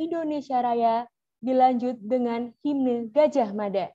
Indonesia Raya dilanjut dengan himne Gajah Mada.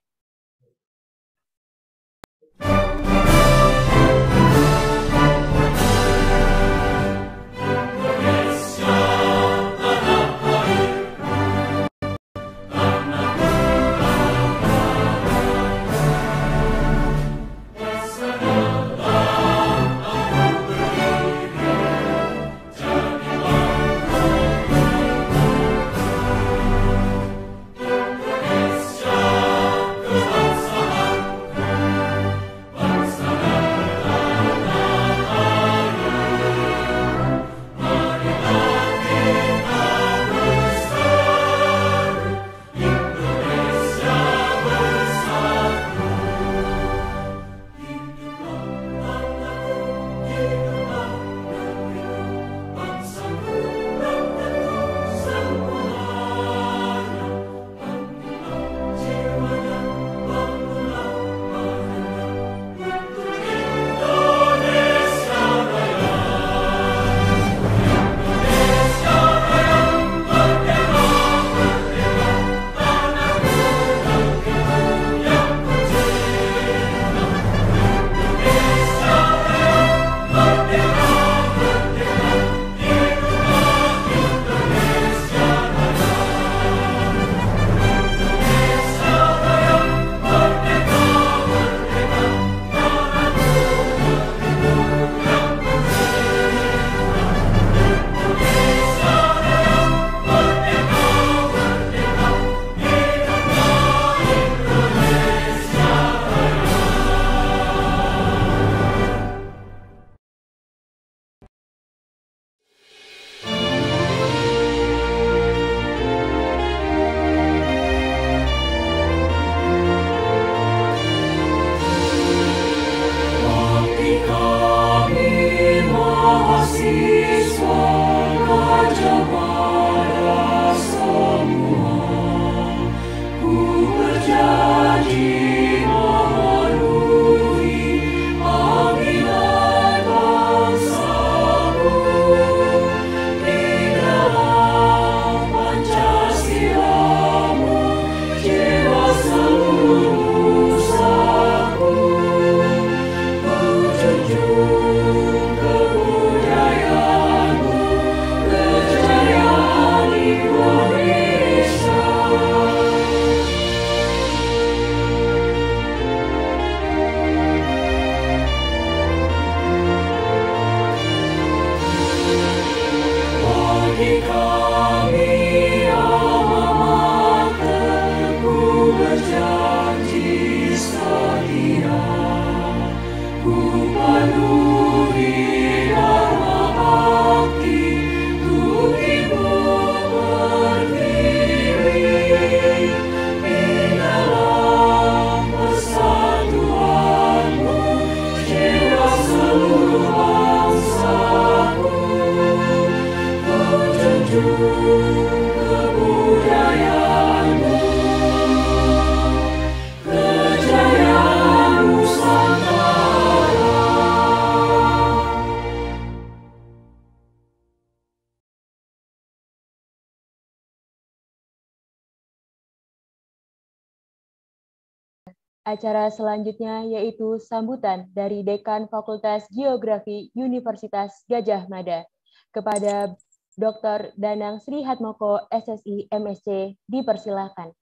selanjutnya yaitu sambutan dari Dekan Fakultas Geografi Universitas Gajah Mada kepada Dr. Danang Sri Hatmoko, SSI MSC, dipersilahkan.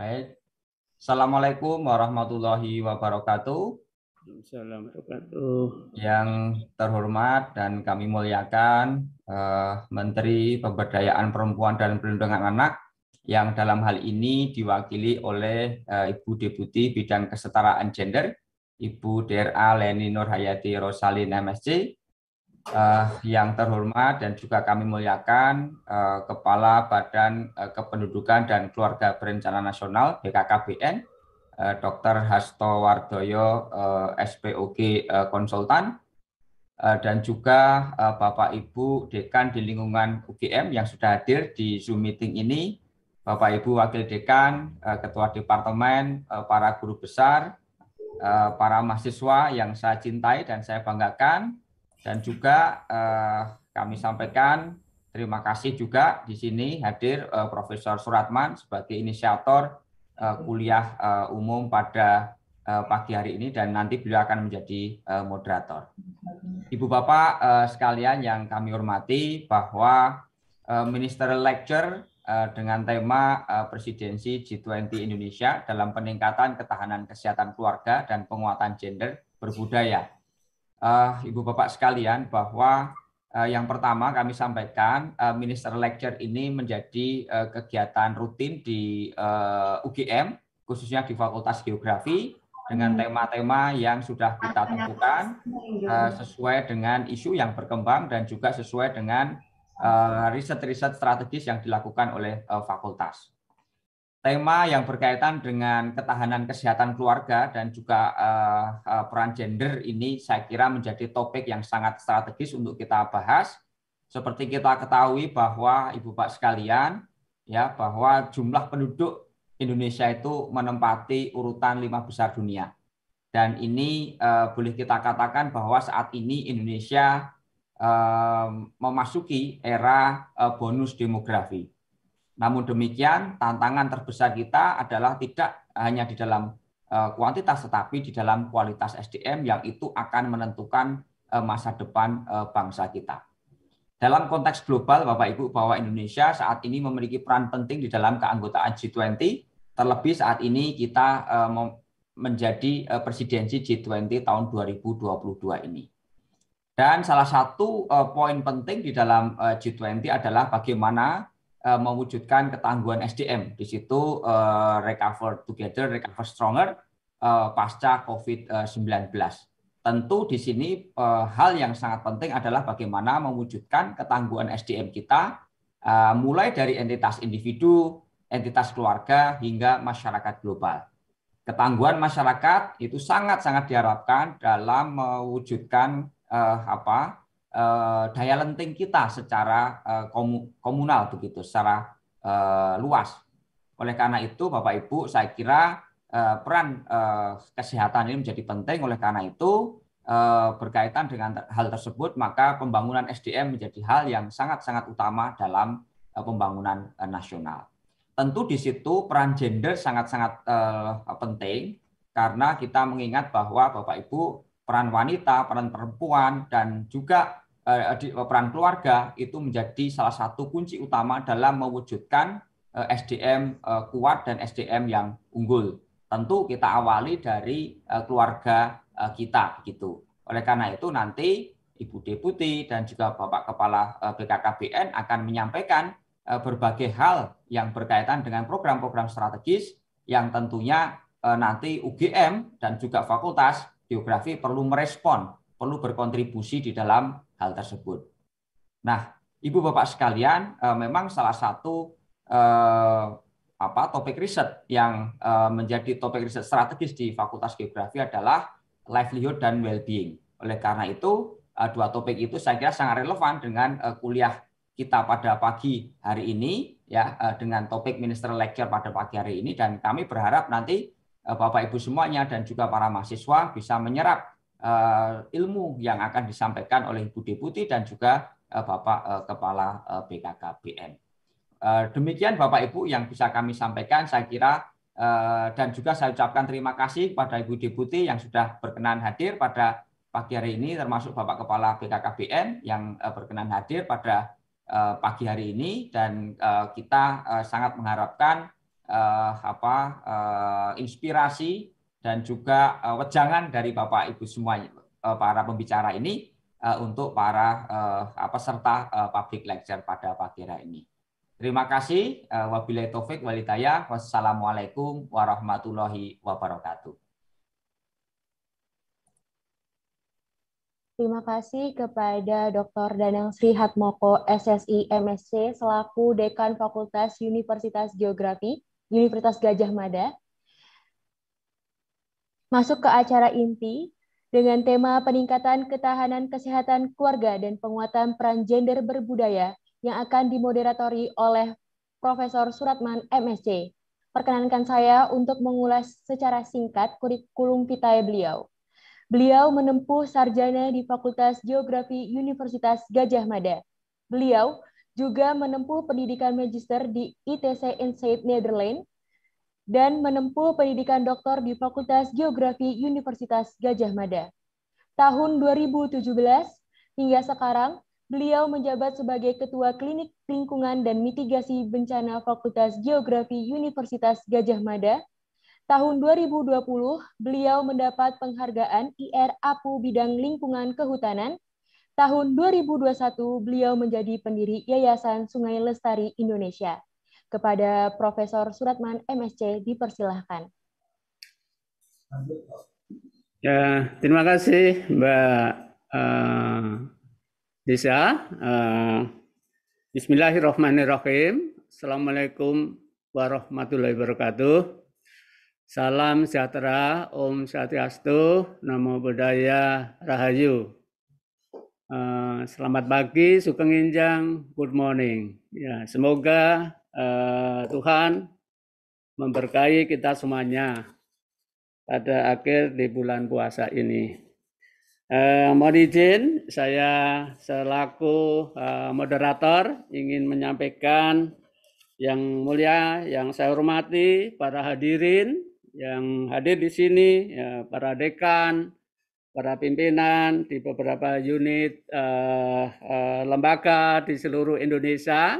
Baik. Assalamualaikum warahmatullahi wabarakatuh. Assalamualaikum. Yang terhormat dan kami muliakan eh, Menteri Pemberdayaan Perempuan dan Perlindungan Anak yang dalam hal ini diwakili oleh eh, Ibu Deputi Bidang Kesetaraan Gender, Ibu DRA Leni Nurhayati Rosalin MSC, eh, yang terhormat dan juga kami muliakan eh, Kepala Badan Kependudukan dan Keluarga Berencana Nasional BKKBN, Dr. Hasto Wardoyo, SPOG Konsultan, dan juga Bapak Ibu Dekan di lingkungan UGM yang sudah hadir di Zoom meeting ini, Bapak Ibu Wakil Dekan, eh, Ketua Departemen, eh, para guru besar, eh, para mahasiswa yang saya cintai dan saya banggakan, dan juga kami sampaikan terima kasih juga di sini hadir Profesor Suratman sebagai inisiator kuliah umum pada pagi hari ini dan nanti beliau akan menjadi moderator. Ibu Bapak sekalian yang kami hormati bahwa Minister Lecture Eh, dengan tema eh, Presidensi G20 Indonesia dalam peningkatan ketahanan kesehatan keluarga dan penguatan gender berbudaya. Eh, Ibu Bapak sekalian, bahwa yang pertama kami sampaikan Minister Lecture ini menjadi kegiatan rutin di UGM, khususnya di Fakultas Geografi, dengan hmm. tema-tema yang sudah kita ah, tentukan ya. sesuai dengan isu yang berkembang dan juga sesuai dengan Eh, riset-riset strategis yang dilakukan oleh eh, fakultas. Tema yang berkaitan dengan ketahanan kesehatan keluarga dan juga eh, peran gender ini saya kira menjadi topik yang sangat strategis untuk kita bahas. Seperti kita ketahui bahwa Ibu Pak sekalian, ya bahwa jumlah penduduk Indonesia itu menempati urutan lima besar dunia. Dan ini eh, boleh kita katakan bahwa saat ini Indonesia memasuki era e, bonus demografi. Namun demikian, tantangan terbesar kita adalah tidak hanya di dalam e, kuantitas, tetapi di dalam kualitas SDM yang itu akan menentukan e, masa depan bangsa kita. Dalam konteks global, Bapak Ibu, bahwa Indonesia saat ini memiliki peran penting di dalam keanggotaan G20, terlebih saat ini kita menjadi presidensi G20 tahun 2022 ini. Dan salah satu uh, poin penting di dalam uh, eh, G20 adalah bagaimana uh, mewujudkan ketangguhan SDM. Di situ uh, recover together, recover stronger uh, pasca COVID-19. Tentu di sini uh, hal yang sangat penting adalah bagaimana mewujudkan ketangguhan SDM kita uh, mulai dari entitas individu, entitas keluarga hingga masyarakat global. Ketangguhan masyarakat itu sangat-sangat diharapkan dalam mewujudkan eh, apa eh, daya lenting kita secara eh, komunal begitu, secara eh, luas. Oleh karena itu, Bapak Ibu, saya kira eh, peran eh, kesehatan ini menjadi penting. Oleh karena itu, eh, berkaitan dengan hal tersebut, maka pembangunan SDM menjadi hal yang sangat-sangat utama dalam eh, pembangunan eh, nasional. Tentu di situ peran gender sangat-sangat eh, penting karena kita mengingat bahwa Bapak Ibu peran wanita, peran perempuan, dan juga eh, eh, peran keluarga itu menjadi salah satu kunci utama dalam mewujudkan eh, SDM kuat dan SDM yang unggul. Tentu kita awali dari keluarga kita gitu. Oleh karena itu nanti Ibu Deputi dan juga Bapak Kepala BKKBN akan menyampaikan berbagai hal yang berkaitan dengan program-program strategis yang tentunya nanti UGM dan juga fakultas geografi perlu merespon, perlu berkontribusi di dalam hal tersebut. Nah, Ibu Bapak sekalian, eh, memang salah satu eh, apa topik riset yang eh, menjadi topik riset strategis di Fakultas Geografi adalah livelihood dan well-being. Oleh karena itu, dua topik itu saya kira sangat relevan dengan kuliah kita pada pagi hari ini ya dengan topik minister lecture pada pagi hari ini dan kami berharap nanti Eh, Bapak Ibu semuanya dan juga para mahasiswa bisa menyerap eh, ilmu yang akan disampaikan oleh Ibu Deputi dan juga eh, Bapak Kepala BKKBN. Demikian Bapak Ibu yang bisa kami sampaikan saya kira dan juga saya ucapkan terima kasih kepada Ibu Deputi yang sudah berkenan hadir pada pagi hari ini termasuk Bapak Kepala BKKBN yang berkenan hadir pada pagi hari ini dan kita sangat mengharapkan eh, apa eh, inspirasi dan juga eh, wejangan dari Bapak Ibu semuanya eh, para pembicara ini eh, untuk para eh, apa serta eh, public lecture pada pagi hari ini. Terima kasih. Eh, wabillahi taufik walhidayah Wassalamualaikum warahmatullahi wabarakatuh. Terima kasih kepada Dr. Danang Sri Hatmoko, SSI MSc, selaku Dekan Fakultas Universitas Geografi, Universitas Gajah Mada, masuk ke acara inti dengan tema peningkatan ketahanan kesehatan keluarga dan penguatan peran gender berbudaya yang akan dimoderatori oleh Profesor Suratman MSC. Perkenankan saya untuk mengulas secara singkat kurikulum vitae beliau. Beliau menempuh sarjana di Fakultas Geografi Universitas Gajah Mada. Beliau juga menempuh pendidikan magister di ITC Insight Netherlands dan menempuh pendidikan doktor di Fakultas Geografi Universitas Gajah Mada. Tahun 2017 hingga sekarang, beliau menjabat sebagai Ketua Klinik Lingkungan dan Mitigasi Bencana Fakultas Geografi Universitas Gajah Mada. Tahun 2020, beliau mendapat penghargaan IR APU Bidang Lingkungan Kehutanan Tahun 2021, beliau menjadi pendiri Yayasan Sungai Lestari Indonesia. Kepada Profesor Suratman MSC dipersilahkan. Ya, terima kasih Mbak uh, eh, Desa. Uh, eh, Bismillahirrahmanirrahim. Assalamualaikum warahmatullahi wabarakatuh. Salam sejahtera, Om Satyastu, Namo Buddhaya, Rahayu. Uh, selamat pagi, Sugeng Injang, good morning. Ya, semoga uh, Tuhan memberkahi kita semuanya pada akhir di bulan puasa ini. Uh, mohon izin, saya selaku uh, moderator ingin menyampaikan yang mulia, yang saya hormati, para hadirin yang hadir di sini, ya, para dekan, para pimpinan di beberapa unit uh, uh, lembaga di seluruh Indonesia,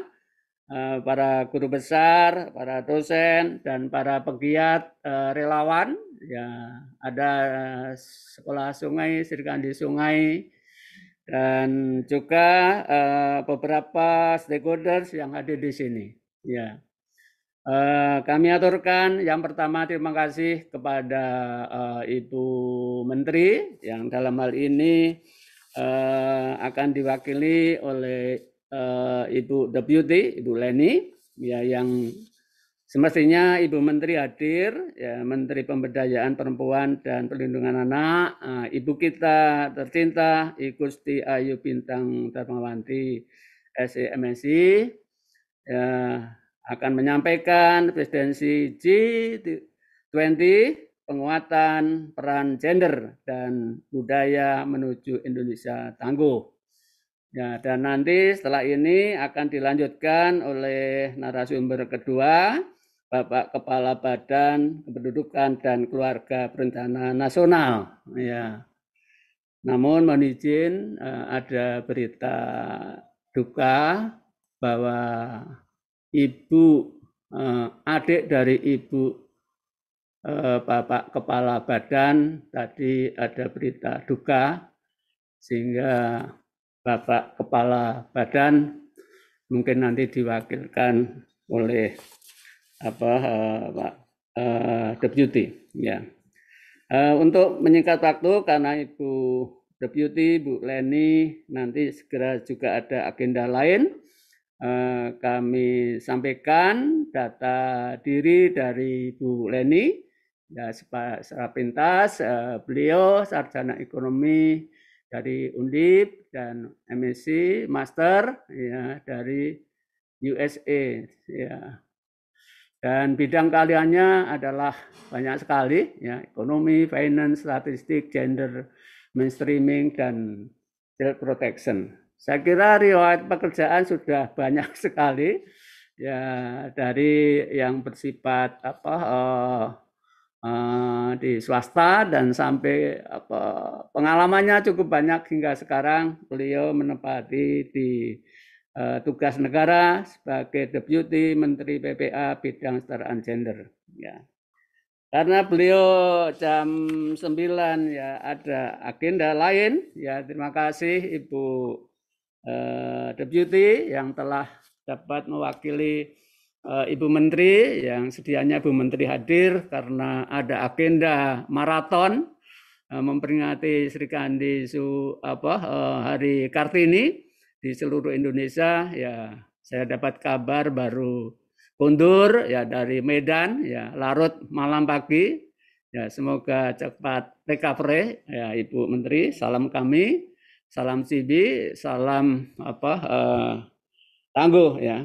uh, para guru besar, para dosen, dan para pegiat uh, relawan. Ya, ada sekolah sungai, sirkan di Sungai, dan juga uh, beberapa stakeholders yang ada di sini. Ya. Eh, kami aturkan yang pertama terima kasih kepada uh, Ibu Menteri yang dalam hal ini eh, akan diwakili oleh uh, Ibu Deputy, Ibu Leni, ya yang semestinya Ibu Menteri hadir, ya, Menteri Pemberdayaan Perempuan dan Perlindungan Anak, uh, Ibu kita tercinta, Igusti Ayu Bintang Darmawanti, SEMSI, ya, akan menyampaikan presidensi G20 penguatan peran gender dan budaya menuju Indonesia tangguh. Ya, dan nanti setelah ini akan dilanjutkan oleh narasumber kedua, Bapak Kepala Badan Kependudukan dan Keluarga Perencana Nasional. Ya. Namun mohon izin eh, ada berita duka bahwa ibu eh, adik dari ibu eh, Bapak Kepala Badan tadi ada berita duka sehingga Bapak Kepala Badan mungkin nanti diwakilkan oleh apa eh, Pak eh, Deputy ya. eh, untuk menyingkat waktu karena Ibu Deputy, Bu Leni nanti segera juga ada agenda lain. Eh, kami sampaikan data diri dari Bu Leni ya secara pintas eh, beliau sarjana ekonomi dari Undip dan MSc master ya dari USA ya dan bidang keahliannya adalah banyak sekali ya ekonomi, finance, statistik, gender, mainstreaming dan child protection saya kira riwayat pekerjaan sudah banyak sekali ya dari yang bersifat apa uh, uh, di swasta dan sampai apa pengalamannya cukup banyak hingga sekarang beliau menempati di uh, tugas negara sebagai Deputy menteri PPA bidang kesetaraan gender ya karena beliau jam 9 ya ada agenda lain ya terima kasih Ibu uh, eh, deputy yang telah dapat mewakili uh, Ibu Menteri yang sedianya Ibu Menteri hadir karena ada agenda maraton uh, memperingati Sri Kandi su apa hari Kartini di seluruh Indonesia ya saya dapat kabar baru kundur ya dari Medan ya larut malam pagi ya semoga cepat recovery ya Ibu Menteri salam kami salam sidi, salam apa uh, tangguh ya.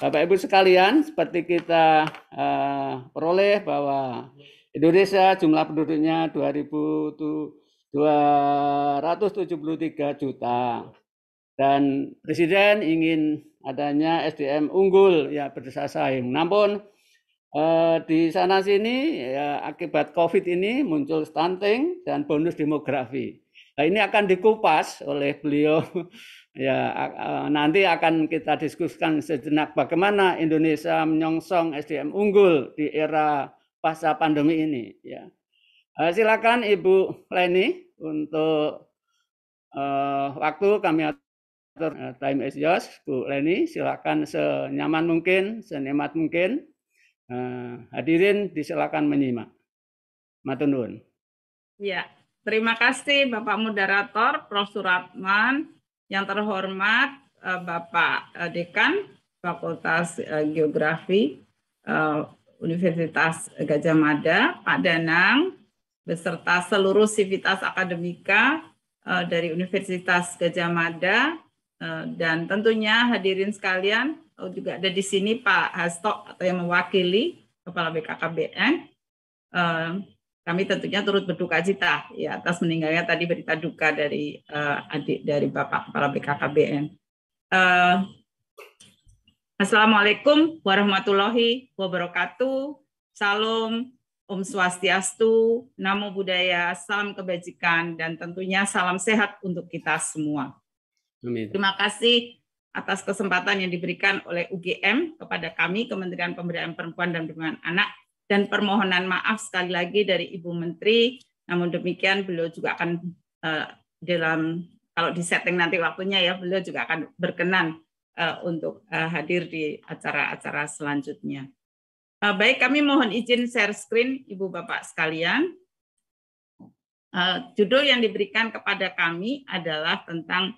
Bapak Ibu sekalian, seperti kita uh, peroleh bahwa Indonesia jumlah penduduknya 2.273 juta dan Presiden ingin adanya SDM unggul ya berdesa saing. Namun eh, di sana sini ya, akibat COVID ini muncul stunting dan bonus demografi. Nah, ini akan dikupas oleh beliau. ya nanti akan kita diskusikan sejenak bagaimana Indonesia menyongsong SDM unggul di era pasca pandemi ini. Ya. Eh, silakan Ibu Leni untuk uh, waktu kami atur uh, time is yours. Bu Leni silakan senyaman mungkin, senikmat mungkin. Uh, hadirin disilakan menyimak. Matunun. Ya, Terima kasih Bapak Moderator Prof. Suratman, yang terhormat eh, Bapak eh, Dekan Fakultas eh, Geografi Universitas Gajah Mada, Pak Danang, beserta seluruh sivitas akademika dari Universitas Gajah Mada, dan tentunya hadirin sekalian, juga ada di sini Pak Hasto atau yang mewakili Kepala BKKBN. Kami tentunya turut berduka cita ya atas meninggalnya tadi berita duka dari uh, adik dari Bapak Kepala BKKBN. Uh, eh, Assalamualaikum warahmatullahi wabarakatuh. Salam Om Swastiastu, Namo Buddhaya, salam kebajikan, dan tentunya salam sehat untuk kita semua. Amin. Terima kasih atas kesempatan yang diberikan oleh UGM kepada kami, Kementerian Pemberdayaan Perempuan dan Perlindungan Anak, dan permohonan maaf sekali lagi dari Ibu Menteri. Namun demikian beliau juga akan uh, dalam kalau di setting nanti waktunya ya beliau juga akan berkenan uh, untuk uh, hadir di acara-acara selanjutnya. Uh, baik, kami mohon izin share screen Ibu Bapak sekalian. Uh, judul yang diberikan kepada kami adalah tentang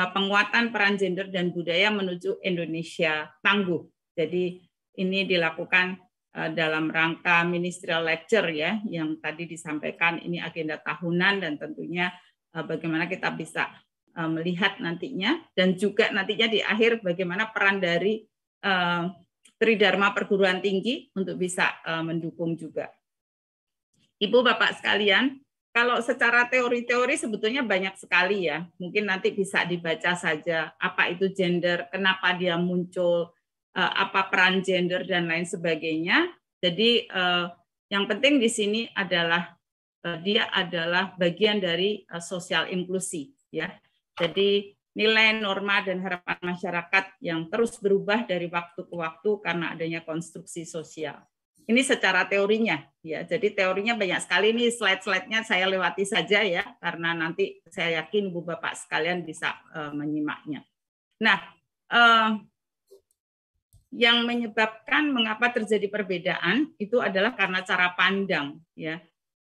uh, penguatan peran gender dan budaya menuju Indonesia tangguh. Jadi ini dilakukan Eh, dalam rangka ministerial lecture ya yang tadi disampaikan ini agenda tahunan dan tentunya eh, bagaimana kita bisa eh, melihat nantinya dan juga nantinya di akhir bagaimana peran dari Tridharma perguruan tinggi untuk bisa mendukung juga. Ibu Bapak sekalian, kalau secara teori-teori sebetulnya banyak sekali ya. Mungkin nanti bisa dibaca saja apa itu gender, kenapa dia muncul, uh, apa peran gender dan lain sebagainya. Jadi uh, yang penting di sini adalah uh, dia adalah bagian dari uh, sosial inklusi ya. Jadi nilai norma dan harapan masyarakat yang terus berubah dari waktu ke waktu karena adanya konstruksi sosial. Ini secara teorinya ya. Jadi teorinya banyak sekali ini slide-slide-nya saya lewati saja ya karena nanti saya yakin Bu Bapak sekalian bisa uh, menyimaknya. Nah, uh, yang menyebabkan mengapa terjadi perbedaan itu adalah karena cara pandang ya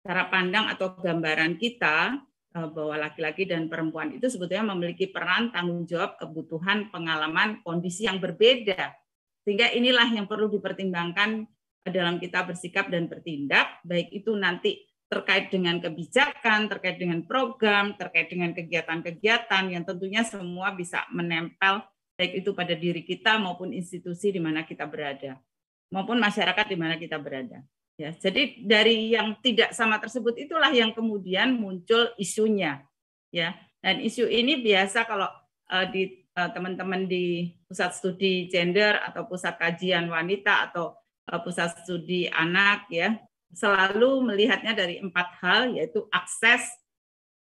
cara pandang atau gambaran kita eh, bahwa laki-laki dan perempuan itu sebetulnya memiliki peran tanggung jawab kebutuhan pengalaman kondisi yang berbeda sehingga inilah yang perlu dipertimbangkan dalam kita bersikap dan bertindak baik itu nanti terkait dengan kebijakan, terkait dengan program, terkait dengan kegiatan-kegiatan yang tentunya semua bisa menempel baik itu pada diri kita maupun institusi di mana kita berada, maupun masyarakat di mana kita berada. Ya, jadi dari yang tidak sama tersebut itulah yang kemudian muncul isunya, ya. Dan isu ini biasa kalau uh, di eh, teman-teman uh, di pusat studi gender atau pusat kajian wanita atau uh, pusat studi anak, ya, selalu melihatnya dari empat hal, yaitu akses,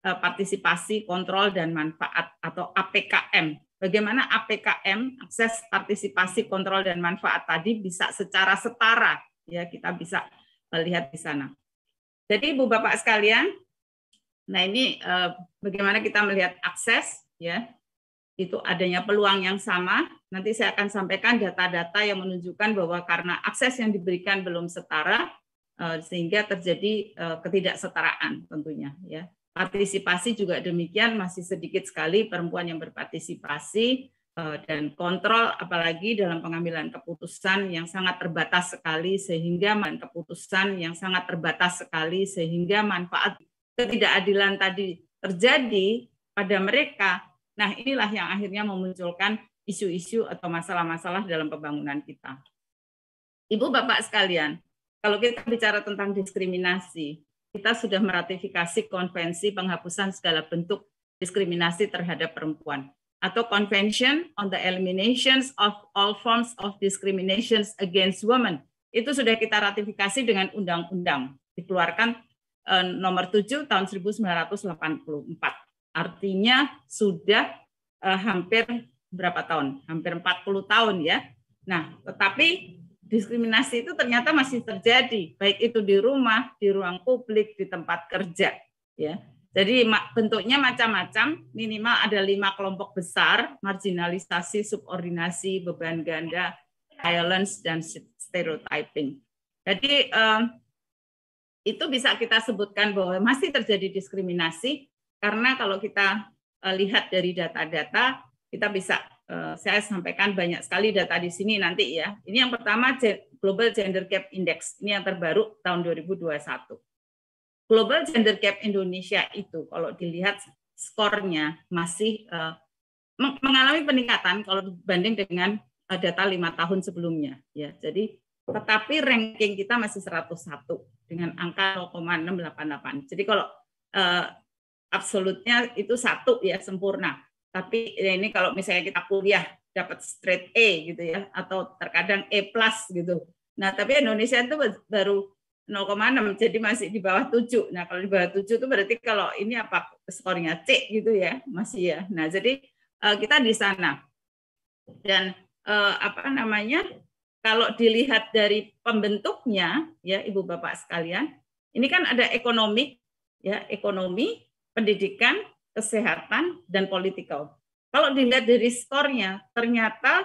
partisipasi, kontrol, dan manfaat atau APKM bagaimana APKM akses partisipasi kontrol dan manfaat tadi bisa secara setara ya kita bisa melihat di sana. Jadi Bu Bapak sekalian, nah ini eh, bagaimana kita melihat akses ya itu adanya peluang yang sama. Nanti saya akan sampaikan data-data yang menunjukkan bahwa karena akses yang diberikan belum setara, eh, sehingga terjadi eh, ketidaksetaraan tentunya ya Partisipasi juga demikian, masih sedikit sekali perempuan yang berpartisipasi eh, dan kontrol apalagi dalam pengambilan keputusan yang sangat terbatas sekali sehingga man keputusan yang sangat terbatas sekali sehingga manfaat ketidakadilan tadi terjadi pada mereka. Nah, inilah yang akhirnya memunculkan isu-isu atau masalah-masalah dalam pembangunan kita. Ibu Bapak sekalian, kalau kita bicara tentang diskriminasi, kita sudah meratifikasi konvensi penghapusan segala bentuk diskriminasi terhadap perempuan atau Convention on the Elimination of All Forms of Discriminations Against Women. Itu sudah kita ratifikasi dengan undang-undang dikeluarkan eh, nomor 7 tahun 1984. Artinya sudah eh, hampir berapa tahun? Hampir 40 tahun ya. Nah, tetapi diskriminasi itu ternyata masih terjadi, baik itu di rumah, di ruang publik, di tempat kerja, ya. Jadi bentuknya macam-macam, minimal ada lima kelompok besar, marginalisasi, subordinasi, beban ganda, violence, dan stereotyping. Jadi eh, itu bisa kita sebutkan bahwa masih terjadi diskriminasi, karena kalau kita eh, lihat dari data-data, kita bisa Eh, saya sampaikan banyak sekali data di sini nanti ya. Ini yang pertama Global Gender Gap Index, ini yang terbaru tahun 2021. Global Gender Gap Indonesia itu kalau dilihat skornya masih eh, mengalami peningkatan kalau dibanding dengan eh, data lima tahun sebelumnya ya. Jadi tetapi ranking kita masih 101 dengan angka 0,688. Jadi kalau uh, absolutnya itu satu ya sempurna. Tapi ya ini kalau misalnya kita kuliah dapat straight A gitu ya atau terkadang A plus gitu. Nah, tapi Indonesia itu baru 0,6 jadi masih di bawah 7. Nah, kalau di bawah 7 itu berarti kalau ini apa skornya C gitu ya, masih ya. Nah, jadi eh, kita di sana. Dan eh, apa namanya? Kalau dilihat dari pembentuknya ya Ibu Bapak sekalian, ini kan ada ekonomi ya, ekonomi, pendidikan, kesehatan, dan politikal. Kalau dilihat dari skornya, ternyata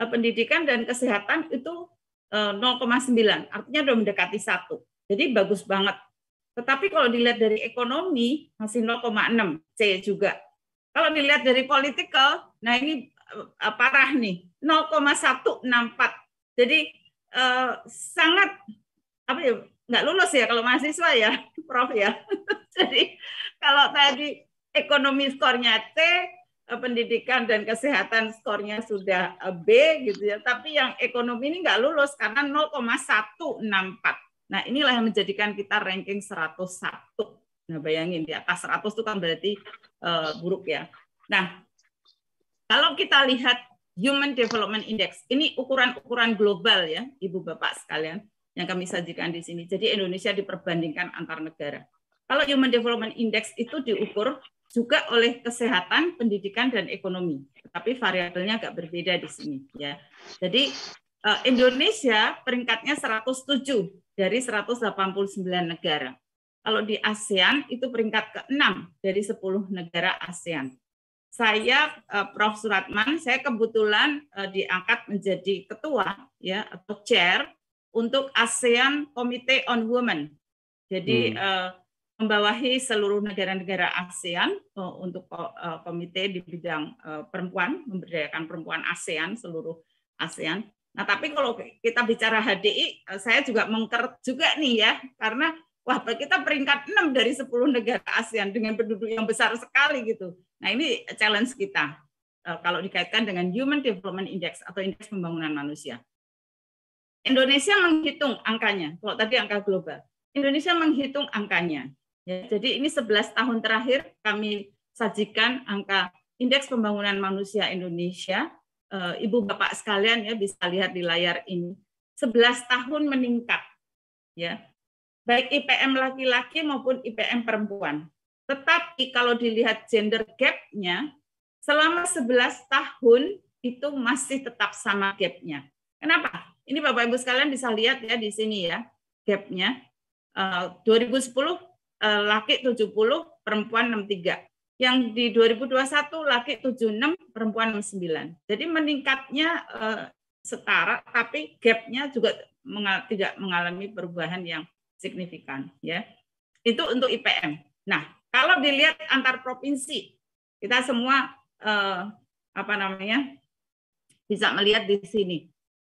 eh, pendidikan dan kesehatan itu 0,9, eh, artinya sudah mendekati satu. Jadi bagus banget. Tetapi kalau dilihat dari ekonomi masih 0,6 C juga. Kalau dilihat dari politikal, nah ini eh, parah nih 0,164. Jadi sangat apa ya nggak lulus ya kalau mahasiswa ya, Prof ya. Jadi kalau tadi ekonomi skornya C, eh, pendidikan dan kesehatan skornya sudah eh, B gitu ya. Tapi yang ekonomi ini nggak lulus karena 0,164. Nah inilah yang menjadikan kita ranking 101. Nah bayangin di atas 100 itu kan berarti uh, buruk ya. Nah kalau kita lihat Human Development Index, ini ukuran-ukuran global ya, Ibu Bapak sekalian yang kami sajikan di sini. Jadi Indonesia diperbandingkan antar negara. Kalau Human Development Index itu diukur juga oleh kesehatan, pendidikan dan ekonomi. Tapi variabelnya agak berbeda di sini ya. Jadi eh, Indonesia peringkatnya 107 dari 189 negara. Kalau di ASEAN itu peringkat ke-6 dari 10 negara ASEAN. Saya eh, Prof Suratman, saya kebetulan eh, diangkat menjadi ketua ya atau chair untuk ASEAN Committee on Women. Jadi hmm membawahi seluruh negara-negara ASEAN eh, untuk eh, komite di bidang eh, perempuan, memberdayakan perempuan ASEAN seluruh ASEAN. Nah, tapi kalau kita bicara HDI, saya juga mengker juga nih ya, karena wah kita peringkat 6 dari 10 negara ASEAN dengan penduduk yang besar sekali gitu. Nah, ini challenge kita kalau dikaitkan dengan Human Development Index atau indeks pembangunan manusia. Indonesia menghitung angkanya, kalau tadi angka global. Indonesia menghitung angkanya. Ya, jadi ini 11 tahun terakhir kami sajikan angka indeks pembangunan manusia Indonesia. Eh, ibu Bapak sekalian ya bisa lihat di layar ini. 11 tahun meningkat ya. Baik IPM laki-laki maupun IPM perempuan. Tetapi kalau dilihat gender gap-nya selama 11 tahun itu masih tetap sama gap-nya. Kenapa? Ini Bapak Ibu sekalian bisa lihat ya di sini ya gap-nya. 2010 eh, Eh, laki 70, perempuan 63. Yang di 2021 laki 76, perempuan 69. Jadi meningkatnya eh, setara tapi gapnya juga tidak mengalami perubahan yang signifikan ya. Itu untuk IPM. Nah, kalau dilihat antar provinsi, kita semua eh, apa namanya? bisa melihat di sini.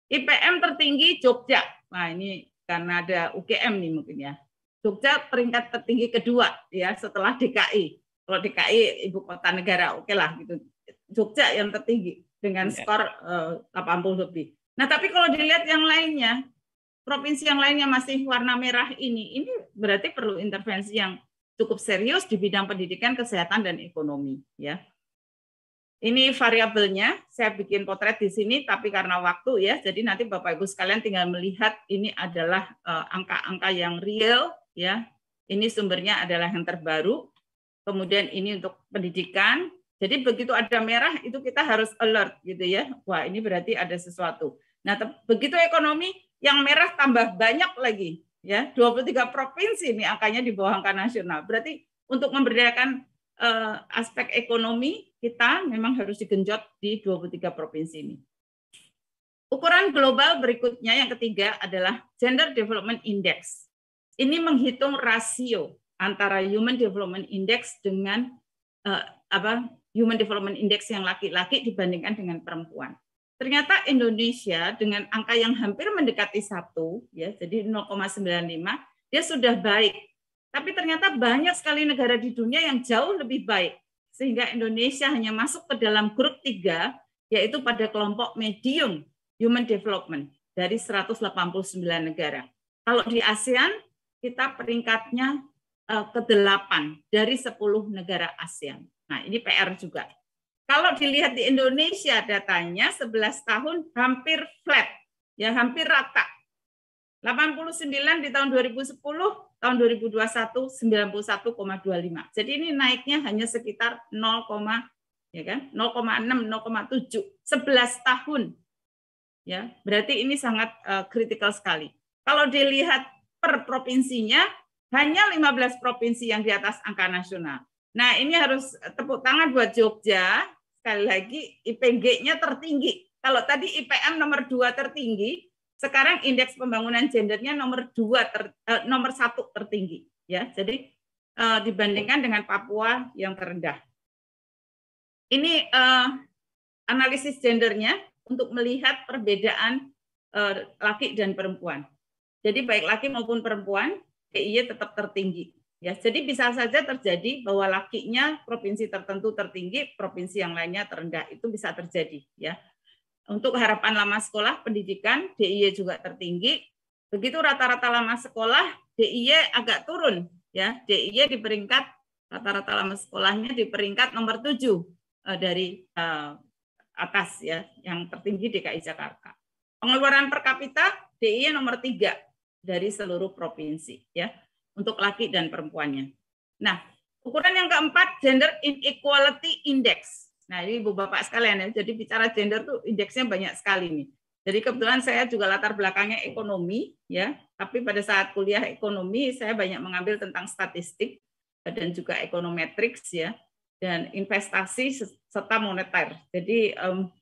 IPM tertinggi Jogja. Nah, ini karena ada UGM nih mungkin ya. Jogja peringkat tertinggi kedua ya setelah DKI. Kalau DKI ibu kota negara, oke okay lah gitu. Jogja yang tertinggi dengan iya. skor eh, uh, 80 lebih. Nah, tapi kalau dilihat yang lainnya, provinsi yang lainnya masih warna merah ini, ini berarti perlu intervensi yang cukup serius di bidang pendidikan, kesehatan dan ekonomi, ya. Ini variabelnya, saya bikin potret di sini, tapi karena waktu ya, jadi nanti Bapak Ibu sekalian tinggal melihat ini adalah eh, angka-angka yang real ya. Ini sumbernya adalah yang terbaru. Kemudian ini untuk pendidikan. Jadi begitu ada merah itu kita harus alert gitu ya. Wah, ini berarti ada sesuatu. Nah, begitu ekonomi yang merah tambah banyak lagi ya. 23 provinsi ini angkanya di bawah angka nasional. Berarti untuk memberdayakan uh, aspek ekonomi kita memang harus digenjot di 23 provinsi ini. Ukuran global berikutnya yang ketiga adalah Gender Development Index. Ini menghitung rasio antara Human Development Index dengan uh, apa Human Development Index yang laki-laki dibandingkan dengan perempuan. Ternyata Indonesia dengan angka yang hampir mendekati satu, ya, jadi 0,95, dia sudah baik. Tapi ternyata banyak sekali negara di dunia yang jauh lebih baik. Sehingga Indonesia hanya masuk ke dalam grup tiga, yaitu pada kelompok medium human development dari 189 negara. Kalau di ASEAN, kita peringkatnya eh, ke-8 dari 10 negara ASEAN. Nah, ini PR juga. Kalau dilihat di Indonesia datanya 11 tahun hampir flat, ya hampir rata. 89 di tahun 2010, tahun 2021 91,25. Jadi ini naiknya hanya sekitar 0, ya kan? 0,6, 0,7, 11 tahun. Ya, berarti ini sangat kritikal eh, uh, sekali. Kalau dilihat per provinsinya hanya 15 provinsi yang di atas angka nasional. Nah, ini harus tepuk tangan buat Jogja. Sekali lagi, IPG-nya tertinggi. Kalau tadi IPM nomor dua tertinggi, sekarang indeks pembangunan gendernya nomor dua ter, eh, nomor satu tertinggi. ya. Jadi eh, dibandingkan dengan Papua yang terendah. Ini eh, analisis gendernya untuk melihat perbedaan eh, laki dan perempuan. Jadi baik laki maupun perempuan DIY tetap tertinggi. Ya, jadi bisa saja terjadi bahwa lakinya provinsi tertentu tertinggi, provinsi yang lainnya terendah. Itu bisa terjadi, ya. Untuk harapan lama sekolah pendidikan DIY juga tertinggi. Begitu rata-rata lama sekolah DIY agak turun, ya. DIY di peringkat rata-rata lama sekolahnya di peringkat nomor 7 eh, dari uh, atas ya, yang tertinggi DKI Jakarta. Pengeluaran per kapita DIY nomor 3 dari seluruh provinsi ya untuk laki dan perempuannya. Nah, ukuran yang keempat gender inequality index. Nah, ini Ibu Bapak sekalian ya. Jadi bicara gender tuh indeksnya banyak sekali nih. Jadi kebetulan saya juga latar belakangnya ekonomi ya, tapi pada saat kuliah ekonomi saya banyak mengambil tentang statistik dan juga ekonometrics ya dan investasi serta moneter. Jadi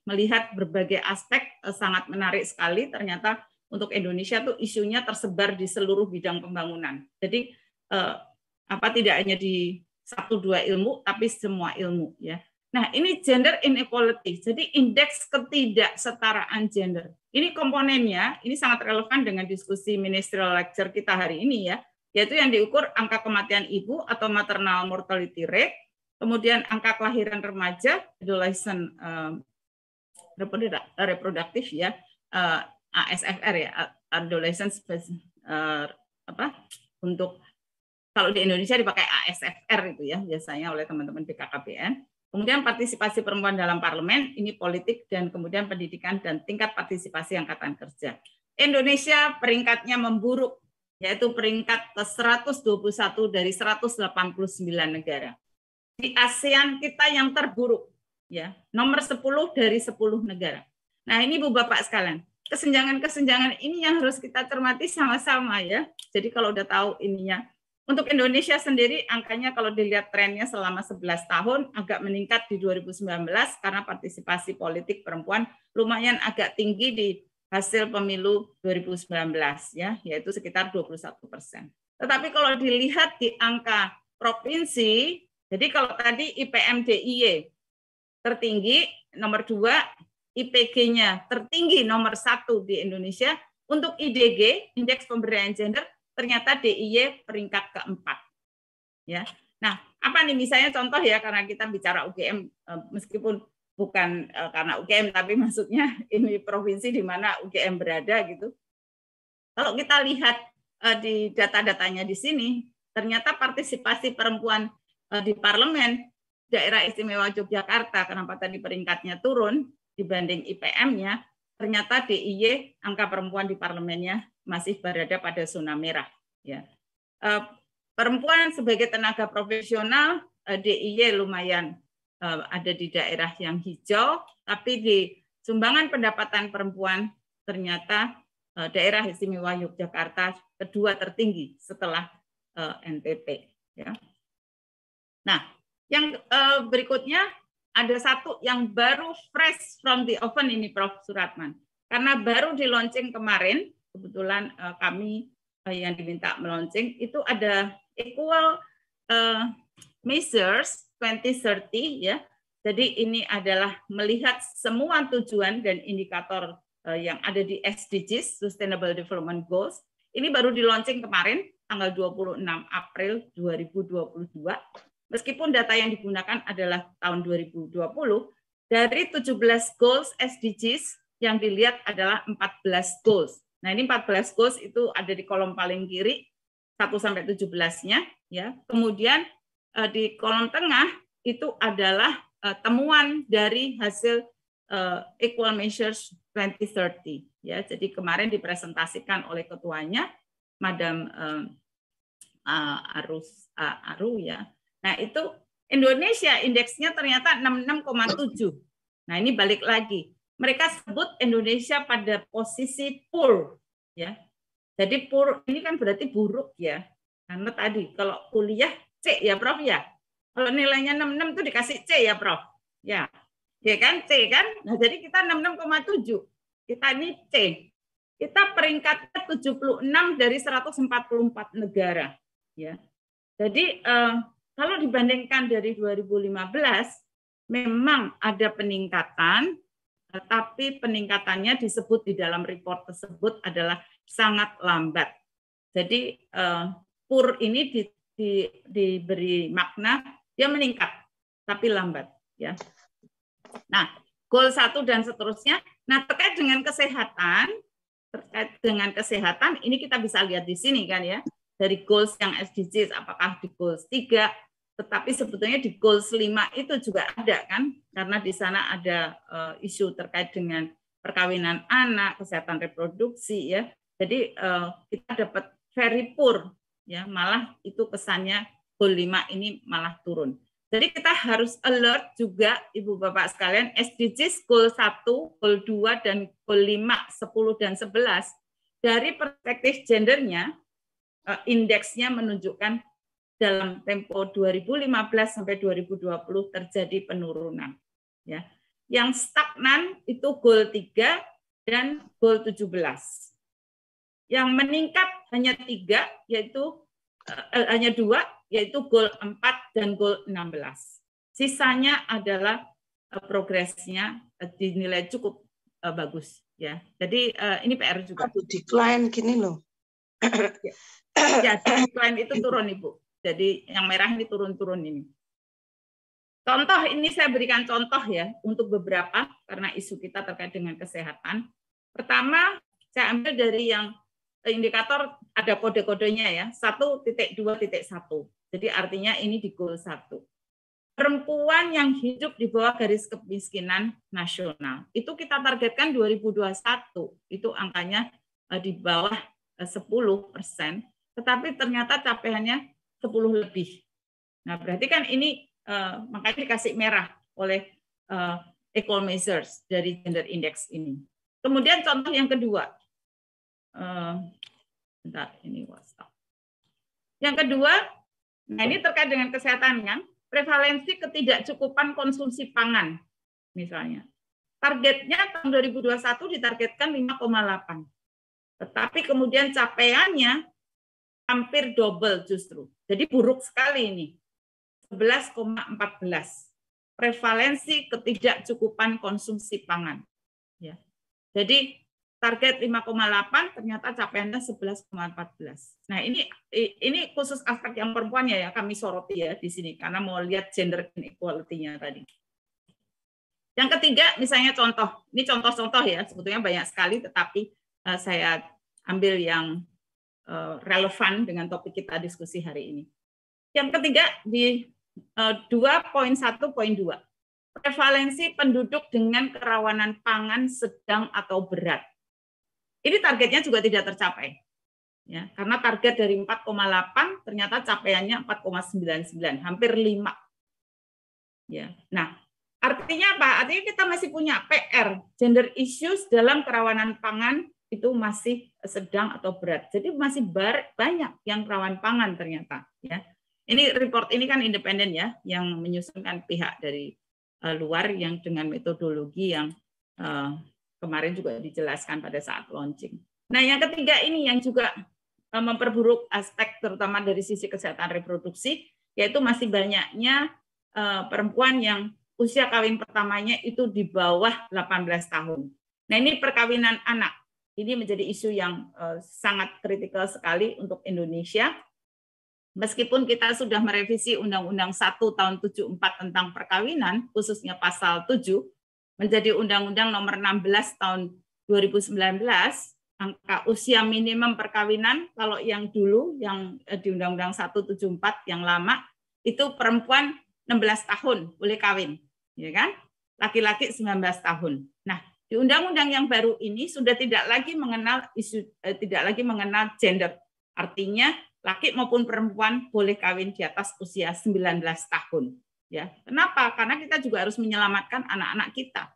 melihat berbagai aspek eh, sangat menarik sekali ternyata untuk Indonesia tuh isunya tersebar di seluruh bidang pembangunan. Jadi eh, apa tidak hanya di satu dua ilmu tapi semua ilmu ya. Nah, ini gender inequality. Jadi indeks ketidaksetaraan gender. Ini komponennya, ini sangat relevan dengan diskusi ministerial lecture kita hari ini ya, yaitu yang diukur angka kematian ibu atau maternal mortality rate, kemudian angka kelahiran remaja, adolescent uh, eh, reproduktif ya, uh, ASFR ya adolescent uh, apa untuk kalau di Indonesia dipakai ASFR itu ya biasanya oleh teman-teman BKKBN. Kemudian partisipasi perempuan dalam parlemen ini politik dan kemudian pendidikan dan tingkat partisipasi angkatan kerja. Indonesia peringkatnya memburuk yaitu peringkat ke 121 dari 189 negara. Di ASEAN kita yang terburuk ya, nomor 10 dari 10 negara. Nah, ini Bu Bapak sekalian, kesenjangan-kesenjangan ini yang harus kita cermati sama-sama ya. Jadi kalau udah tahu ininya. Untuk Indonesia sendiri angkanya kalau dilihat trennya selama 11 tahun agak meningkat di 2019 karena partisipasi politik perempuan lumayan agak tinggi di hasil pemilu 2019 ya, yaitu sekitar 21 persen. Tetapi kalau dilihat di angka provinsi, jadi kalau tadi IPM DIY tertinggi nomor dua IPG-nya tertinggi nomor satu di Indonesia. Untuk IDG, Indeks Pemberdayaan Gender, ternyata DIY peringkat keempat. Ya. Nah, apa nih misalnya contoh ya karena kita bicara UGM e, meskipun bukan e, karena UGM tapi maksudnya ini provinsi di mana UGM berada gitu. Kalau kita lihat e, di data-datanya di sini, ternyata partisipasi perempuan di parlemen daerah istimewa Yogyakarta kenapa tadi peringkatnya turun dibanding IPM-nya, ternyata DIY angka perempuan di parlemennya masih berada pada zona merah. Ya. Eh, perempuan sebagai tenaga profesional eh, DIY lumayan eh, ada di daerah yang hijau, tapi di sumbangan pendapatan perempuan ternyata daerah istimewa Yogyakarta kedua tertinggi setelah NTT. Ya. Nah, yang berikutnya ada satu yang baru fresh from the oven ini Prof Suratman. Karena baru di kemarin, kebetulan uh, kami uh, yang diminta meluncing itu ada equal uh, measures 2030 ya. Jadi ini adalah melihat semua tujuan dan indikator uh, yang ada di SDGs Sustainable Development Goals. Ini baru di kemarin tanggal 26 April 2022 Meskipun data yang digunakan adalah tahun 2020, dari 17 goals SDGs yang dilihat adalah 14 goals. Nah, ini 14 goals itu ada di kolom paling kiri 1 sampai 17-nya ya. Kemudian eh, di kolom tengah itu adalah eh, temuan dari hasil eh, Equal Measures 2030 ya. Jadi kemarin dipresentasikan oleh ketuanya Madam Arus Aru ya Nah, itu Indonesia indeksnya ternyata 66,7. Nah, ini balik lagi. Mereka sebut Indonesia pada posisi poor, ya. Jadi poor ini kan berarti buruk ya. Karena tadi kalau kuliah C ya, Prof ya. Kalau nilainya 66 itu dikasih C ya, Prof. Ya. Ya kan C kan? Nah, jadi kita 66,7. Kita ini C. Kita peringkatnya 76 dari 144 negara, ya. Jadi eh, kalau dibandingkan dari 2015, memang ada peningkatan, tapi peningkatannya disebut di dalam report tersebut adalah sangat lambat. Jadi eh, pur ini di, di, diberi makna dia ya meningkat, tapi lambat. Ya. Nah, goal satu dan seterusnya. Nah, terkait dengan kesehatan, terkait dengan kesehatan, ini kita bisa lihat di sini kan ya, dari goals yang SDGs, apakah di goals 3, tetapi sebetulnya di goals 5 itu juga ada kan karena di sana ada uh, isu terkait dengan perkawinan anak, kesehatan reproduksi ya. Jadi uh, kita dapat very poor ya, malah itu kesannya goal 5 ini malah turun. Jadi kita harus alert juga Ibu Bapak sekalian SDGs goal 1, goal 2 dan goal 5, 10 dan 11 dari perspektif gendernya eh, indeksnya menunjukkan dalam tempo 2015 sampai 2020 terjadi penurunan. Ya. Yang stagnan itu goal 3 dan goal 17. Yang meningkat hanya tiga, yaitu eh, eh hanya dua, yaitu goal 4 dan goal 16. Sisanya adalah eh, progresnya eh, dinilai cukup eh, bagus. Ya, jadi eh, ini PR juga. Aduh, decline gini loh. ya, decline itu turun ibu jadi yang merah ini turun-turun ini. Contoh ini saya berikan contoh ya untuk beberapa karena isu kita terkait dengan kesehatan. Pertama, saya ambil dari yang indikator ada kode-kodenya ya, Satu titik titik dua satu. Jadi artinya ini di goal satu. Perempuan yang hidup di bawah garis kemiskinan nasional. Itu kita targetkan 2021. Itu angkanya eh, di bawah 10 eh, persen. Tetapi ternyata capaiannya 10 lebih. Nah, berarti kan ini uh, makanya dikasih merah oleh uh, eh, equal measures dari gender index ini. Kemudian contoh yang kedua. Uh, ini WhatsApp. Yang kedua, nah ini terkait dengan kesehatan kan, prevalensi ketidakcukupan konsumsi pangan misalnya. Targetnya tahun 2021 ditargetkan 5,8. Tetapi kemudian capaiannya hampir double justru. Jadi buruk sekali ini. 11,14. Prevalensi ketidakcukupan konsumsi pangan. Ya. Jadi target 5,8 ternyata capaiannya 11,14. Nah, ini ini khusus aspek yang perempuan ya, ya kami soroti ya di sini karena mau lihat gender inequality-nya tadi. Yang ketiga misalnya contoh, ini contoh-contoh ya, sebetulnya banyak sekali tetapi eh, saya ambil yang Eh, relevan dengan topik kita diskusi hari ini. Yang ketiga di 2.1.2 eh, prevalensi penduduk dengan kerawanan pangan sedang atau berat. Ini targetnya juga tidak tercapai. Ya, karena target dari 4,8 ternyata capaiannya 4,99, hampir 5. Ya. Nah, artinya apa? Artinya kita masih punya PR, gender issues dalam kerawanan pangan itu masih sedang atau berat. Jadi masih banyak yang rawan pangan ternyata. Ya, ini report ini kan independen ya, yang menyusunkan pihak dari eh, luar yang dengan metodologi yang eh, kemarin juga dijelaskan pada saat launching. Nah, yang ketiga ini yang juga eh, memperburuk aspek terutama dari sisi kesehatan reproduksi, yaitu masih banyaknya perempuan yang usia kawin pertamanya itu di bawah 18 tahun. Nah, ini perkawinan anak ini menjadi isu yang eh, sangat kritikal sekali untuk Indonesia. Meskipun kita sudah merevisi Undang-Undang 1 tahun 74 tentang perkawinan, khususnya pasal 7, menjadi Undang-Undang nomor 16 tahun 2019, angka usia minimum perkawinan kalau yang dulu yang eh, di Undang-Undang 174 yang lama itu perempuan 16 tahun boleh kawin, ya kan? Laki-laki 19 tahun. Nah, di undang-undang yang baru ini sudah tidak lagi mengenal isu eh, tidak lagi mengenal gender. Artinya laki maupun perempuan boleh kawin di atas usia 19 tahun. Ya. Kenapa? Karena kita juga harus menyelamatkan anak-anak kita.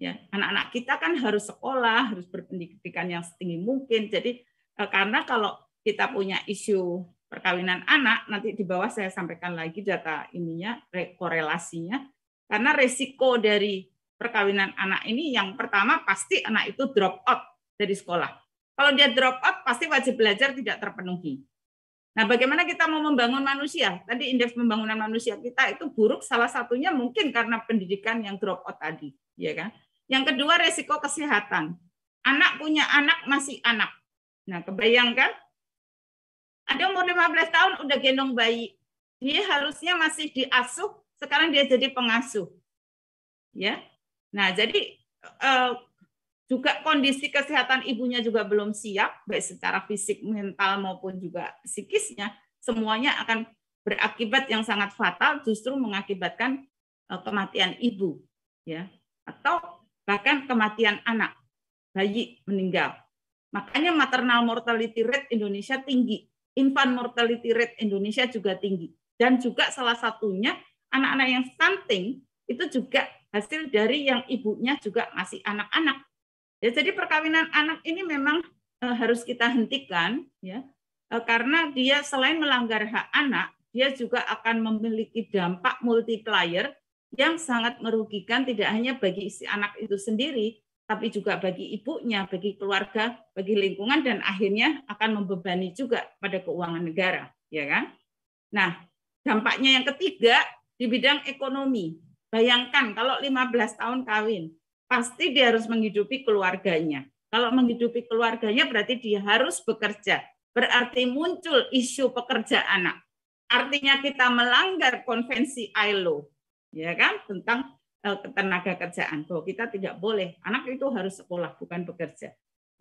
Ya, anak-anak kita kan harus sekolah, harus berpendidikan yang setinggi mungkin. Jadi eh, karena kalau kita punya isu perkawinan anak nanti di bawah saya sampaikan lagi data ininya korelasinya karena resiko dari perkawinan anak ini yang pertama pasti anak itu drop out dari sekolah. Kalau dia drop out pasti wajib belajar tidak terpenuhi. Nah, bagaimana kita mau membangun manusia? Tadi indeks pembangunan manusia kita itu buruk salah satunya mungkin karena pendidikan yang drop out tadi, ya kan? Yang kedua resiko kesehatan. Anak punya anak masih anak. Nah, kebayangkan ada umur 15 tahun udah gendong bayi. Dia harusnya masih diasuh, sekarang dia jadi pengasuh. Ya. Nah, jadi uh, juga kondisi kesehatan ibunya juga belum siap, baik secara fisik, mental maupun juga psikisnya, semuanya akan berakibat yang sangat fatal, justru mengakibatkan eh, kematian ibu, ya, atau bahkan kematian anak, bayi meninggal. Makanya maternal mortality rate Indonesia tinggi, infant mortality rate Indonesia juga tinggi, dan juga salah satunya anak-anak yang stunting itu juga hasil dari yang ibunya juga masih anak-anak. Ya, jadi perkawinan anak ini memang eh, harus kita hentikan ya eh, karena dia selain melanggar hak anak, dia juga akan memiliki dampak multiplier yang sangat merugikan tidak hanya bagi si anak itu sendiri, tapi juga bagi ibunya, bagi keluarga, bagi lingkungan, dan akhirnya akan membebani juga pada keuangan negara, ya kan? Nah, dampaknya yang ketiga di bidang ekonomi. Bayangkan kalau 15 tahun kawin, pasti dia harus menghidupi keluarganya. Kalau menghidupi keluarganya berarti dia harus bekerja. Berarti muncul isu pekerja anak. Artinya kita melanggar konvensi ILO, ya kan, tentang eh, ketenaga kerjaan bahwa kita tidak boleh anak itu harus sekolah bukan bekerja.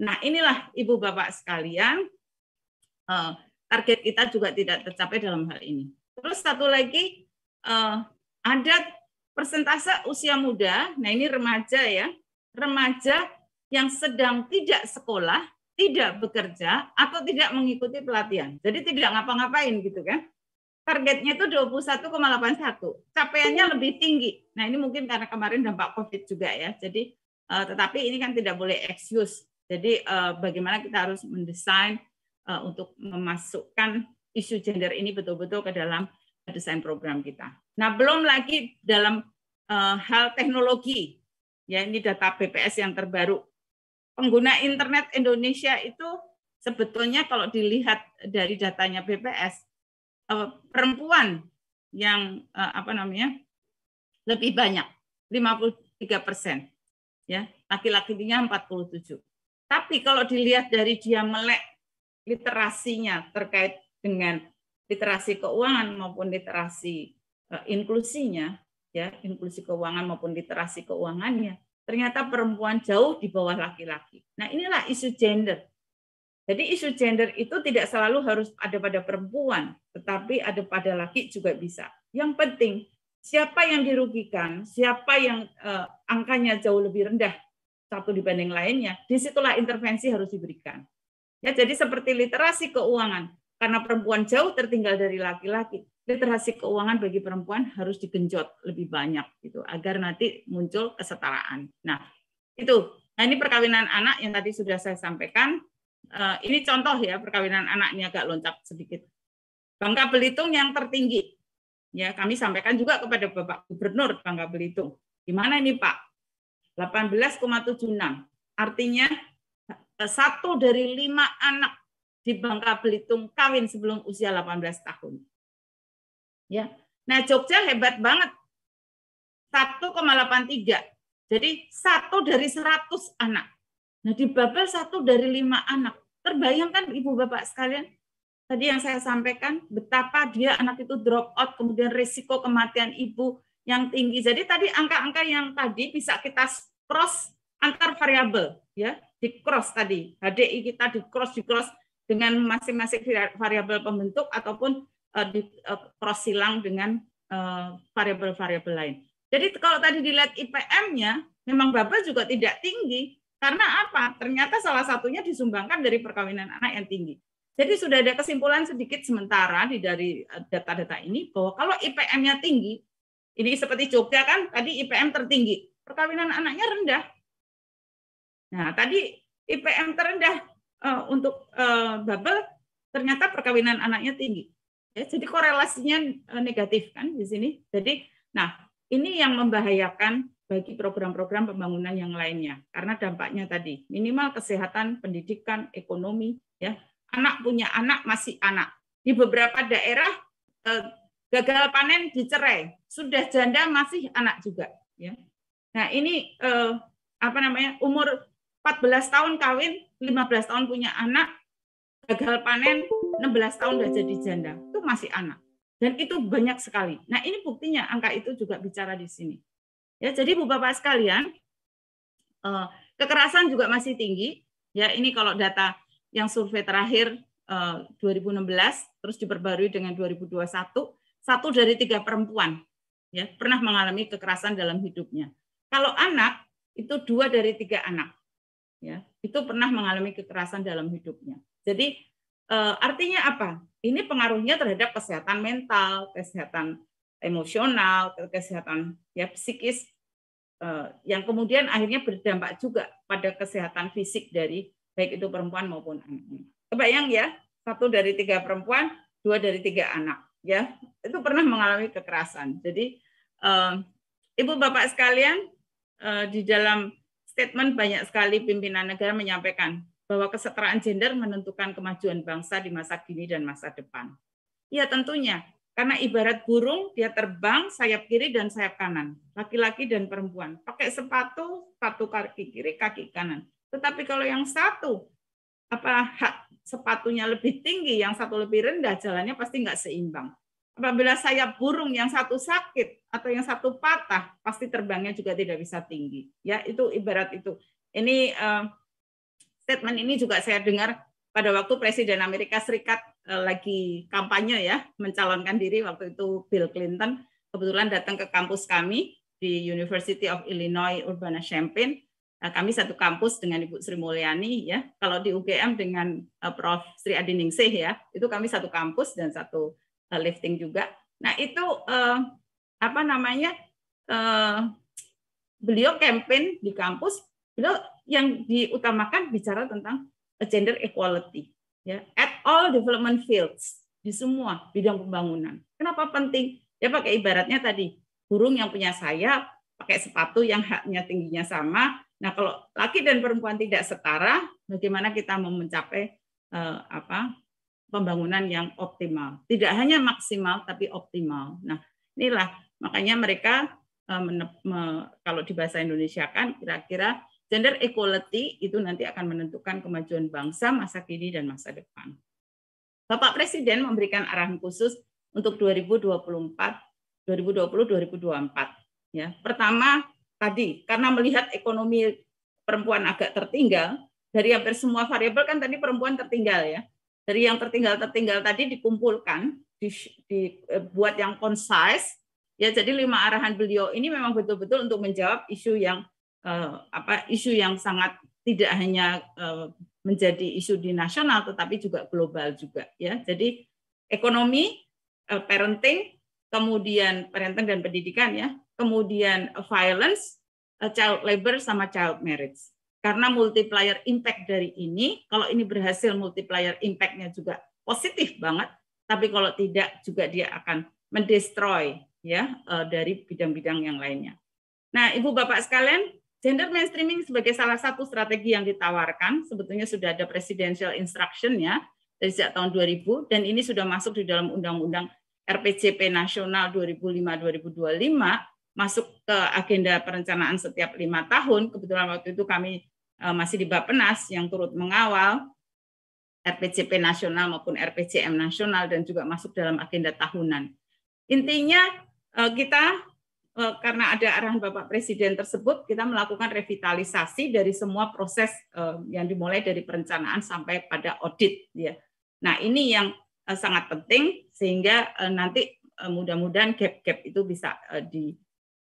Nah inilah ibu bapak sekalian eh, target kita juga tidak tercapai dalam hal ini. Terus satu lagi eh, ada persentase usia muda, nah ini remaja ya, remaja yang sedang tidak sekolah, tidak bekerja, atau tidak mengikuti pelatihan. Jadi tidak ngapa-ngapain gitu kan. Targetnya itu 21,81. Capaiannya lebih tinggi. Nah ini mungkin karena kemarin dampak COVID juga ya. Jadi uh, tetapi ini kan tidak boleh excuse. Jadi uh, bagaimana kita harus mendesain uh, untuk memasukkan isu gender ini betul-betul ke dalam desain program kita. Nah, belum lagi dalam uh, hal teknologi, ya ini data BPS yang terbaru. Pengguna internet Indonesia itu sebetulnya kalau dilihat dari datanya BPS, uh, eh, perempuan yang uh, apa namanya lebih banyak, 53 persen, ya laki-lakinya 47. Tapi kalau dilihat dari dia melek literasinya terkait dengan literasi keuangan maupun literasi eh, inklusinya, ya inklusi keuangan maupun literasi keuangannya, ternyata perempuan jauh di bawah laki-laki. Nah inilah isu gender. Jadi isu gender itu tidak selalu harus ada pada perempuan, tetapi ada pada laki juga bisa. Yang penting siapa yang dirugikan, siapa yang eh, angkanya jauh lebih rendah satu dibanding lainnya, disitulah intervensi harus diberikan. Ya, jadi seperti literasi keuangan, karena perempuan jauh tertinggal dari laki-laki, literasi keuangan bagi perempuan harus digenjot lebih banyak gitu agar nanti muncul kesetaraan. Nah, itu. Nah, ini perkawinan anak yang tadi sudah saya sampaikan. Eh, ini contoh ya perkawinan anaknya agak loncat sedikit. Bangka Belitung yang tertinggi. Ya, kami sampaikan juga kepada Bapak Gubernur Bangka Belitung. Gimana ini, Pak? 18,76. Artinya eh, satu dari lima anak di Bangka Belitung kawin sebelum usia 18 tahun. Ya. Nah, Jogja hebat banget. 1,83. Jadi satu dari 100 anak. Nah, di Babel satu dari lima anak. Terbayangkan Ibu Bapak sekalian, tadi yang saya sampaikan betapa dia anak itu drop out kemudian risiko kematian ibu yang tinggi. Jadi tadi angka-angka yang tadi bisa kita cross antar variabel ya, di cross tadi. HDI kita di cross di cross dengan masing-masing variabel pembentuk ataupun uh, di, uh, eh, silang dengan eh, variabel-variabel lain. Jadi kalau tadi dilihat IPM-nya, memang Bapak juga tidak tinggi. Karena apa? Ternyata salah satunya disumbangkan dari perkawinan anak yang tinggi. Jadi sudah ada kesimpulan sedikit sementara di dari data-data ini bahwa kalau IPM-nya tinggi, ini seperti Jogja kan tadi IPM tertinggi, perkawinan anaknya rendah. Nah, tadi IPM terendah uh, untuk uh, eh, bubble ternyata perkawinan anaknya tinggi. Ya, jadi korelasinya eh, negatif kan di sini. Jadi, nah ini yang membahayakan bagi program-program pembangunan yang lainnya karena dampaknya tadi minimal kesehatan, pendidikan, ekonomi, ya anak punya anak masih anak. Di beberapa daerah eh, gagal panen dicerai, sudah janda masih anak juga. Ya, nah ini eh, apa namanya umur 14 tahun kawin 15 tahun punya anak, gagal panen, 16 tahun udah jadi janda. Itu masih anak. Dan itu banyak sekali. Nah, ini buktinya angka itu juga bicara di sini. Ya, jadi Bu Bapak sekalian, eh, kekerasan juga masih tinggi. Ya, ini kalau data yang survei terakhir 2016 eh, terus diperbarui dengan 2021, satu dari tiga perempuan ya pernah mengalami kekerasan dalam hidupnya. Kalau anak itu dua dari tiga anak ya itu pernah mengalami kekerasan dalam hidupnya jadi eh, artinya apa ini pengaruhnya terhadap kesehatan mental kesehatan emosional kesehatan ya psikis eh, yang kemudian akhirnya berdampak juga pada kesehatan fisik dari baik itu perempuan maupun anak kebayang ya satu dari tiga perempuan dua dari tiga anak ya itu pernah mengalami kekerasan jadi eh, ibu bapak sekalian di dalam statement banyak sekali pimpinan negara menyampaikan bahwa kesetaraan gender menentukan kemajuan bangsa di masa kini dan masa depan. Ya tentunya, karena ibarat burung, dia terbang sayap kiri dan sayap kanan, laki-laki dan perempuan. Pakai sepatu, sepatu kaki kiri, kaki kanan. Tetapi kalau yang satu, apa hak sepatunya lebih tinggi, yang satu lebih rendah, jalannya pasti nggak seimbang apabila sayap burung yang satu sakit atau yang satu patah, pasti terbangnya juga tidak bisa tinggi. Ya, itu ibarat itu. Ini uh, statement ini juga saya dengar pada waktu Presiden Amerika Serikat uh, lagi kampanye ya, mencalonkan diri waktu itu Bill Clinton kebetulan datang ke kampus kami di University of Illinois Urbana-Champaign. Nah, kami satu kampus dengan Ibu Sri Mulyani ya. Kalau di UGM dengan uh, Prof Sri Adiningsih ya, itu kami satu kampus dan satu Eh, lifting juga. Nah itu uh, apa namanya uh, beliau campaign di kampus beliau yang diutamakan bicara tentang gender equality ya at all development fields di semua bidang pembangunan. Kenapa penting? Ya pakai ibaratnya tadi burung yang punya sayap pakai sepatu yang haknya tingginya sama. Nah kalau laki dan perempuan tidak setara, bagaimana kita mau mencapai uh, apa pembangunan yang optimal. Tidak hanya maksimal tapi optimal. Nah, inilah makanya mereka e, kalau di bahasa Indonesia kan kira-kira gender equality itu nanti akan menentukan kemajuan bangsa masa kini dan masa depan. Bapak Presiden memberikan arahan khusus untuk 2024 2020 2024 ya. Pertama tadi karena melihat ekonomi perempuan agak tertinggal dari hampir semua variabel kan tadi perempuan tertinggal ya dari yang tertinggal-tertinggal tadi dikumpulkan, dibuat e, yang concise. Ya, jadi lima arahan beliau ini memang betul-betul untuk menjawab isu yang e, apa isu yang sangat tidak hanya e, menjadi isu di nasional tetapi juga global juga ya. Jadi ekonomi, parenting, kemudian parenting dan pendidikan ya, kemudian violence, child labor sama child marriage. Karena multiplier impact dari ini, kalau ini berhasil multiplier impact-nya juga positif banget, tapi kalau tidak juga dia akan mendestroy ya eh, dari bidang-bidang yang lainnya. Nah, Ibu Bapak sekalian, gender mainstreaming sebagai salah satu strategi yang ditawarkan sebetulnya sudah ada presidential instruction ya dari sejak tahun 2000 dan ini sudah masuk di dalam undang-undang RPJP nasional 2005-2025 masuk ke agenda perencanaan setiap lima tahun. Kebetulan waktu itu kami eh, masih di Bappenas yang turut mengawal RPJP nasional maupun RPJM nasional dan juga masuk dalam agenda tahunan. Intinya eh, kita eh, karena ada arahan Bapak Presiden tersebut, kita melakukan revitalisasi dari semua proses yang dimulai dari perencanaan sampai pada audit. ya Nah ini yang sangat penting sehingga nanti mudah-mudahan gap-gap itu bisa di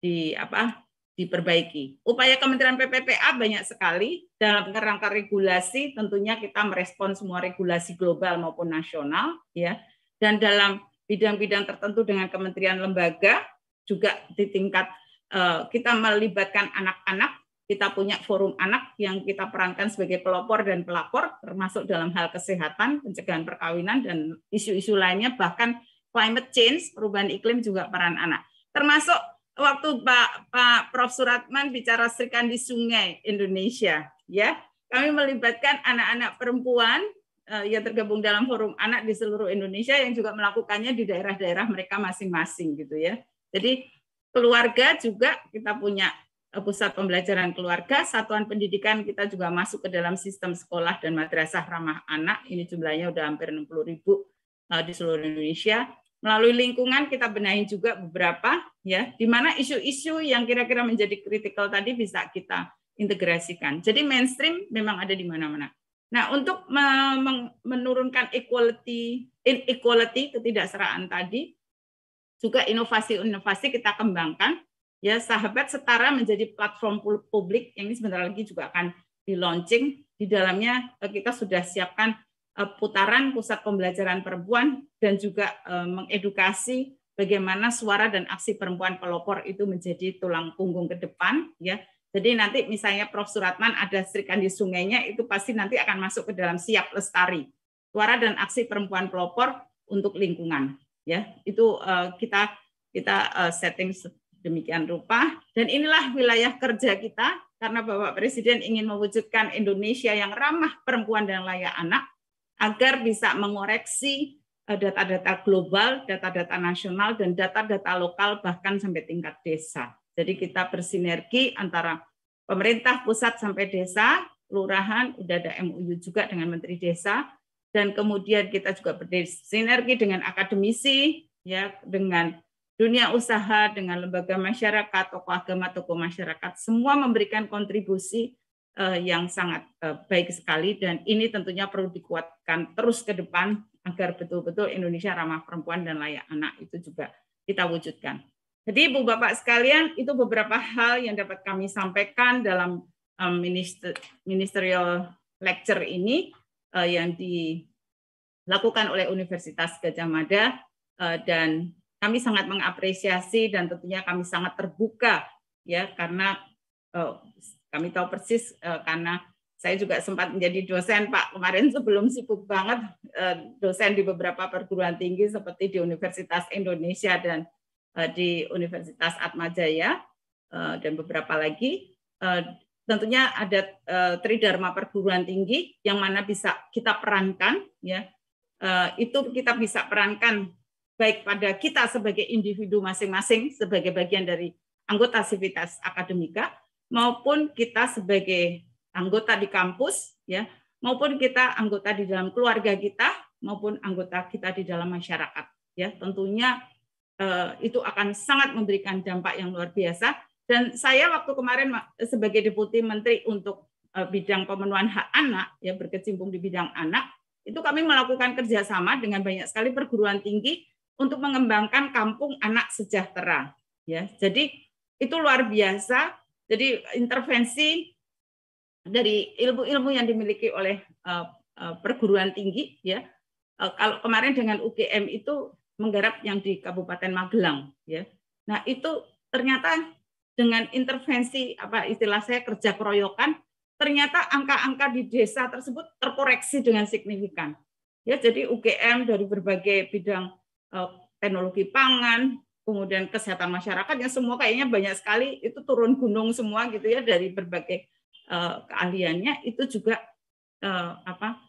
di apa diperbaiki. Upaya Kementerian PPPA banyak sekali dalam kerangka regulasi tentunya kita merespon semua regulasi global maupun nasional ya. Dan dalam bidang-bidang tertentu dengan kementerian lembaga juga di tingkat eh, kita melibatkan anak-anak kita punya forum anak yang kita perankan sebagai pelopor dan pelapor, termasuk dalam hal kesehatan, pencegahan perkawinan, dan isu-isu lainnya, bahkan climate change, perubahan iklim juga peran anak. Termasuk waktu Pak Pak Prof Suratman bicara di Sungai Indonesia, ya. Kami melibatkan anak-anak perempuan uh, yang tergabung dalam forum anak di seluruh Indonesia yang juga melakukannya di daerah-daerah mereka masing-masing gitu ya. Jadi keluarga juga kita punya eh, pusat pembelajaran keluarga, satuan pendidikan kita juga masuk ke dalam sistem sekolah dan madrasah ramah anak. Ini jumlahnya udah hampir 60 ribu eh, di seluruh Indonesia melalui lingkungan kita benahi juga beberapa ya di mana isu-isu yang kira-kira menjadi kritikal tadi bisa kita integrasikan. Jadi mainstream memang ada di mana-mana. Nah, untuk menurunkan equality inequality ketidakseraan tadi juga inovasi-inovasi kita kembangkan ya sahabat setara menjadi platform publik yang ini sebentar lagi juga akan di launching di dalamnya eh, kita sudah siapkan Eh, putaran pusat pembelajaran perempuan dan juga eh, mengedukasi bagaimana suara dan aksi perempuan pelopor itu menjadi tulang punggung ke depan ya. Jadi nanti misalnya Prof Suratman ada Srikandi Sungainya itu pasti nanti akan masuk ke dalam siap lestari. Suara dan aksi perempuan pelopor untuk lingkungan ya. Itu eh, kita kita setting demikian rupa dan inilah wilayah kerja kita karena Bapak Presiden ingin mewujudkan Indonesia yang ramah perempuan dan layak anak agar bisa mengoreksi eh, data-data global, data-data nasional, dan data-data lokal bahkan sampai tingkat desa. Jadi kita bersinergi antara pemerintah pusat sampai desa, kelurahan, udah ada MUU juga dengan Menteri Desa, dan kemudian kita juga bersinergi dengan akademisi, ya dengan dunia usaha, dengan lembaga masyarakat, tokoh agama, tokoh masyarakat, semua memberikan kontribusi Eh, yang sangat eh, baik sekali dan ini tentunya perlu dikuatkan terus ke depan agar betul-betul Indonesia ramah perempuan dan layak anak itu juga kita wujudkan. Jadi Ibu Bapak sekalian itu beberapa hal yang dapat kami sampaikan dalam eh, ministerial lecture ini yang dilakukan oleh Universitas Gajah Mada dan kami sangat mengapresiasi dan tentunya kami sangat terbuka ya karena kami tahu persis eh, karena saya juga sempat menjadi dosen, Pak. Kemarin sebelum sibuk banget, eh, dosen di beberapa perguruan tinggi seperti di Universitas Indonesia dan eh, di Universitas Atmajaya dan beberapa lagi. Tentunya ada tridharma perguruan tinggi yang mana bisa kita perankan, ya. Itu kita bisa perankan baik pada kita sebagai individu masing-masing sebagai bagian dari anggota sivitas akademika maupun kita sebagai anggota di kampus ya maupun kita anggota di dalam keluarga kita maupun anggota kita di dalam masyarakat ya tentunya eh, itu akan sangat memberikan dampak yang luar biasa dan saya waktu kemarin sebagai deputi menteri untuk eh, bidang pemenuhan hak anak ya berkecimpung di bidang anak itu kami melakukan kerjasama dengan banyak sekali perguruan tinggi untuk mengembangkan kampung anak sejahtera ya jadi itu luar biasa jadi intervensi dari ilmu-ilmu yang dimiliki oleh eh, eh, perguruan tinggi ya. Eh, kalau kemarin dengan UGM itu menggarap yang di Kabupaten Magelang ya. Nah, itu ternyata dengan intervensi apa istilah saya kerja keroyokan ternyata angka-angka di desa tersebut terkoreksi dengan signifikan. Ya, jadi UGM dari berbagai bidang teknologi pangan, kemudian kesehatan masyarakat yang semua kayaknya banyak sekali itu turun gunung semua gitu ya dari berbagai eh, keahliannya itu juga uh, apa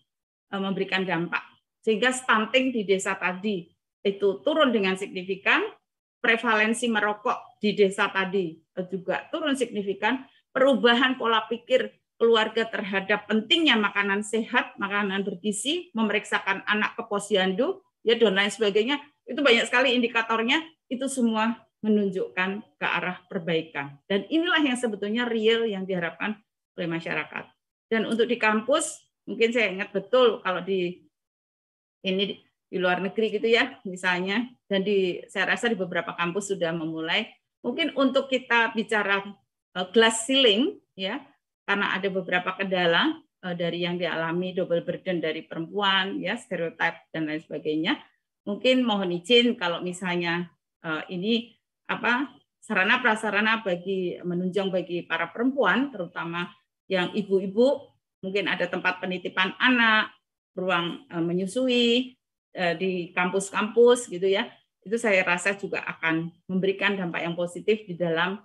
uh, memberikan dampak sehingga stunting di desa tadi itu turun dengan signifikan prevalensi merokok di desa tadi juga turun signifikan perubahan pola pikir keluarga terhadap pentingnya makanan sehat, makanan bergizi, memeriksakan anak ke posyandu, ya dan lain sebagainya. Itu banyak sekali indikatornya itu semua menunjukkan ke arah perbaikan. Dan inilah yang sebetulnya real yang diharapkan oleh masyarakat. Dan untuk di kampus, mungkin saya ingat betul kalau di ini di luar negeri gitu ya, misalnya, dan di saya rasa di beberapa kampus sudah memulai. Mungkin untuk kita bicara e, glass ceiling ya, karena ada beberapa kendala e, dari yang dialami double burden dari perempuan ya, stereotip dan lain sebagainya. Mungkin mohon izin kalau misalnya Eh, ini apa sarana prasarana bagi menunjang bagi para perempuan terutama yang ibu-ibu mungkin ada tempat penitipan anak ruang eh, menyusui eh, di kampus-kampus gitu ya itu saya rasa juga akan memberikan dampak yang positif di dalam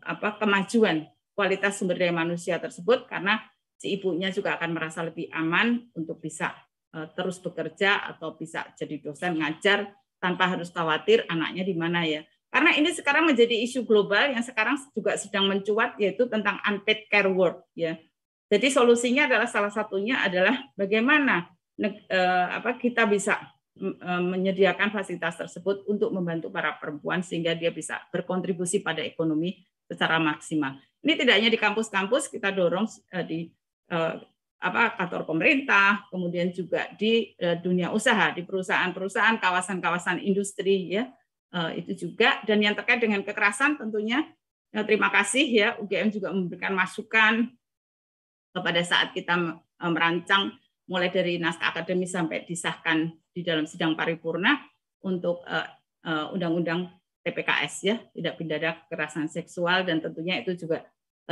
apa kemajuan kualitas sumber daya manusia tersebut karena si ibunya juga akan merasa lebih aman untuk bisa terus bekerja atau bisa jadi dosen ngajar tanpa harus khawatir anaknya di mana ya. Karena ini sekarang menjadi isu global yang sekarang juga sedang mencuat yaitu tentang unpaid care work ya. Jadi solusinya adalah salah satunya adalah bagaimana eh, apa kita bisa eh, menyediakan fasilitas tersebut untuk membantu para perempuan sehingga dia bisa berkontribusi pada ekonomi secara maksimal. Ini tidak hanya di kampus-kampus kita dorong eh, di apa kantor pemerintah, kemudian juga di eh, dunia usaha, di perusahaan-perusahaan, kawasan-kawasan industri ya. Eh, itu juga dan yang terkait dengan kekerasan tentunya ya, terima kasih ya UGM juga memberikan masukan kepada saat kita merancang mulai dari naskah akademis sampai disahkan di dalam sidang paripurna untuk undang-undang TPKS ya, tidak pidana kekerasan seksual dan tentunya itu juga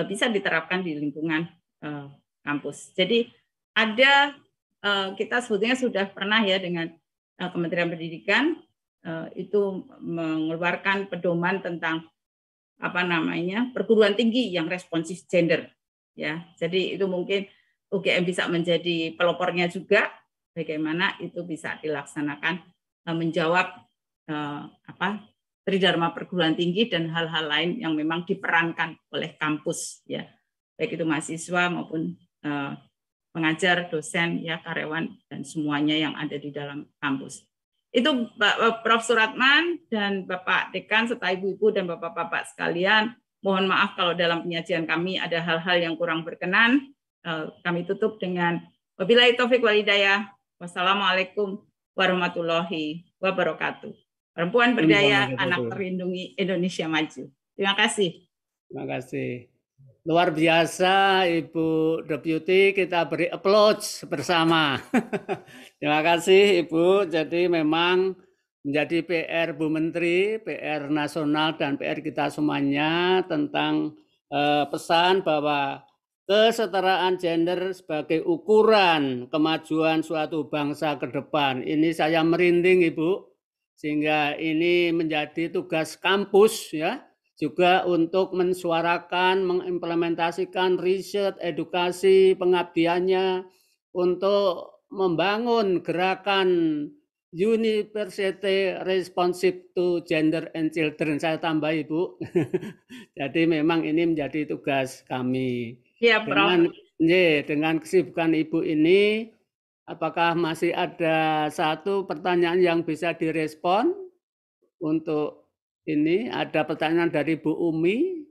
bisa diterapkan di lingkungan kampus. Jadi ada eh, kita sebetulnya sudah pernah ya dengan eh, Kementerian Pendidikan eh, itu mengeluarkan pedoman tentang apa namanya perguruan tinggi yang responsif gender ya. Jadi itu mungkin UGM bisa menjadi pelopornya juga bagaimana itu bisa dilaksanakan menjawab apa tridharma perguruan tinggi dan hal-hal lain yang memang diperankan oleh kampus ya baik itu mahasiswa maupun pengajar, eh, dosen, ya karyawan dan semuanya yang ada di dalam kampus. Itu eh, Prof. Suratman dan Bapak Dekan serta Ibu-ibu dan Bapak-bapak sekalian, mohon maaf kalau dalam penyajian kami ada hal-hal yang kurang berkenan. Eh, kami tutup dengan wabillahi taufik wal hidayah. Wassalamualaikum warahmatullahi wabarakatuh. Perempuan berdaya, anak terlindungi Indonesia maju. Terima kasih. Terima kasih. Luar biasa Ibu Deputy, kita beri applause bersama. Terima kasih Ibu. Jadi memang menjadi PR Bu Menteri, PR nasional dan PR kita semuanya tentang eh, pesan bahwa kesetaraan gender sebagai ukuran kemajuan suatu bangsa ke depan. Ini saya merinding Ibu, sehingga ini menjadi tugas kampus ya juga untuk mensuarakan, mengimplementasikan riset, edukasi, pengabdiannya untuk membangun gerakan University Responsive to Gender and Children. Saya tambah Ibu. Jadi memang ini menjadi tugas kami. Ya, Prof. Dengan, ye, dengan kesibukan Ibu ini, apakah masih ada satu pertanyaan yang bisa direspon untuk ini ada pertanyaan dari Bu Umi.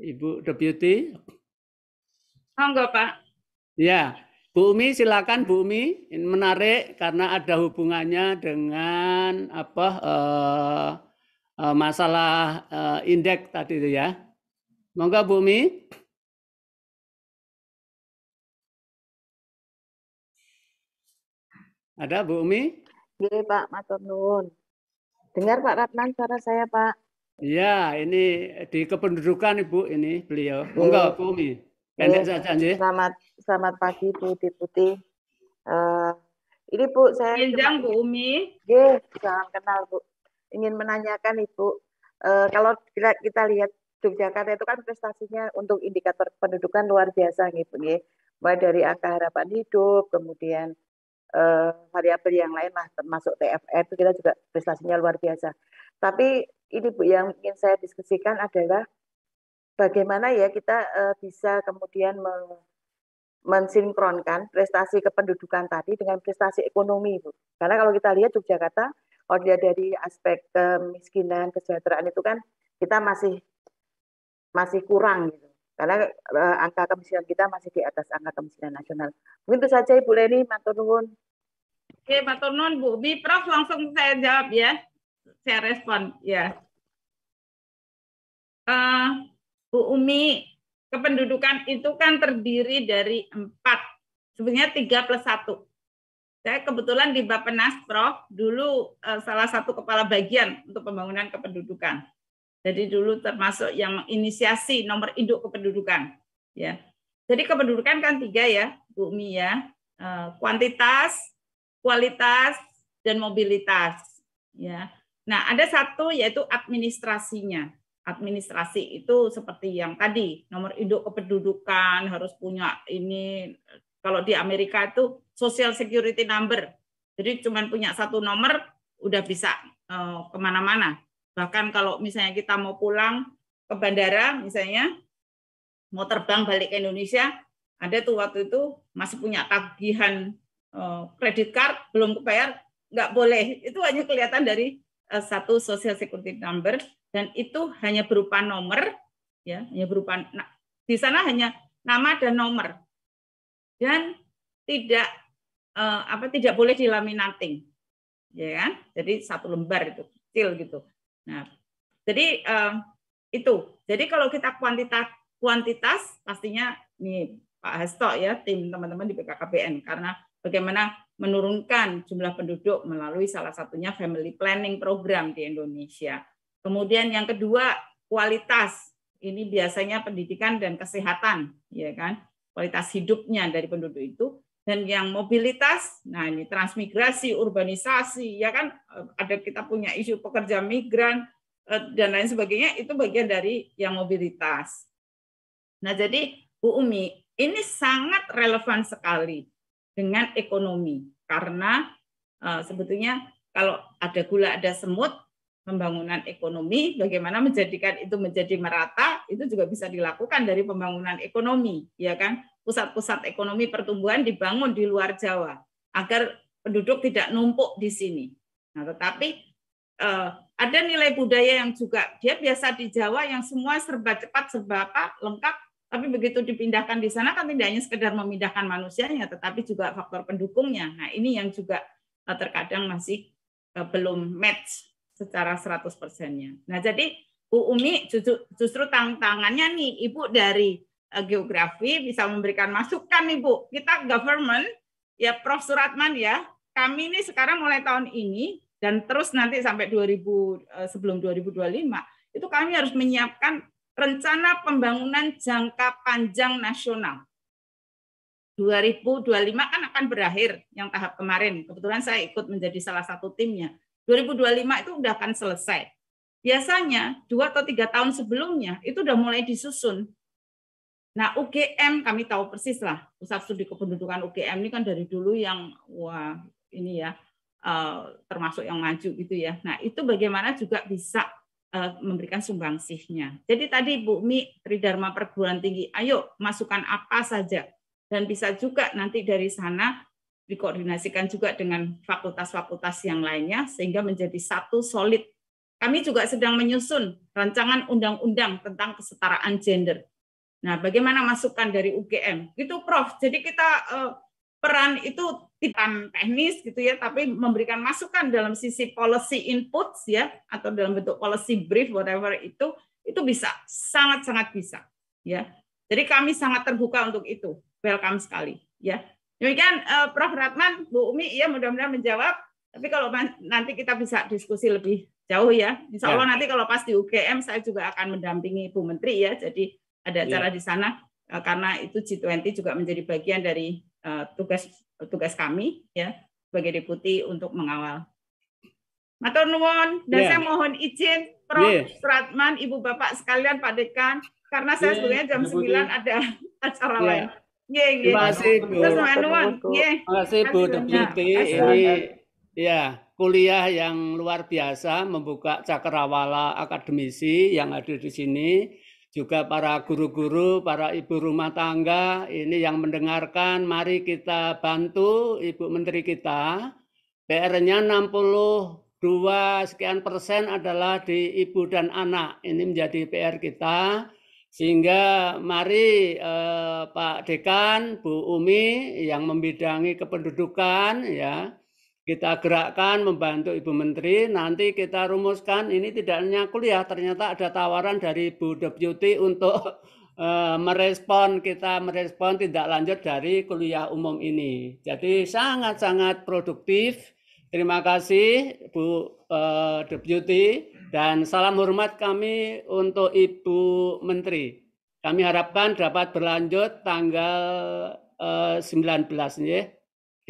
Ibu Deputy. Monggo Pak. Ya, Bu Umi silakan Bu Umi. Ini menarik karena ada hubungannya dengan apa uh, uh, masalah uh, indeks tadi itu ya. Monggo Bu Umi. Ada Bu Umi? Iya Pak, matur Nun. Dengar Pak Ratnan suara saya Pak. Iya, ini di kependudukan Ibu ini beliau. Enggak, Bu Umi. Pendek saja, Nji. Selamat selamat pagi Bu Deputi. Uh, ini Bu, saya Pinjang Bu Umi. Nggih, salam kenal Bu. Ingin menanyakan Ibu, uh, kalau kita, kita lihat Yogyakarta itu kan prestasinya untuk indikator pendudukan luar biasa nih Bu nggih. Mulai dari angka harapan hidup, kemudian uh, variabel yang lain lah termasuk TFR itu kita juga prestasinya luar biasa. Tapi ini Bu yang ingin saya diskusikan adalah bagaimana ya kita uh, bisa kemudian meng mensinkronkan prestasi kependudukan tadi dengan prestasi ekonomi Bu. Karena kalau kita lihat Yogyakarta kalau dilihat dari aspek kemiskinan, kesejahteraan itu kan kita masih masih kurang gitu karena uh, angka kemiskinan kita masih di atas angka kemiskinan nasional. Mungkin itu saja Ibu Leni, matur nuwun. Oke, matur nuwun Bu Bi, Prof langsung saya jawab ya. Saya respon ya. Uh, Bu Umi, kependudukan itu kan terdiri dari empat, sebenarnya tiga plus satu. Saya kebetulan di Bapenas, Prof, dulu uh, salah satu kepala bagian untuk pembangunan kependudukan. Jadi dulu termasuk yang menginisiasi nomor induk kependudukan. Ya. Jadi kependudukan kan tiga ya, bumi ya, eh, kuantitas, kualitas, dan mobilitas. Ya. Nah ada satu yaitu administrasinya. Administrasi itu seperti yang tadi nomor induk kependudukan harus punya ini. Kalau di Amerika itu social security number. Jadi cuma punya satu nomor udah bisa eh, kemana-mana Bahkan kalau misalnya kita mau pulang ke bandara misalnya, mau terbang balik ke Indonesia, ada tuh waktu itu masih punya tagihan eh, kredit card belum kebayar, nggak boleh. Itu hanya kelihatan dari eh, satu social security number dan itu hanya berupa nomor ya hanya berupa nah, di sana hanya nama dan nomor dan tidak eh, apa tidak boleh dilaminating ya kan jadi satu lembar itu kecil gitu Nah, jadi um, itu. Jadi kalau kita kuantitas kuantitas pastinya nih Pak Hasto ya tim teman-teman di BKKBN karena bagaimana menurunkan jumlah penduduk melalui salah satunya family planning program di Indonesia. Kemudian yang kedua kualitas ini biasanya pendidikan dan kesehatan ya kan kualitas hidupnya dari penduduk itu dan yang mobilitas, nah ini transmigrasi, urbanisasi, ya kan ada kita punya isu pekerja migran eh, dan lain sebagainya itu bagian dari yang mobilitas. Nah jadi Bu Umi ini sangat relevan sekali dengan ekonomi karena eh, sebetulnya kalau ada gula ada semut pembangunan ekonomi, bagaimana menjadikan itu menjadi merata, itu juga bisa dilakukan dari pembangunan ekonomi, ya kan? pusat-pusat ekonomi pertumbuhan dibangun di luar Jawa agar penduduk tidak numpuk di sini. Nah, tetapi eh, ada nilai budaya yang juga dia biasa di Jawa yang semua serba cepat, serba apa, lengkap, tapi begitu dipindahkan di sana kan tidak hanya sekedar memindahkan manusianya, tetapi juga faktor pendukungnya. Nah, ini yang juga eh, terkadang masih eh, belum match secara 100 persennya. Nah, jadi Bu Umi justru, justru tantangannya nih Ibu dari Eh, geografi bisa memberikan masukan nih Bu. Kita government ya Prof Suratman ya, kami ini sekarang mulai tahun ini dan terus nanti sampai 2000 eh, sebelum 2025 itu kami harus menyiapkan rencana pembangunan jangka panjang nasional. 2025 kan akan berakhir yang tahap kemarin. Kebetulan saya ikut menjadi salah satu timnya. 2025 itu udah akan selesai. Biasanya dua atau tiga tahun sebelumnya itu udah mulai disusun Nah, UGM kami tahu persis lah. Pusat Studi Kependudukan UGM ini kan dari dulu yang wah ini ya eh, termasuk yang maju gitu ya. Nah, itu bagaimana juga bisa eh, memberikan sumbangsihnya. Jadi tadi Bu Mi Tridharma perguruan tinggi, ayo masukan apa saja dan bisa juga nanti dari sana dikoordinasikan juga dengan fakultas-fakultas yang lainnya sehingga menjadi satu solid. Kami juga sedang menyusun rancangan undang-undang tentang kesetaraan gender Nah, bagaimana masukan dari UGM? Gitu, Prof. Jadi kita eh, peran itu tidak teknis gitu ya, tapi memberikan masukan dalam sisi policy inputs ya, atau dalam bentuk policy brief whatever itu, itu bisa sangat-sangat bisa ya. Jadi kami sangat terbuka untuk itu, welcome sekali ya. Demikian uh, Prof. Ratman, Bu Umi, ya mudah-mudahan menjawab. Tapi kalau nanti kita bisa diskusi lebih jauh ya. Insya ya. Allah ya. nanti kalau pas di UGM saya juga akan mendampingi Bu Menteri ya. Jadi ada iya. acara yeah. di sana eh, karena itu G20 juga menjadi bagian dari eh, tugas tugas kami ya sebagai deputi untuk mengawal. Matur nuwun dan yeah. saya mohon izin Prof yeah. Stratman, Ibu Bapak sekalian Pak Dekan karena saya yeah. sebenarnya jam yeah. 9 ada acara yeah. lain. Yeah, iya, iya. yeah. Terima kasih Bu. Terima kasih Bu Deputi. Ini ya kuliah yang luar biasa membuka cakrawala akademisi yang ada di sini juga para guru-guru, para ibu rumah tangga ini yang mendengarkan, mari kita bantu Ibu Menteri kita. PR-nya 62 sekian persen adalah di ibu dan anak. Ini menjadi PR kita. Sehingga mari eh, Pak Dekan, Bu Umi yang membidangi kependudukan ya, kita gerakkan membantu Ibu Menteri, nanti kita rumuskan ini tidak hanya kuliah, ya. ternyata ada tawaran dari Bu Deputi untuk e, merespon kita merespon tidak lanjut dari kuliah umum ini. Jadi sangat-sangat produktif. Terima kasih Bu e, Deputi dan salam hormat kami untuk Ibu Menteri. Kami harapkan dapat berlanjut tanggal e, 19 ya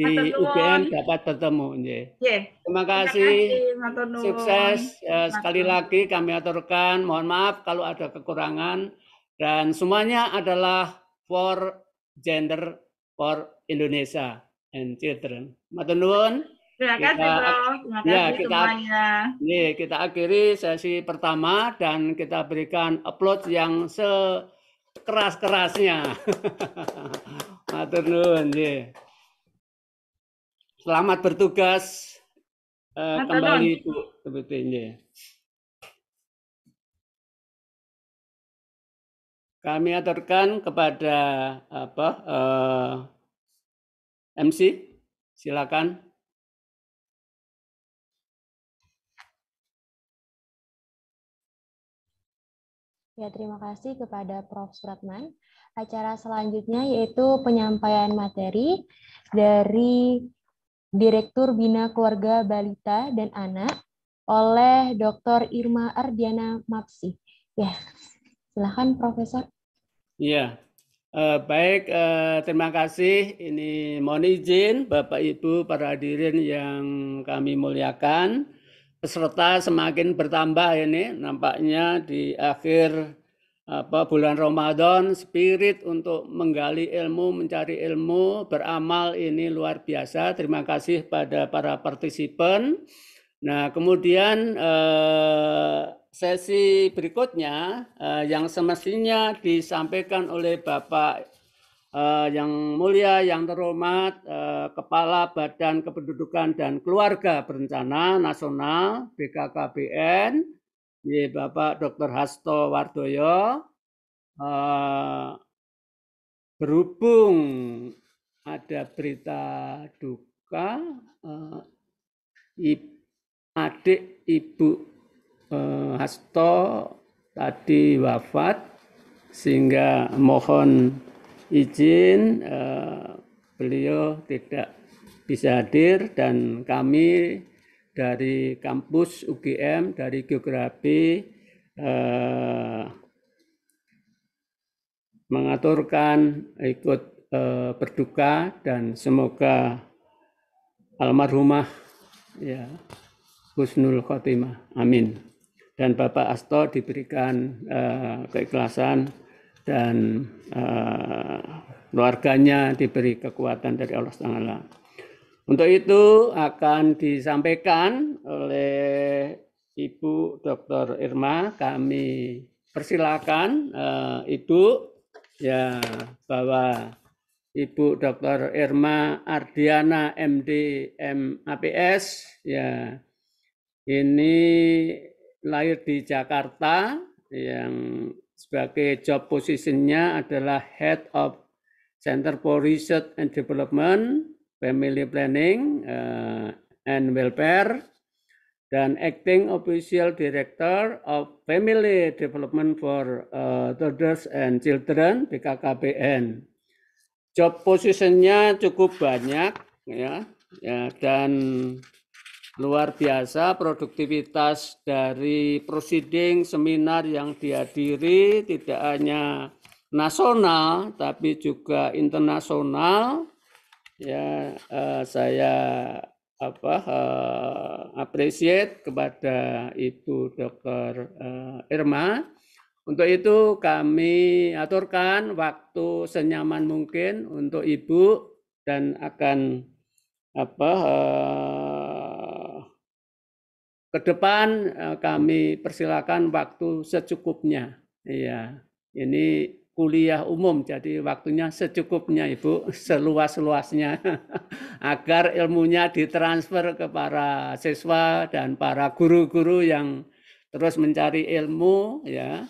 di UGM dapat bertemu. Yeah. Terima kasih, Terima kasih sukses ya, sekali lagi kami aturkan. Mohon maaf kalau ada kekurangan dan semuanya adalah for gender for Indonesia and children. Matenun. Terima ya, kasih, kita, Terima kasih ya, kita, semuanya. Nih, kita akhiri sesi pertama dan kita berikan upload yang sekeras-kerasnya. Matur nuwun, nggih. Selamat bertugas uh, kembali Bu sebetulnya. Kami aturkan kepada apa uh, eh, MC, silakan. Ya, terima kasih kepada Prof. Suratman. Acara selanjutnya yaitu penyampaian materi dari Direktur Bina Keluarga Balita dan Anak oleh Dr. Irma Ardiana Mapsi. Ya, silakan Profesor. Iya, Uh, baik, uh, terima kasih. Ini mohon izin Bapak Ibu para hadirin yang kami muliakan. Peserta semakin bertambah ini nampaknya di akhir apa bulan Ramadan spirit untuk menggali ilmu, mencari ilmu, beramal ini luar biasa. Terima kasih pada para partisipan. Nah, kemudian eh, sesi berikutnya eh, yang semestinya disampaikan oleh Bapak eh, yang mulia, yang terhormat, Kepala Badan Kependudukan dan Keluarga Berencana Nasional BKKBN Ye, Bapak Dr. Hasto Wardoyo uh, berhubung ada berita duka uh, i, adik Ibu uh, Hasto tadi wafat sehingga mohon izin uh, beliau tidak bisa hadir dan kami dari kampus UGM, dari geografi, eh, mengaturkan ikut eh, berduka dan semoga almarhumah ya husnul khotimah. Amin. Dan Bapak Asto diberikan eh, keikhlasan dan eh, keluarganya diberi kekuatan dari Allah Taala. Untuk itu akan disampaikan oleh Ibu Dr. Irma, kami persilakan uh, Ibu ya bahwa Ibu Dr. Irma Ardiana MD MAPS ya ini lahir di Jakarta yang sebagai job positionnya adalah Head of Center for Research and Development Family Planning uh, and Welfare, dan Acting Official Director of Family Development for uh, Toddlers and Children BKKBN. Job positionnya cukup banyak ya, ya dan luar biasa produktivitas dari proceeding seminar yang dihadiri tidak hanya nasional tapi juga internasional ya uh, saya apa uh, appreciate kepada Ibu Dr. Uh, eh, Irma. Untuk itu kami aturkan waktu senyaman mungkin untuk Ibu dan akan apa uh, ke depan uh, kami persilakan waktu secukupnya. Iya. Ini kuliah umum. Jadi waktunya secukupnya Ibu, seluas-luasnya agar ilmunya ditransfer ke para siswa dan para guru-guru yang terus mencari ilmu ya.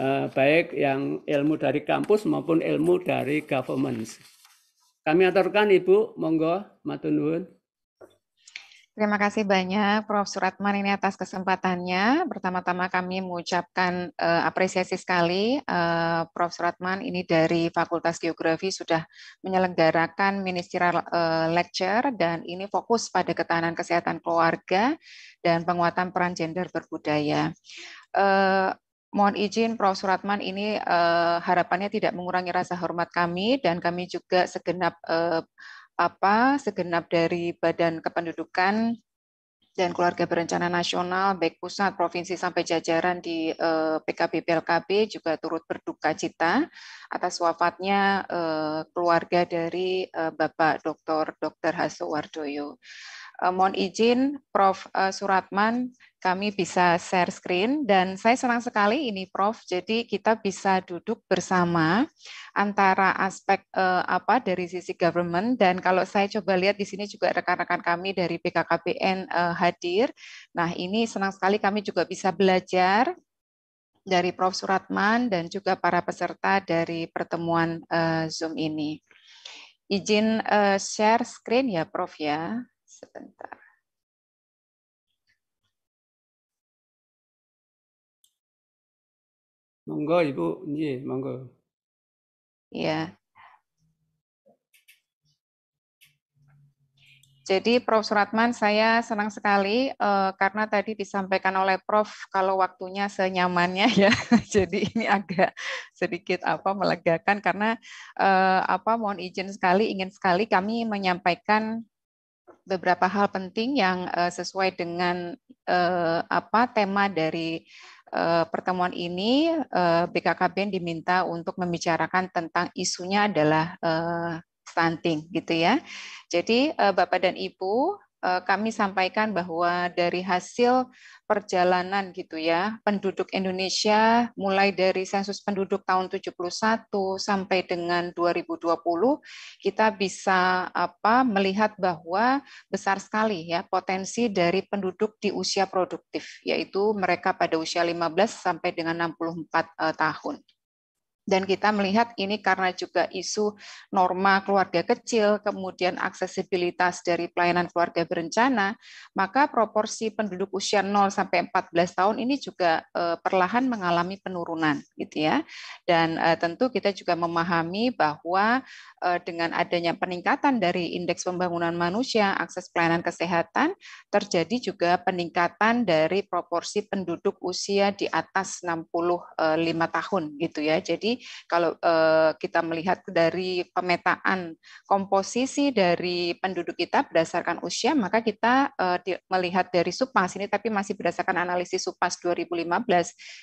Eh, baik yang ilmu dari kampus maupun ilmu dari government. Kami aturkan Ibu, monggo matur Terima kasih banyak Prof. Suratman ini atas kesempatannya. Pertama-tama kami mengucapkan uh, apresiasi sekali uh, Prof. Suratman ini dari Fakultas Geografi sudah menyelenggarakan ministerial uh, lecture dan ini fokus pada ketahanan kesehatan keluarga dan penguatan peran gender berbudaya. Uh, Mohon izin Prof. Suratman ini uh, harapannya tidak mengurangi rasa hormat kami dan kami juga segenap uh, apa segenap dari Badan Kependudukan dan Keluarga Berencana Nasional baik pusat, provinsi sampai jajaran di eh, PKB PLKB juga turut berduka cita atas wafatnya eh, keluarga dari eh, Bapak Dr. Dr. Hasso Wardoyo uh, mohon izin Prof. Uh, Suratman kami bisa share screen dan saya senang sekali ini Prof. Jadi kita bisa duduk bersama antara aspek uh, apa dari sisi government dan kalau saya coba lihat di sini juga rekan-rekan kami dari BKKBN uh, hadir. Nah, ini senang sekali kami juga bisa belajar dari Prof. Suratman dan juga para peserta dari pertemuan uh, Zoom ini. Izin uh, share screen ya Prof ya sebentar. Monggo Ibu, iya, monggo. Iya. Jadi Prof. Suratman, saya senang sekali eh, karena tadi disampaikan oleh Prof. kalau waktunya senyamannya ya. Jadi ini agak sedikit apa melegakan karena eh, apa mohon izin sekali, ingin sekali kami menyampaikan beberapa hal penting yang uh, sesuai dengan uh, apa tema dari uh, pertemuan ini uh, BKKBN diminta untuk membicarakan tentang isunya adalah uh, stunting gitu ya. Jadi uh, Bapak dan Ibu Eh, kami sampaikan bahwa dari hasil perjalanan gitu ya, penduduk Indonesia mulai dari sensus penduduk tahun 71 sampai dengan 2020 kita bisa apa melihat bahwa besar sekali ya potensi dari penduduk di usia produktif yaitu mereka pada usia 15 sampai dengan 64 eh, tahun dan kita melihat ini karena juga isu norma keluarga kecil, kemudian aksesibilitas dari pelayanan keluarga berencana, maka proporsi penduduk usia 0 sampai 14 tahun ini juga eh, perlahan mengalami penurunan gitu ya. Dan eh, tentu kita juga memahami bahwa eh, dengan adanya peningkatan dari indeks pembangunan manusia, akses pelayanan kesehatan, terjadi juga peningkatan dari proporsi penduduk usia di atas 65 tahun gitu ya. Jadi kalau eh, kita melihat dari pemetaan komposisi dari penduduk kita berdasarkan usia, maka kita eh, di, melihat dari Supas ini, tapi masih berdasarkan analisis Supas 2015.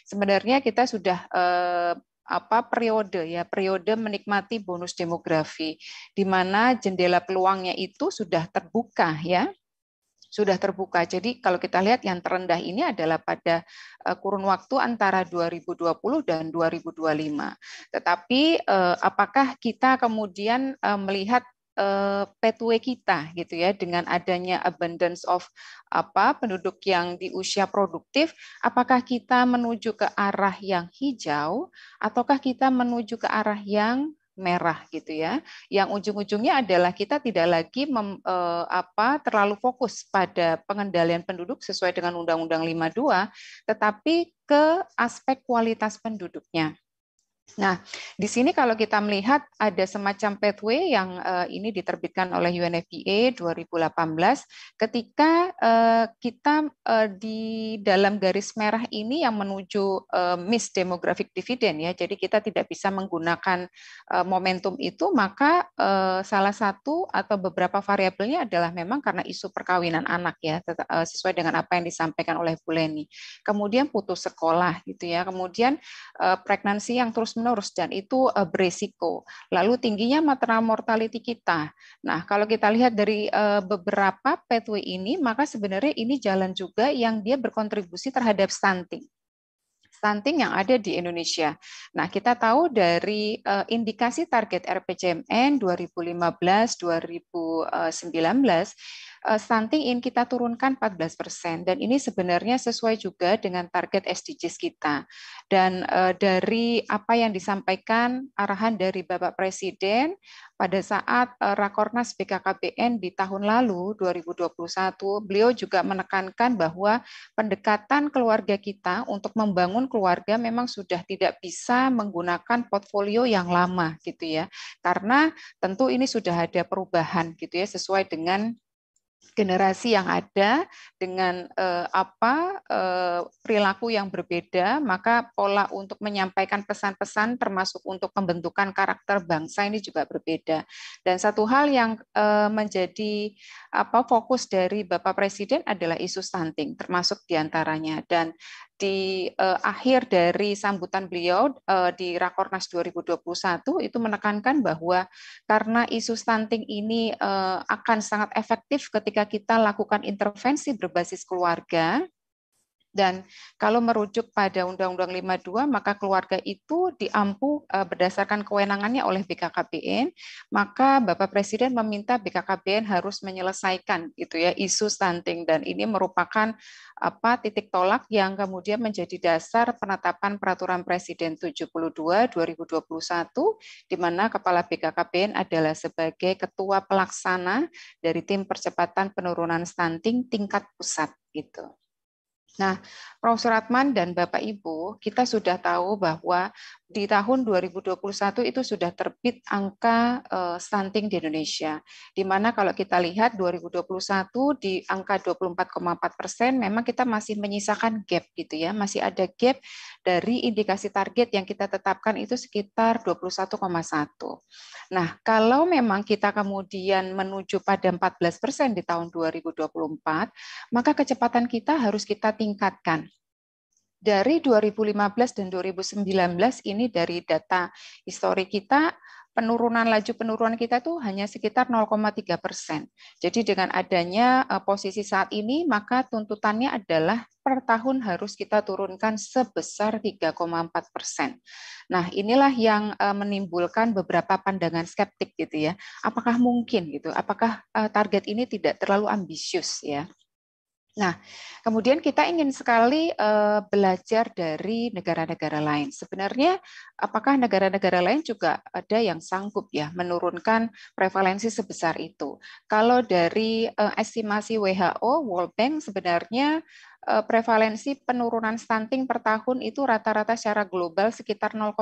Sebenarnya kita sudah eh, apa periode ya periode menikmati bonus demografi di mana jendela peluangnya itu sudah terbuka ya sudah terbuka. Jadi kalau kita lihat yang terendah ini adalah pada eh, kurun waktu antara 2020 dan 2025. Tetapi eh, apakah kita kemudian eh, melihat pathway kita gitu ya dengan adanya abundance of apa penduduk yang di usia produktif apakah kita menuju ke arah yang hijau ataukah kita menuju ke arah yang merah gitu ya. Yang ujung-ujungnya adalah kita tidak lagi mem, e, apa terlalu fokus pada pengendalian penduduk sesuai dengan Undang-Undang 52 tetapi ke aspek kualitas penduduknya. Nah, di sini kalau kita melihat ada semacam pathway yang uh, ini diterbitkan oleh UNFPA 2018 ketika uh, kita uh, di dalam garis merah ini yang menuju uh, miss demographic dividend ya. Jadi kita tidak bisa menggunakan uh, momentum itu, maka uh, salah satu atau beberapa variabelnya adalah memang karena isu perkawinan anak ya sesuai dengan apa yang disampaikan oleh Bu Leni. Kemudian putus sekolah gitu ya. Kemudian uh, pregnansi yang terus terus-menerus dan itu uh, eh, beresiko. Lalu tingginya maternal mortality kita. Nah, kalau kita lihat dari uh, beberapa pathway ini, maka sebenarnya ini jalan juga yang dia berkontribusi terhadap stunting stunting yang ada di Indonesia. Nah, kita tahu dari uh, indikasi target RPJMN 2015-2019 Eh, stunting in kita turunkan 14% persen dan ini sebenarnya sesuai juga dengan target SDGs kita. Dan eh, dari apa yang disampaikan arahan dari Bapak Presiden pada saat eh, Rakornas BKKBN di tahun lalu 2021, beliau juga menekankan bahwa pendekatan keluarga kita untuk membangun keluarga memang sudah tidak bisa menggunakan portfolio yang lama gitu ya. Karena tentu ini sudah ada perubahan gitu ya sesuai dengan generasi yang ada dengan eh, apa eh, perilaku yang berbeda maka pola untuk menyampaikan pesan-pesan termasuk untuk pembentukan karakter bangsa ini juga berbeda dan satu hal yang eh, menjadi apa fokus dari Bapak Presiden adalah isu stunting termasuk diantaranya dan di eh, akhir dari sambutan beliau eh, di Rakornas 2021 itu menekankan bahwa karena isu stunting ini eh, akan sangat efektif ketika kita lakukan intervensi berbasis keluarga dan kalau merujuk pada Undang-Undang 52, maka keluarga itu diampu eh, berdasarkan kewenangannya oleh BKKBN, maka Bapak Presiden meminta BKKBN harus menyelesaikan itu ya isu stunting dan ini merupakan apa titik tolak yang kemudian menjadi dasar penetapan peraturan Presiden 72 2021 di mana kepala BKKBN adalah sebagai ketua pelaksana dari tim percepatan penurunan stunting tingkat pusat gitu. Nah, Prof. Suratman dan Bapak Ibu, kita sudah tahu bahwa di tahun 2021 itu sudah terbit angka eh, stunting di Indonesia. Di mana kalau kita lihat 2021 di angka 24,4 persen, memang kita masih menyisakan gap gitu ya, masih ada gap dari indikasi target yang kita tetapkan itu sekitar 21,1. Nah, kalau memang kita kemudian menuju pada 14 persen di tahun 2024, maka kecepatan kita harus kita tingkatkan dari 2015 dan 2019 ini dari data histori kita penurunan laju penurunan kita itu hanya sekitar 0,3 persen. Jadi dengan adanya eh, posisi saat ini, maka tuntutannya adalah per tahun harus kita turunkan sebesar 3,4 persen. Nah inilah yang eh, menimbulkan beberapa pandangan skeptik gitu ya. Apakah mungkin gitu? Apakah eh, target ini tidak terlalu ambisius ya? Nah, kemudian kita ingin sekali eh, belajar dari negara-negara lain. Sebenarnya, apakah negara-negara lain juga ada yang sanggup ya menurunkan prevalensi sebesar itu? Kalau dari eh, estimasi WHO, World Bank sebenarnya Eh, prevalensi penurunan stunting per tahun itu rata-rata secara global sekitar 0,5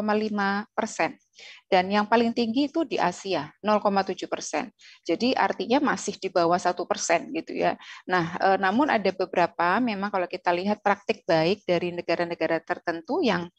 persen. Dan yang paling tinggi itu di Asia, 0,7 persen. Jadi artinya masih di bawah satu persen gitu ya. Nah, eh, namun ada beberapa memang kalau kita lihat praktik baik dari negara-negara tertentu yang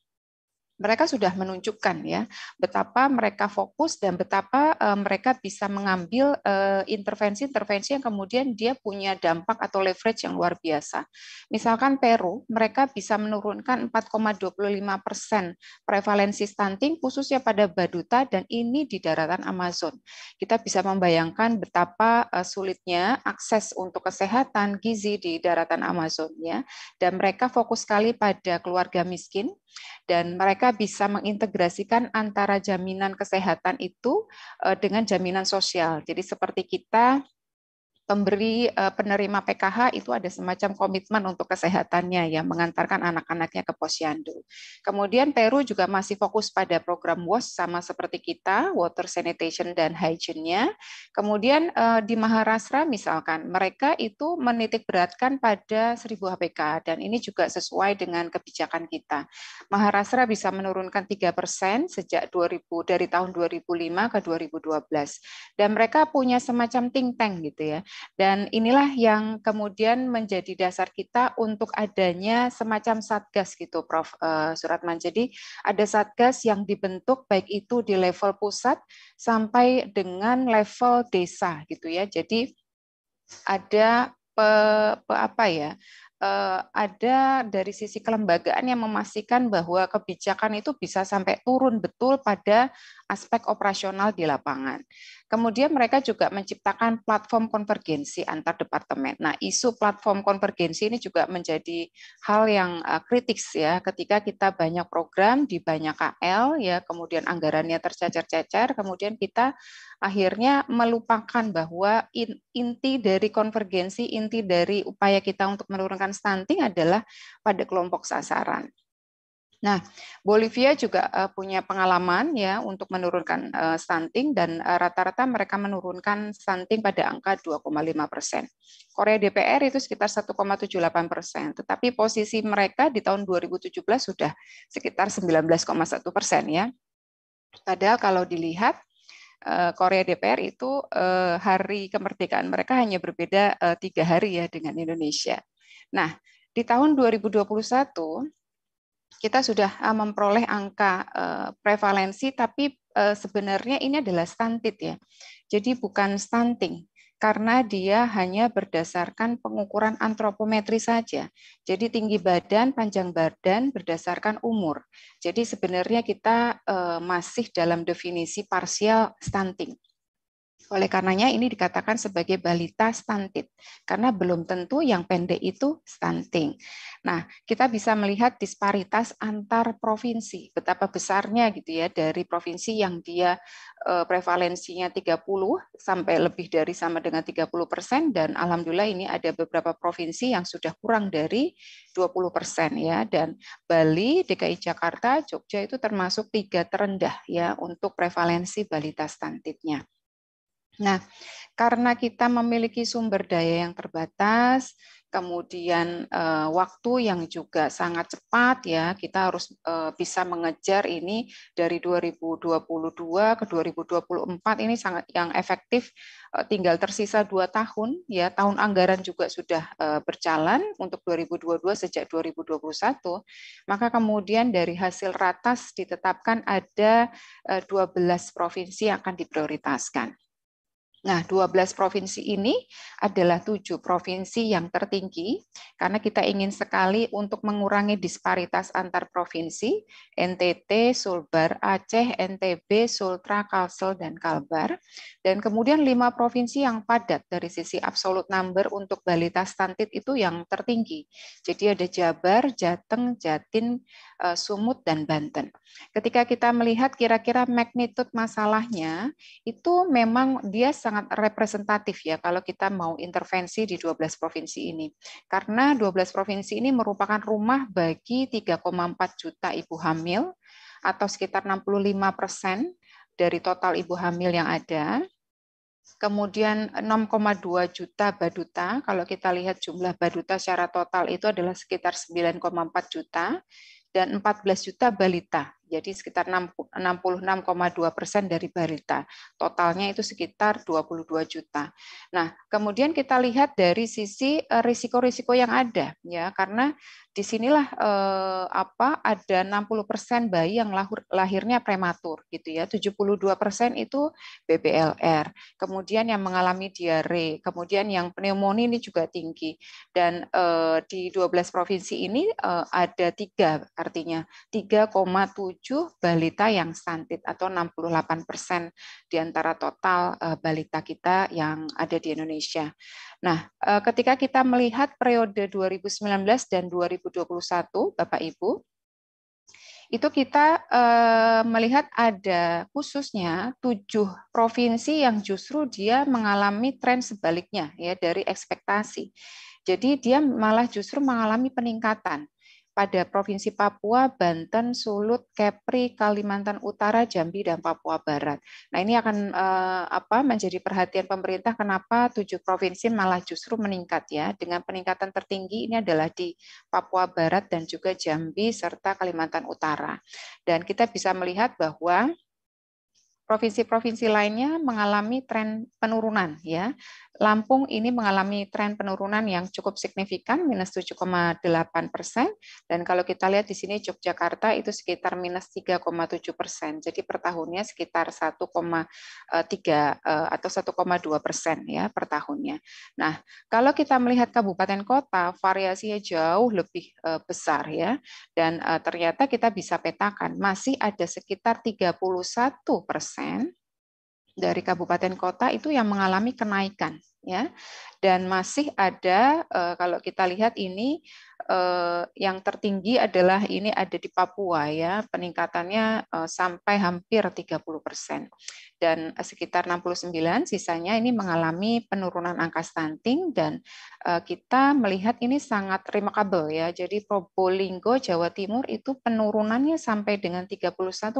mereka sudah menunjukkan ya betapa mereka fokus dan betapa eh, mereka bisa mengambil eh, intervensi-intervensi yang kemudian dia punya dampak atau leverage yang luar biasa. Misalkan Peru, mereka bisa menurunkan 4,25 persen prevalensi stunting khususnya pada Baduta dan ini di daratan Amazon. Kita bisa membayangkan betapa eh, sulitnya akses untuk kesehatan gizi di daratan Amazon ya dan mereka fokus sekali pada keluarga miskin dan mereka mereka bisa mengintegrasikan antara jaminan kesehatan itu eh, dengan jaminan sosial. Jadi seperti kita pemberi eh, penerima PKH itu ada semacam komitmen untuk kesehatannya ya mengantarkan anak-anaknya ke posyandu. Kemudian Peru juga masih fokus pada program WOS sama seperti kita, water sanitation dan hygiene-nya. Kemudian eh, di Maharashtra misalkan mereka itu menitik beratkan pada 1000 HPK dan ini juga sesuai dengan kebijakan kita. Maharashtra bisa menurunkan 3% sejak 2000 dari tahun 2005 ke 2012 dan mereka punya semacam think tank gitu ya dan inilah yang kemudian menjadi dasar kita untuk adanya semacam satgas gitu, Prof. Eh, Suratman. Jadi ada satgas yang dibentuk baik itu di level pusat sampai dengan level desa gitu ya. Jadi ada pe, pe, apa ya? Eh, ada dari sisi kelembagaan yang memastikan bahwa kebijakan itu bisa sampai turun betul pada aspek operasional di lapangan. Kemudian mereka juga menciptakan platform konvergensi antar departemen. Nah, isu platform konvergensi ini juga menjadi hal yang eh, kritis ya ketika kita banyak program di banyak KL ya, kemudian anggarannya tercecer-cecer, kemudian kita akhirnya melupakan bahwa inti dari konvergensi, inti dari upaya kita untuk menurunkan stunting adalah pada kelompok sasaran. Nah, Bolivia juga uh, punya pengalaman ya untuk menurunkan uh, stunting dan eh, rata-rata uh, mereka menurunkan stunting pada angka 2,5 persen. Korea DPR itu sekitar 1,78 persen, tetapi posisi mereka di tahun 2017 sudah sekitar 19,1 persen ya. Padahal kalau dilihat Korea DPR itu hari kemerdekaan mereka hanya berbeda tiga hari ya dengan Indonesia. Nah, di tahun 2021 kita sudah eh, memperoleh angka eh, prevalensi, tapi eh, sebenarnya ini adalah stunted ya. Jadi bukan stunting, karena dia hanya berdasarkan pengukuran antropometri saja. Jadi tinggi badan, panjang badan berdasarkan umur. Jadi sebenarnya kita masih dalam definisi parsial stunting. Oleh karenanya ini dikatakan sebagai balita stunted karena belum tentu yang pendek itu stunting. Nah, kita bisa melihat disparitas antar provinsi betapa besarnya gitu ya dari provinsi yang dia eh, prevalensinya 30 sampai lebih dari sama dengan 30 persen dan alhamdulillah ini ada beberapa provinsi yang sudah kurang dari 20 persen ya dan Bali, DKI Jakarta, Jogja itu termasuk tiga terendah ya untuk prevalensi balita stuntednya. Nah, karena kita memiliki sumber daya yang terbatas, kemudian eh, waktu yang juga sangat cepat ya, kita harus eh, bisa mengejar ini dari 2022 ke 2024 ini sangat yang efektif eh, tinggal tersisa dua tahun ya, tahun anggaran juga sudah eh, berjalan untuk 2022 sejak 2021. Maka kemudian dari hasil ratas ditetapkan ada eh, 12 provinsi yang akan diprioritaskan. Nah, 12 provinsi ini adalah tujuh provinsi yang tertinggi karena kita ingin sekali untuk mengurangi disparitas antar provinsi NTT, Sulbar, Aceh, NTB, Sultra, Kalsel, dan Kalbar. Dan kemudian lima provinsi yang padat dari sisi absolut number untuk balita stantit itu yang tertinggi. Jadi ada Jabar, Jateng, Jatin, eh, Sumut, dan Banten. Ketika kita melihat kira-kira magnitude masalahnya, itu memang dia sangat representatif ya kalau kita mau intervensi di 12 provinsi ini. Karena 12 provinsi ini merupakan rumah bagi 3,4 juta ibu hamil atau sekitar 65 persen dari total ibu hamil yang ada. Kemudian 6,2 juta baduta, kalau kita lihat jumlah baduta secara total itu adalah sekitar 9,4 juta, dan 14 juta balita jadi sekitar 66,2 persen dari balita. Totalnya itu sekitar 22 juta. Nah, kemudian kita lihat dari sisi eh, risiko-risiko yang ada, ya, karena disinilah eh, apa ada 60% bayi yang lahir, lahirnya prematur gitu ya 72% itu BBLR kemudian yang mengalami diare kemudian yang pneumonia ini juga tinggi dan eh, di 12 provinsi ini eh, ada tiga artinya 3,7 balita yang stunted atau 68% di antara total eh, balita kita yang ada di Indonesia Nah, eh, ketika kita melihat periode 2019 dan 2021, Bapak Ibu, itu kita eh, melihat ada khususnya tujuh provinsi yang justru dia mengalami tren sebaliknya ya dari ekspektasi. Jadi dia malah justru mengalami peningkatan pada Provinsi Papua, Banten, Sulut, Kepri, Kalimantan Utara, Jambi, dan Papua Barat. Nah ini akan eh, apa menjadi perhatian pemerintah kenapa tujuh provinsi malah justru meningkat ya dengan peningkatan tertinggi ini adalah di Papua Barat dan juga Jambi serta Kalimantan Utara. Dan kita bisa melihat bahwa provinsi-provinsi lainnya mengalami tren penurunan ya. Lampung ini mengalami tren penurunan yang cukup signifikan, minus 7,8 persen. Dan kalau kita lihat di sini Yogyakarta itu sekitar minus 3,7 persen. Jadi per tahunnya sekitar 1,3 eh, atau 1,2 persen ya per tahunnya. Nah, kalau kita melihat kabupaten kota, variasinya jauh lebih eh, besar ya. Dan eh, ternyata kita bisa petakan masih ada sekitar 31 persen dari kabupaten kota itu yang mengalami kenaikan ya. Dan masih ada eh, kalau kita lihat ini eh, yang tertinggi adalah ini ada di Papua ya, peningkatannya eh, sampai hampir 30%. Dan sekitar 69 sisanya ini mengalami penurunan angka stunting dan kita melihat ini sangat remarkable ya. Jadi Probolinggo Jawa Timur itu penurunannya sampai dengan 31,45%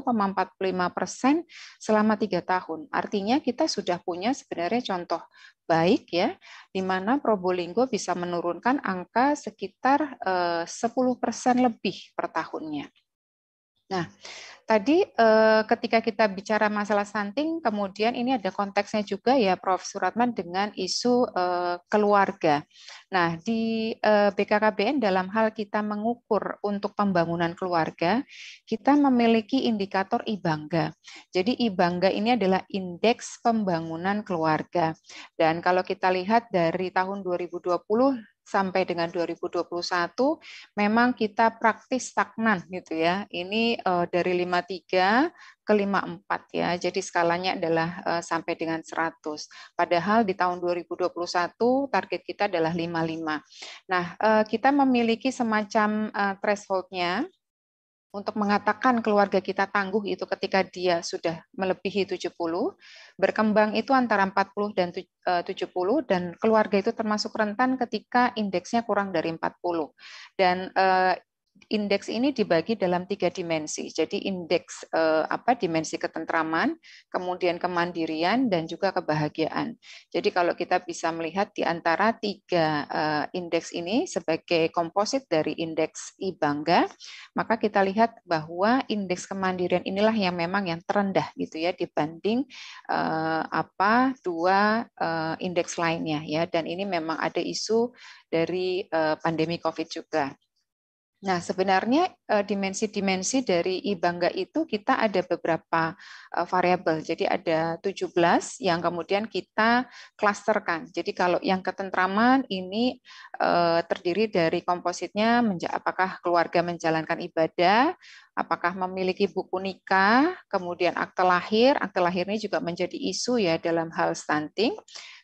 selama tiga tahun. Artinya kita sudah punya sebenarnya contoh baik ya, di mana Probolinggo bisa menurunkan angka sekitar 10% eh, lebih per tahunnya. Nah, Tadi eh, ketika kita bicara masalah stunting, kemudian ini ada konteksnya juga ya Prof. Suratman dengan isu eh, keluarga. Nah, di eh, BKKBN dalam hal kita mengukur untuk pembangunan keluarga, kita memiliki indikator IBANGGA. Jadi IBANGGA ini adalah indeks pembangunan keluarga. Dan kalau kita lihat dari tahun 2020 sampai dengan 2021 memang kita praktis stagnan gitu ya. Ini uh, dari 53 ke 54 ya. Jadi skalanya adalah uh, sampai dengan 100. Padahal di tahun 2021 target kita adalah 55. Nah, uh, kita memiliki semacam uh, threshold-nya untuk mengatakan keluarga kita tangguh itu ketika dia sudah melebihi 70, berkembang itu antara 40 dan 70 eh, dan keluarga itu termasuk rentan ketika indeksnya kurang dari 40. Dan eh, indeks ini dibagi dalam tiga dimensi. Jadi indeks eh, apa dimensi ketentraman, kemudian kemandirian dan juga kebahagiaan. Jadi kalau kita bisa melihat di antara tiga eh, indeks ini sebagai komposit dari indeks IBANGGA, maka kita lihat bahwa indeks kemandirian inilah yang memang yang terendah gitu ya dibanding eh, apa dua eh, indeks lainnya ya dan ini memang ada isu dari eh, pandemi Covid juga. Nah, sebenarnya eh, dimensi-dimensi dari ibangga itu kita ada beberapa eh, variabel. Jadi ada 17 yang kemudian kita klasterkan. Jadi kalau yang ketentraman ini eh, terdiri dari kompositnya apakah keluarga menjalankan ibadah, apakah memiliki buku nikah, kemudian akte lahir. Akte lahir ini juga menjadi isu ya dalam hal stunting.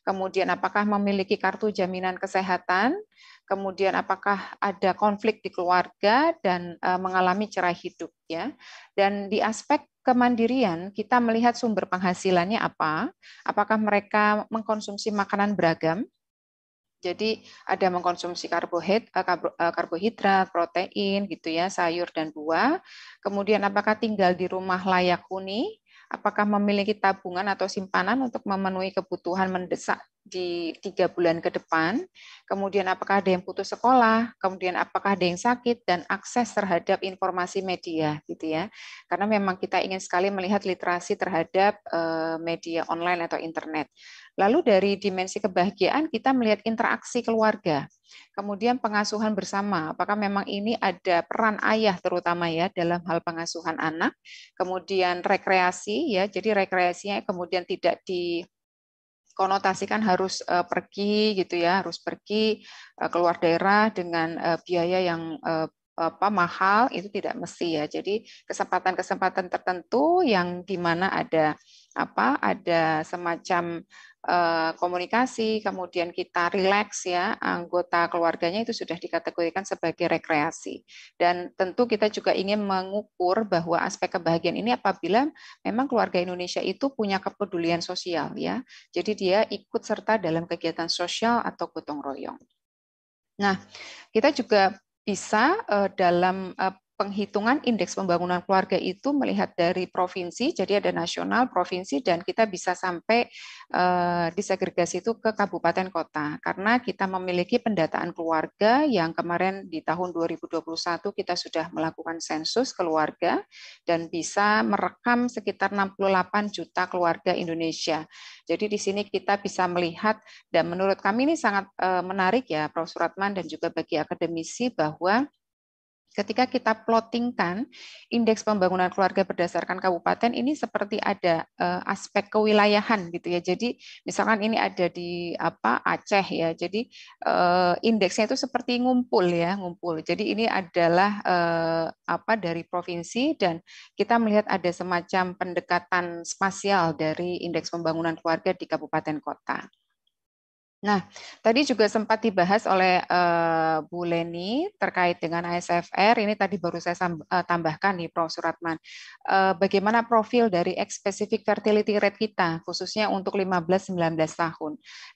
Kemudian apakah memiliki kartu jaminan kesehatan, kemudian apakah ada konflik di keluarga dan eh, mengalami cerai hidup ya. Dan di aspek kemandirian kita melihat sumber penghasilannya apa? Apakah mereka mengkonsumsi makanan beragam? Jadi ada mengkonsumsi karbohid, eh, eh, karbohidrat, protein gitu ya, sayur dan buah. Kemudian apakah tinggal di rumah layak huni? Apakah memiliki tabungan atau simpanan untuk memenuhi kebutuhan mendesak di tiga bulan ke depan, kemudian apakah ada yang putus sekolah, kemudian apakah ada yang sakit, dan akses terhadap informasi media, gitu ya. Karena memang kita ingin sekali melihat literasi terhadap eh, media online atau internet. Lalu dari dimensi kebahagiaan kita melihat interaksi keluarga, kemudian pengasuhan bersama. Apakah memang ini ada peran ayah terutama ya dalam hal pengasuhan anak, kemudian rekreasi ya. Jadi rekreasinya kemudian tidak di konotasi kan harus uh, pergi gitu ya, harus pergi uh, keluar daerah dengan uh, biaya yang uh, apa mahal itu tidak mesti ya. Jadi kesempatan-kesempatan tertentu yang di mana ada apa ada semacam Eh, komunikasi, kemudian kita relax ya, anggota keluarganya itu sudah dikategorikan sebagai rekreasi. Dan tentu kita juga ingin mengukur bahwa aspek kebahagiaan ini apabila memang keluarga Indonesia itu punya kepedulian sosial ya. Jadi dia ikut serta dalam kegiatan sosial atau gotong royong. Nah, kita juga bisa eh, dalam eh, penghitungan indeks pembangunan keluarga itu melihat dari provinsi, jadi ada nasional, provinsi, dan kita bisa sampai uh, disegregasi itu ke kabupaten kota. Karena kita memiliki pendataan keluarga yang kemarin di tahun 2021 kita sudah melakukan sensus keluarga dan bisa merekam sekitar 68 juta keluarga Indonesia. Jadi di sini kita bisa melihat dan menurut kami ini sangat eh, menarik ya Prof. Suratman dan juga bagi akademisi bahwa Ketika kita plottingkan indeks pembangunan keluarga berdasarkan kabupaten ini seperti ada uh, aspek kewilayahan gitu ya. Jadi misalkan ini ada di apa Aceh ya. Jadi uh, indeksnya itu seperti ngumpul ya, ngumpul. Jadi ini adalah uh, apa dari provinsi dan kita melihat ada semacam pendekatan spasial dari indeks pembangunan keluarga di kabupaten kota. Nah, tadi juga sempat dibahas oleh uh, Bu Leni terkait dengan ASFR. Ini tadi baru saya eh, tambahkan nih, Prof. Suratman. Uh, bagaimana profil dari ex-specific fertility rate kita, khususnya untuk 15-19 tahun.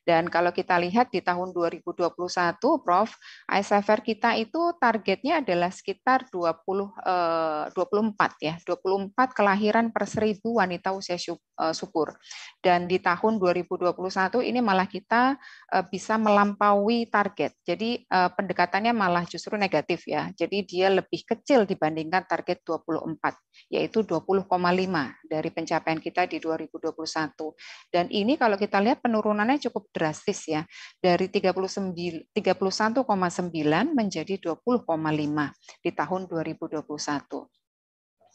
Dan kalau kita lihat di tahun 2021, Prof, ASFR kita itu targetnya adalah sekitar 20, uh, 24 ya, 24 kelahiran per seribu wanita usia syup, Dan di tahun 2021 ini malah kita Eh, bisa melampaui target. Jadi eh, pendekatannya malah justru negatif ya. Jadi dia lebih kecil dibandingkan target 24, yaitu 20,5 dari pencapaian kita di 2021. Dan ini kalau kita lihat penurunannya cukup drastis ya. Dari 31,9 menjadi 20,5 di tahun 2021.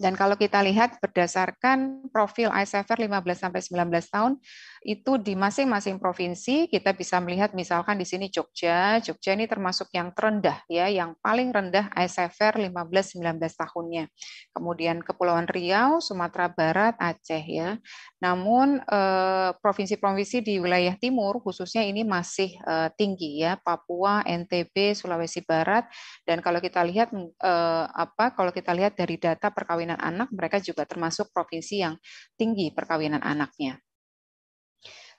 Dan kalau kita lihat berdasarkan profil ISFR 15 19 tahun itu di masing-masing provinsi kita bisa melihat misalkan di sini Jogja, Jogja ini termasuk yang terendah ya, yang paling rendah ISFR 15 19 tahunnya. Kemudian Kepulauan Riau, Sumatera Barat, Aceh ya. Namun eh, provinsi-provinsi di wilayah timur khususnya ini masih eh, tinggi ya, Papua, NTB, Sulawesi Barat dan kalau kita lihat eh, apa kalau kita lihat dari data perkawinan perkawinan anak, mereka juga termasuk provinsi yang tinggi perkawinan anaknya.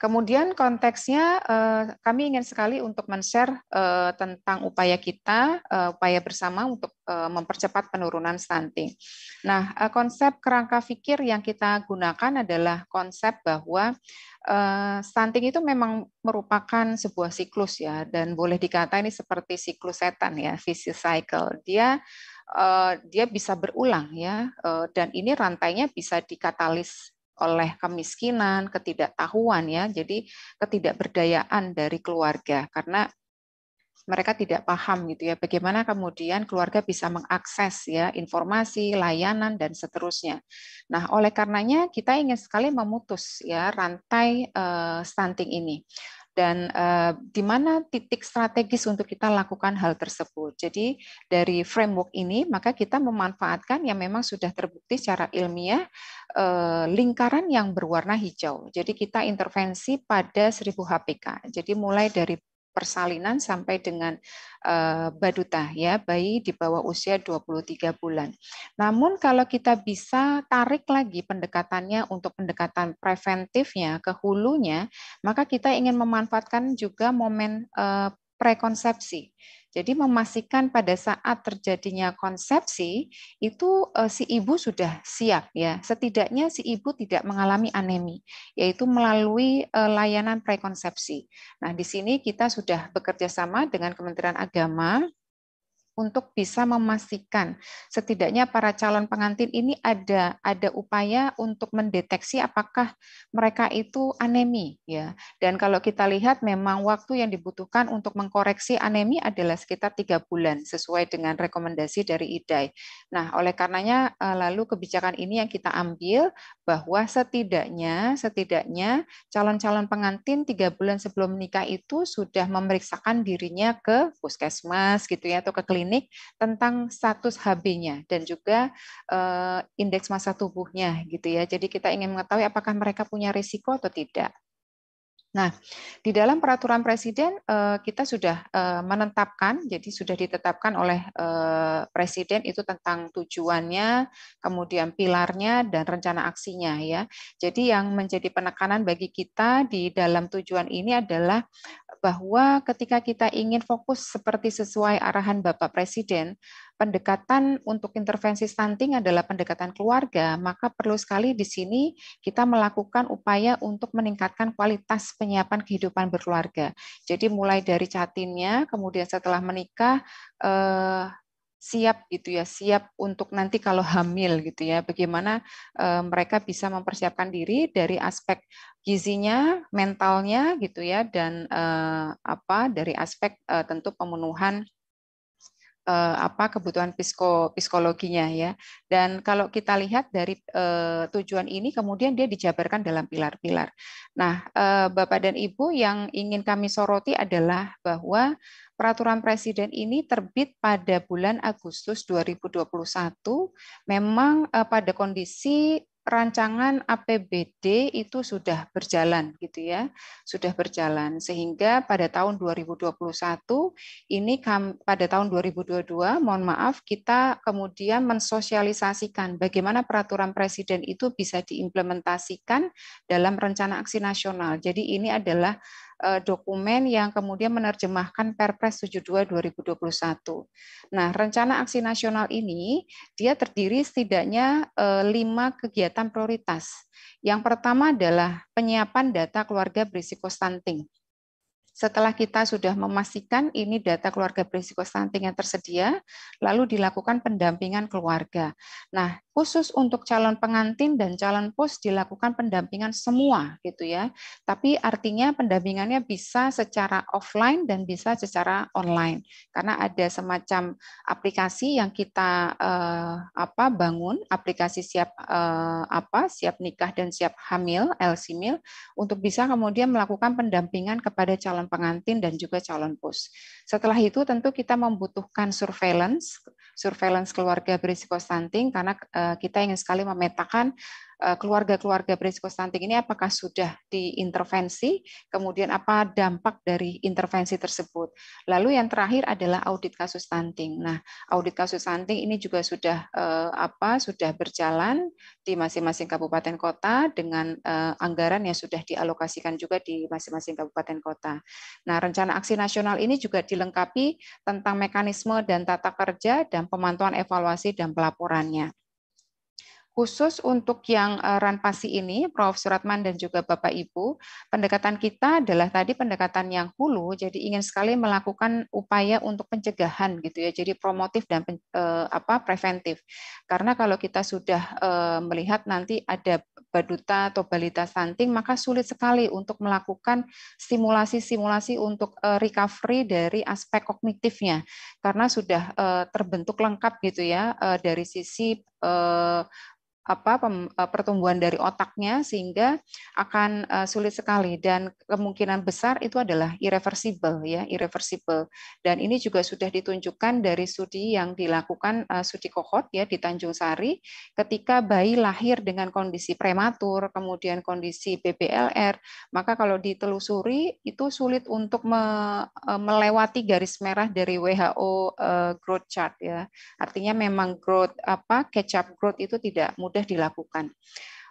Kemudian konteksnya eh, kami ingin sekali untuk men-share eh, tentang upaya kita, eh, upaya bersama untuk mempercepat penurunan stunting. Nah, konsep kerangka fikir yang kita gunakan adalah konsep bahwa stunting itu memang merupakan sebuah siklus ya dan boleh dikata ini seperti siklus setan ya, vicious cycle. Dia Eh, dia bisa berulang ya eh, dan ini rantainya bisa dikatalis oleh kemiskinan, ketidaktahuan ya. Jadi ketidakberdayaan dari keluarga karena mereka tidak paham gitu ya bagaimana kemudian keluarga bisa mengakses ya informasi, layanan dan seterusnya. Nah, oleh karenanya kita ingin sekali memutus ya rantai uh, stunting ini dan uh, di mana titik strategis untuk kita lakukan hal tersebut. Jadi dari framework ini maka kita memanfaatkan yang memang sudah terbukti secara ilmiah uh, lingkaran yang berwarna hijau. Jadi kita intervensi pada 1000 HPK. Jadi mulai dari persalinan sampai dengan eh, baduta ya bayi di bawah usia 23 bulan. Namun kalau kita bisa tarik lagi pendekatannya untuk pendekatan preventifnya ke hulunya, maka kita ingin memanfaatkan juga momen eh, prekonsepsi. Jadi memastikan pada saat terjadinya konsepsi itu eh, si ibu sudah siap ya. Setidaknya si ibu tidak mengalami anemi yaitu melalui eh, layanan prekonsepsi. Nah, di sini kita sudah bekerja sama dengan Kementerian Agama untuk bisa memastikan setidaknya para calon pengantin ini ada ada upaya untuk mendeteksi apakah mereka itu anemi ya. Dan kalau kita lihat memang waktu yang dibutuhkan untuk mengkoreksi anemi adalah sekitar tiga bulan sesuai dengan rekomendasi dari IDAI. Nah, oleh karenanya eh, lalu kebijakan ini yang kita ambil bahwa setidaknya setidaknya calon-calon pengantin tiga bulan sebelum menikah itu sudah memeriksakan dirinya ke puskesmas gitu ya atau ke klinik klinik tentang status HB-nya dan juga uh, indeks massa tubuhnya gitu ya. Jadi kita ingin mengetahui apakah mereka punya risiko atau tidak. Nah, di dalam peraturan presiden eh, kita sudah eh, menetapkan, jadi sudah ditetapkan oleh eh, presiden itu tentang tujuannya, kemudian pilarnya dan rencana aksinya ya. Jadi yang menjadi penekanan bagi kita di dalam tujuan ini adalah bahwa ketika kita ingin fokus seperti sesuai arahan Bapak Presiden, pendekatan untuk intervensi stunting adalah pendekatan keluarga, maka perlu sekali di sini kita melakukan upaya untuk meningkatkan kualitas penyiapan kehidupan berkeluarga. Jadi mulai dari catinnya, kemudian setelah menikah eh, siap gitu ya, siap untuk nanti kalau hamil gitu ya, bagaimana eh, mereka bisa mempersiapkan diri dari aspek gizinya, mentalnya gitu ya, dan eh, apa dari aspek eh, tentu pemenuhan eh, apa kebutuhan psiko, psikologinya ya. Dan kalau kita lihat dari eh, tujuan ini kemudian dia dijabarkan dalam pilar-pilar. Nah, eh, Bapak dan Ibu yang ingin kami soroti adalah bahwa peraturan presiden ini terbit pada bulan Agustus 2021 memang eh, pada kondisi rancangan APBD itu sudah berjalan gitu ya, sudah berjalan sehingga pada tahun 2021 ini pada tahun 2022 mohon maaf kita kemudian mensosialisasikan bagaimana peraturan presiden itu bisa diimplementasikan dalam rencana aksi nasional. Jadi ini adalah Eh, dokumen yang kemudian menerjemahkan Perpres 72 2021. Nah, rencana aksi nasional ini dia terdiri setidaknya eh, lima kegiatan prioritas. Yang pertama adalah penyiapan data keluarga berisiko stunting setelah kita sudah memastikan ini data keluarga berisiko stunting yang tersedia, lalu dilakukan pendampingan keluarga. Nah, khusus untuk calon pengantin dan calon pos dilakukan pendampingan semua gitu ya. Tapi artinya pendampingannya bisa secara offline dan bisa secara online karena ada semacam aplikasi yang kita eh, apa bangun aplikasi siap eh, apa siap nikah dan siap hamil LCMIL untuk bisa kemudian melakukan pendampingan kepada calon pengantin dan juga calon pos. Setelah itu tentu kita membutuhkan surveillance surveillance keluarga berisiko stunting karena eh, kita ingin sekali memetakan Eh, keluarga-keluarga berisiko stunting ini apakah sudah diintervensi, kemudian apa dampak dari intervensi tersebut. Lalu yang terakhir adalah audit kasus stunting. Nah, audit kasus stunting ini juga sudah eh, apa sudah berjalan di masing-masing kabupaten kota dengan eh, anggaran yang sudah dialokasikan juga di masing-masing kabupaten kota. Nah, rencana aksi nasional ini juga dilengkapi tentang mekanisme dan tata kerja dan pemantauan evaluasi dan pelaporannya. Khusus untuk yang eh, ranpasi ini, Prof. Suratman dan juga Bapak Ibu, pendekatan kita adalah tadi pendekatan yang hulu, jadi ingin sekali melakukan upaya untuk pencegahan gitu ya, jadi promotif dan eh, apa preventif. Karena kalau kita sudah eh, melihat nanti ada baduta atau balita stunting, maka sulit sekali untuk melakukan simulasi-simulasi untuk recovery dari aspek kognitifnya, karena sudah terbentuk lengkap gitu ya dari sisi apa pem, eh, pertumbuhan dari otaknya sehingga akan uh, sulit sekali dan kemungkinan besar itu adalah irreversible ya irreversible dan ini juga sudah ditunjukkan dari studi yang dilakukan uh, studi kohort ya di Tanjung Sari ketika bayi lahir dengan kondisi prematur kemudian kondisi BBLR maka kalau ditelusuri itu sulit untuk me, uh, melewati garis merah dari WHO uh, growth chart ya artinya memang growth apa catch up growth itu tidak mudah mudah dilakukan.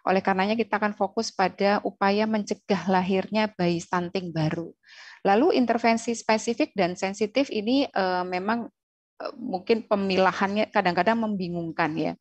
Oleh karenanya kita akan fokus pada upaya mencegah lahirnya bayi stunting baru. Lalu intervensi spesifik dan sensitif ini eh, memang eh, mungkin pemilahannya kadang-kadang membingungkan ya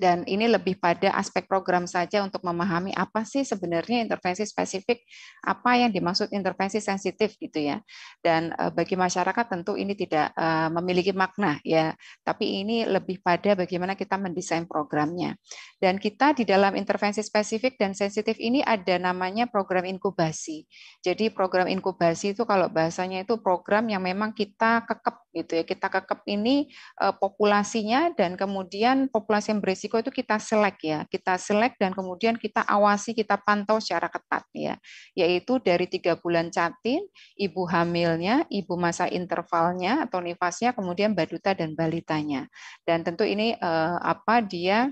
dan ini lebih pada aspek program saja untuk memahami apa sih sebenarnya intervensi spesifik, apa yang dimaksud intervensi sensitif gitu ya. Dan eh, bagi masyarakat tentu ini tidak eh, memiliki makna ya, tapi ini lebih pada bagaimana kita mendesain programnya. Dan kita di dalam intervensi spesifik dan sensitif ini ada namanya program inkubasi. Jadi program inkubasi itu kalau bahasanya itu program yang memang kita kekep gitu ya. Kita kekep ini uh, populasinya dan kemudian populasi yang berisiko itu kita selek ya. Kita selek dan kemudian kita awasi, kita pantau secara ketat ya. Yaitu dari tiga bulan catin, ibu hamilnya, ibu masa intervalnya atau nifasnya, kemudian baduta dan balitanya. Dan tentu ini uh, apa dia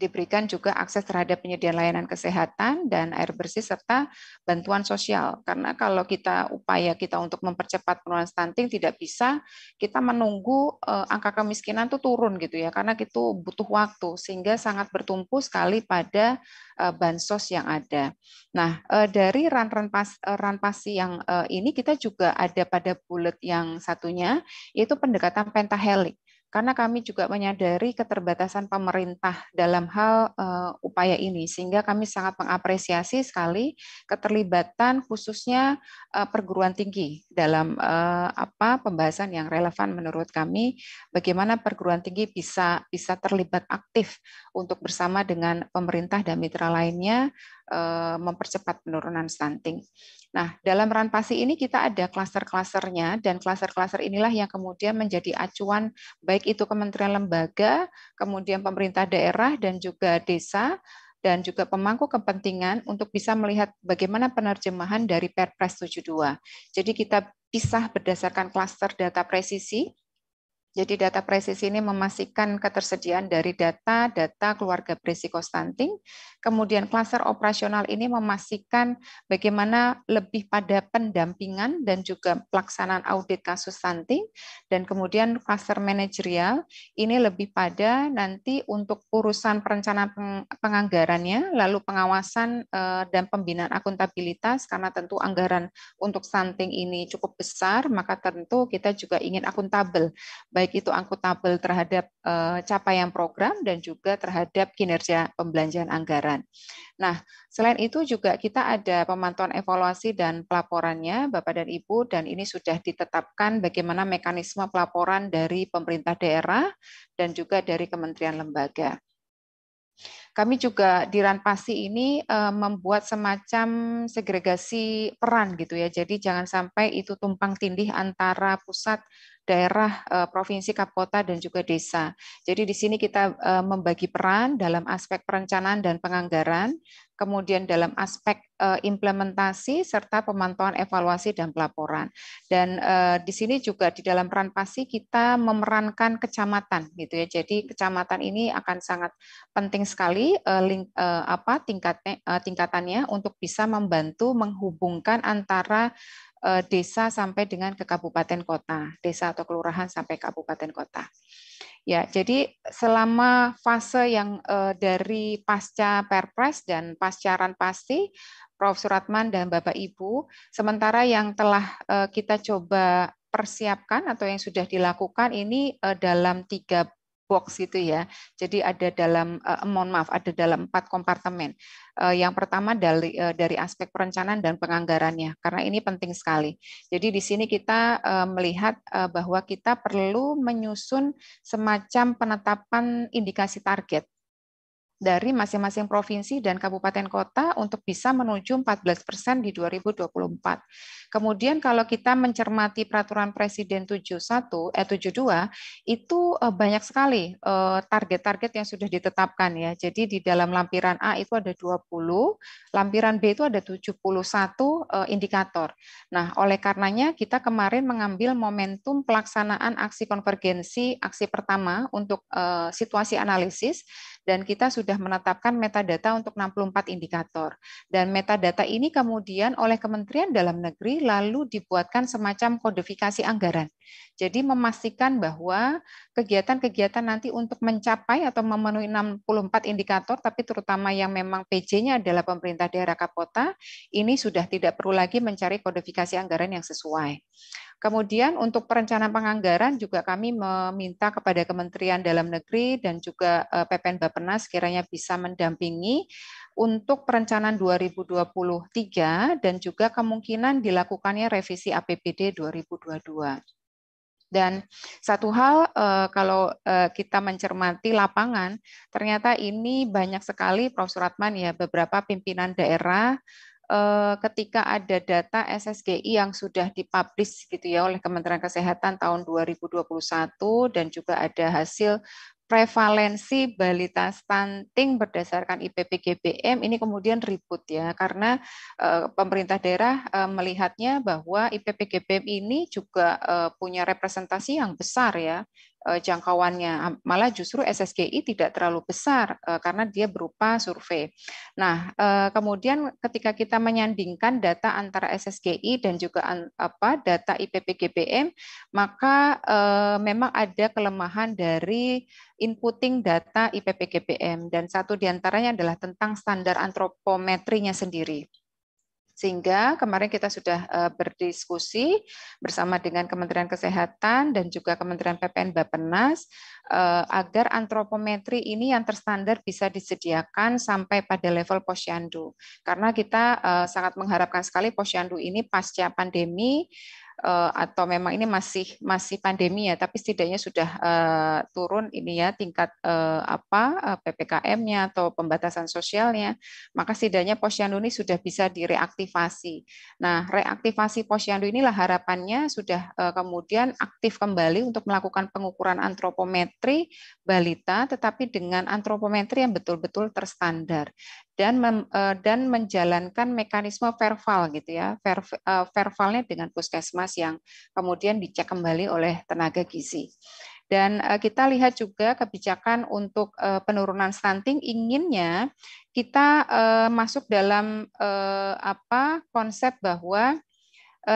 diberikan juga akses terhadap penyediaan layanan kesehatan dan air bersih serta bantuan sosial. Karena kalau kita upaya kita untuk mempercepat penurunan stunting tidak bisa, kita menunggu eh, angka kemiskinan itu turun gitu ya, karena itu butuh waktu sehingga sangat bertumpu sekali pada eh, bansos yang ada. Nah, eh, dari ran-ran pas, pasi yang ini kita juga ada pada bullet yang satunya yaitu pendekatan pentahelik karena kami juga menyadari keterbatasan pemerintah dalam hal uh, upaya ini sehingga kami sangat mengapresiasi sekali keterlibatan khususnya uh, perguruan tinggi dalam uh, apa pembahasan yang relevan menurut kami bagaimana perguruan tinggi bisa bisa terlibat aktif untuk bersama dengan pemerintah dan mitra lainnya uh, mempercepat penurunan stunting. Nah, dalam ranpasi ini kita ada klaster-klasternya dan klaster-klaster inilah yang kemudian menjadi acuan baik itu kementerian lembaga, kemudian pemerintah daerah dan juga desa dan juga pemangku kepentingan untuk bisa melihat bagaimana penerjemahan dari Perpres 72. Jadi kita pisah berdasarkan klaster data presisi jadi data presisi ini memastikan ketersediaan dari data-data keluarga berisiko stunting. Kemudian klaster operasional ini memastikan bagaimana lebih pada pendampingan dan juga pelaksanaan audit kasus stunting. Dan kemudian klaster manajerial ini lebih pada nanti untuk urusan perencanaan penganggarannya, lalu pengawasan eh, dan pembinaan akuntabilitas karena tentu anggaran untuk stunting ini cukup besar, maka tentu kita juga ingin akuntabel baik baik itu angkutabel terhadap eh, capaian program dan juga terhadap kinerja pembelanjaan anggaran. Nah, selain itu juga kita ada pemantauan evaluasi dan pelaporannya, Bapak dan Ibu, dan ini sudah ditetapkan bagaimana mekanisme pelaporan dari pemerintah daerah dan juga dari kementerian lembaga. Kami juga di Ranpasi ini eh, membuat semacam segregasi peran gitu ya. Jadi jangan sampai itu tumpang tindih antara pusat, daerah, eh, provinsi, kota dan juga desa. Jadi di sini kita eh, membagi peran dalam aspek perencanaan dan penganggaran, kemudian dalam aspek eh, implementasi serta pemantauan evaluasi dan pelaporan. Dan eh, di sini juga di dalam peran pasti kita memerankan kecamatan gitu ya. Jadi kecamatan ini akan sangat penting sekali eh, link, apa tingkatnya tingkatannya untuk bisa membantu menghubungkan antara desa sampai dengan ke kabupaten kota, desa atau kelurahan sampai kabupaten kota. Ya, jadi selama fase yang eh, dari pasca Perpres dan pasca pasti Prof Suratman dan Bapak Ibu, sementara yang telah eh, kita coba persiapkan atau yang sudah dilakukan ini eh, dalam tiga box itu ya. Jadi ada dalam eh, mohon maaf ada dalam empat kompartemen. Eh, yang pertama dari eh, dari aspek perencanaan dan penganggarannya karena ini penting sekali. Jadi di sini kita eh, melihat eh, bahwa kita perlu menyusun semacam penetapan indikasi target dari masing-masing provinsi dan kabupaten kota untuk bisa menuju 14 persen di 2024. Kemudian kalau kita mencermati peraturan Presiden 71 eh 72 itu eh, banyak sekali eh, target-target yang sudah ditetapkan ya. Jadi di dalam lampiran A itu ada 20, lampiran B itu ada 71 eh, indikator. Nah, oleh karenanya kita kemarin mengambil momentum pelaksanaan aksi konvergensi aksi pertama untuk situasi analisis dan kita sudah menetapkan metadata untuk 64 indikator. Dan metadata ini kemudian oleh Kementerian Dalam Negeri lalu dibuatkan semacam kodifikasi anggaran. Jadi memastikan bahwa kegiatan-kegiatan nanti untuk mencapai atau memenuhi 64 indikator, tapi terutama yang memang PJ-nya adalah pemerintah daerah kapota, ini sudah tidak perlu lagi mencari kodifikasi anggaran yang sesuai. Kemudian untuk perencanaan penganggaran juga kami meminta kepada Kementerian Dalam Negeri dan juga eh, PPN Bapenas kiranya bisa mendampingi untuk perencanaan 2023 dan juga kemungkinan dilakukannya revisi APBD 2022. Dan satu hal eh, kalau eh, kita mencermati lapangan, ternyata ini banyak sekali Prof. Suratman ya beberapa pimpinan daerah Eh, ketika ada data SSGI yang sudah dipublish gitu ya oleh Kementerian Kesehatan tahun 2021 dan juga ada hasil prevalensi balita stunting berdasarkan IPPGBM ini kemudian ribut ya karena eh, pemerintah daerah eh, melihatnya bahwa IPPGBM ini juga punya representasi yang besar ya Eh, jangkauannya. Malah justru SSGI tidak terlalu besar eh, karena dia berupa survei. Nah, eh, kemudian ketika kita menyandingkan data antara SSGI dan juga apa data IPPGBM, maka memang ada kelemahan dari inputting data IPPGBM dan satu diantaranya adalah tentang standar antropometrinya sendiri. Sehingga kemarin kita sudah eh, berdiskusi bersama dengan Kementerian Kesehatan dan juga Kementerian PPN bappenas eh, agar antropometri ini yang terstandar bisa disediakan sampai pada level posyandu. Karena kita eh, sangat mengharapkan sekali posyandu ini pasca pandemi Eh, atau memang ini masih masih pandemi ya, tapi setidaknya sudah uh, turun ini ya tingkat uh, apa ppkm-nya atau pembatasan sosialnya, maka setidaknya posyandu ini sudah bisa direaktivasi. Nah, reaktivasi posyandu inilah harapannya sudah uh, kemudian aktif kembali untuk melakukan pengukuran antropometri balita, tetapi dengan antropometri yang betul-betul terstandar dan mem, eh, dan menjalankan mekanisme verval gitu ya vervalnya eh, dengan puskesmas yang kemudian dicek kembali oleh tenaga gizi dan eh, kita lihat juga kebijakan untuk penurunan stunting inginnya kita masuk dalam apa konsep bahwa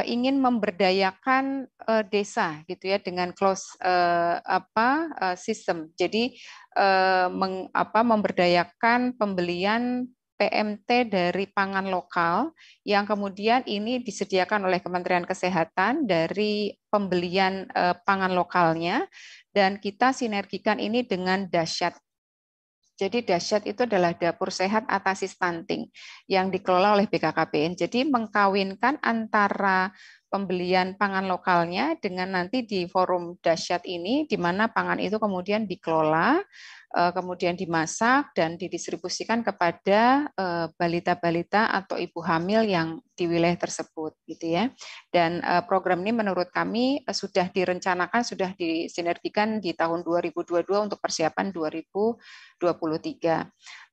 ingin memberdayakan desa gitu ya dengan close apa sistem jadi eh, meng, apa, memberdayakan pembelian PMT dari pangan lokal yang kemudian ini disediakan oleh Kementerian Kesehatan dari pembelian eh, pangan lokalnya dan kita sinergikan ini dengan dasyat jadi dahsyat itu adalah dapur sehat atasi stunting yang dikelola oleh BKKBN. Jadi mengkawinkan antara pembelian pangan lokalnya dengan nanti di forum dahsyat ini di mana pangan itu kemudian dikelola, eh, kemudian dimasak dan didistribusikan kepada eh, balita-balita atau ibu hamil yang di wilayah tersebut gitu ya. Dan eh, program ini menurut kami eh, sudah direncanakan sudah disinergikan di tahun 2022 untuk persiapan 2023.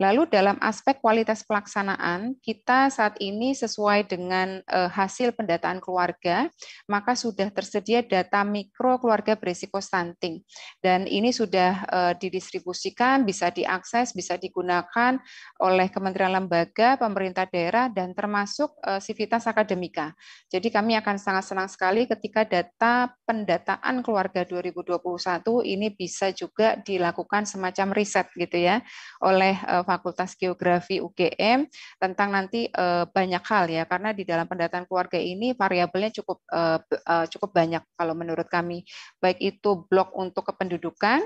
Lalu dalam aspek kualitas pelaksanaan kita saat ini sesuai dengan eh, hasil pendataan keluarga maka sudah tersedia data mikro keluarga berisiko stunting dan ini sudah didistribusikan bisa diakses bisa digunakan oleh kementerian lembaga, pemerintah daerah dan termasuk aktivitas akademika. Jadi kami akan sangat senang sekali ketika data pendataan keluarga 2021 ini bisa juga dilakukan semacam riset gitu ya oleh eh, Fakultas Geografi UGM tentang nanti eh, banyak hal ya karena di dalam pendataan keluarga ini variabelnya cukup eh, cukup banyak kalau menurut kami baik itu blok untuk kependudukan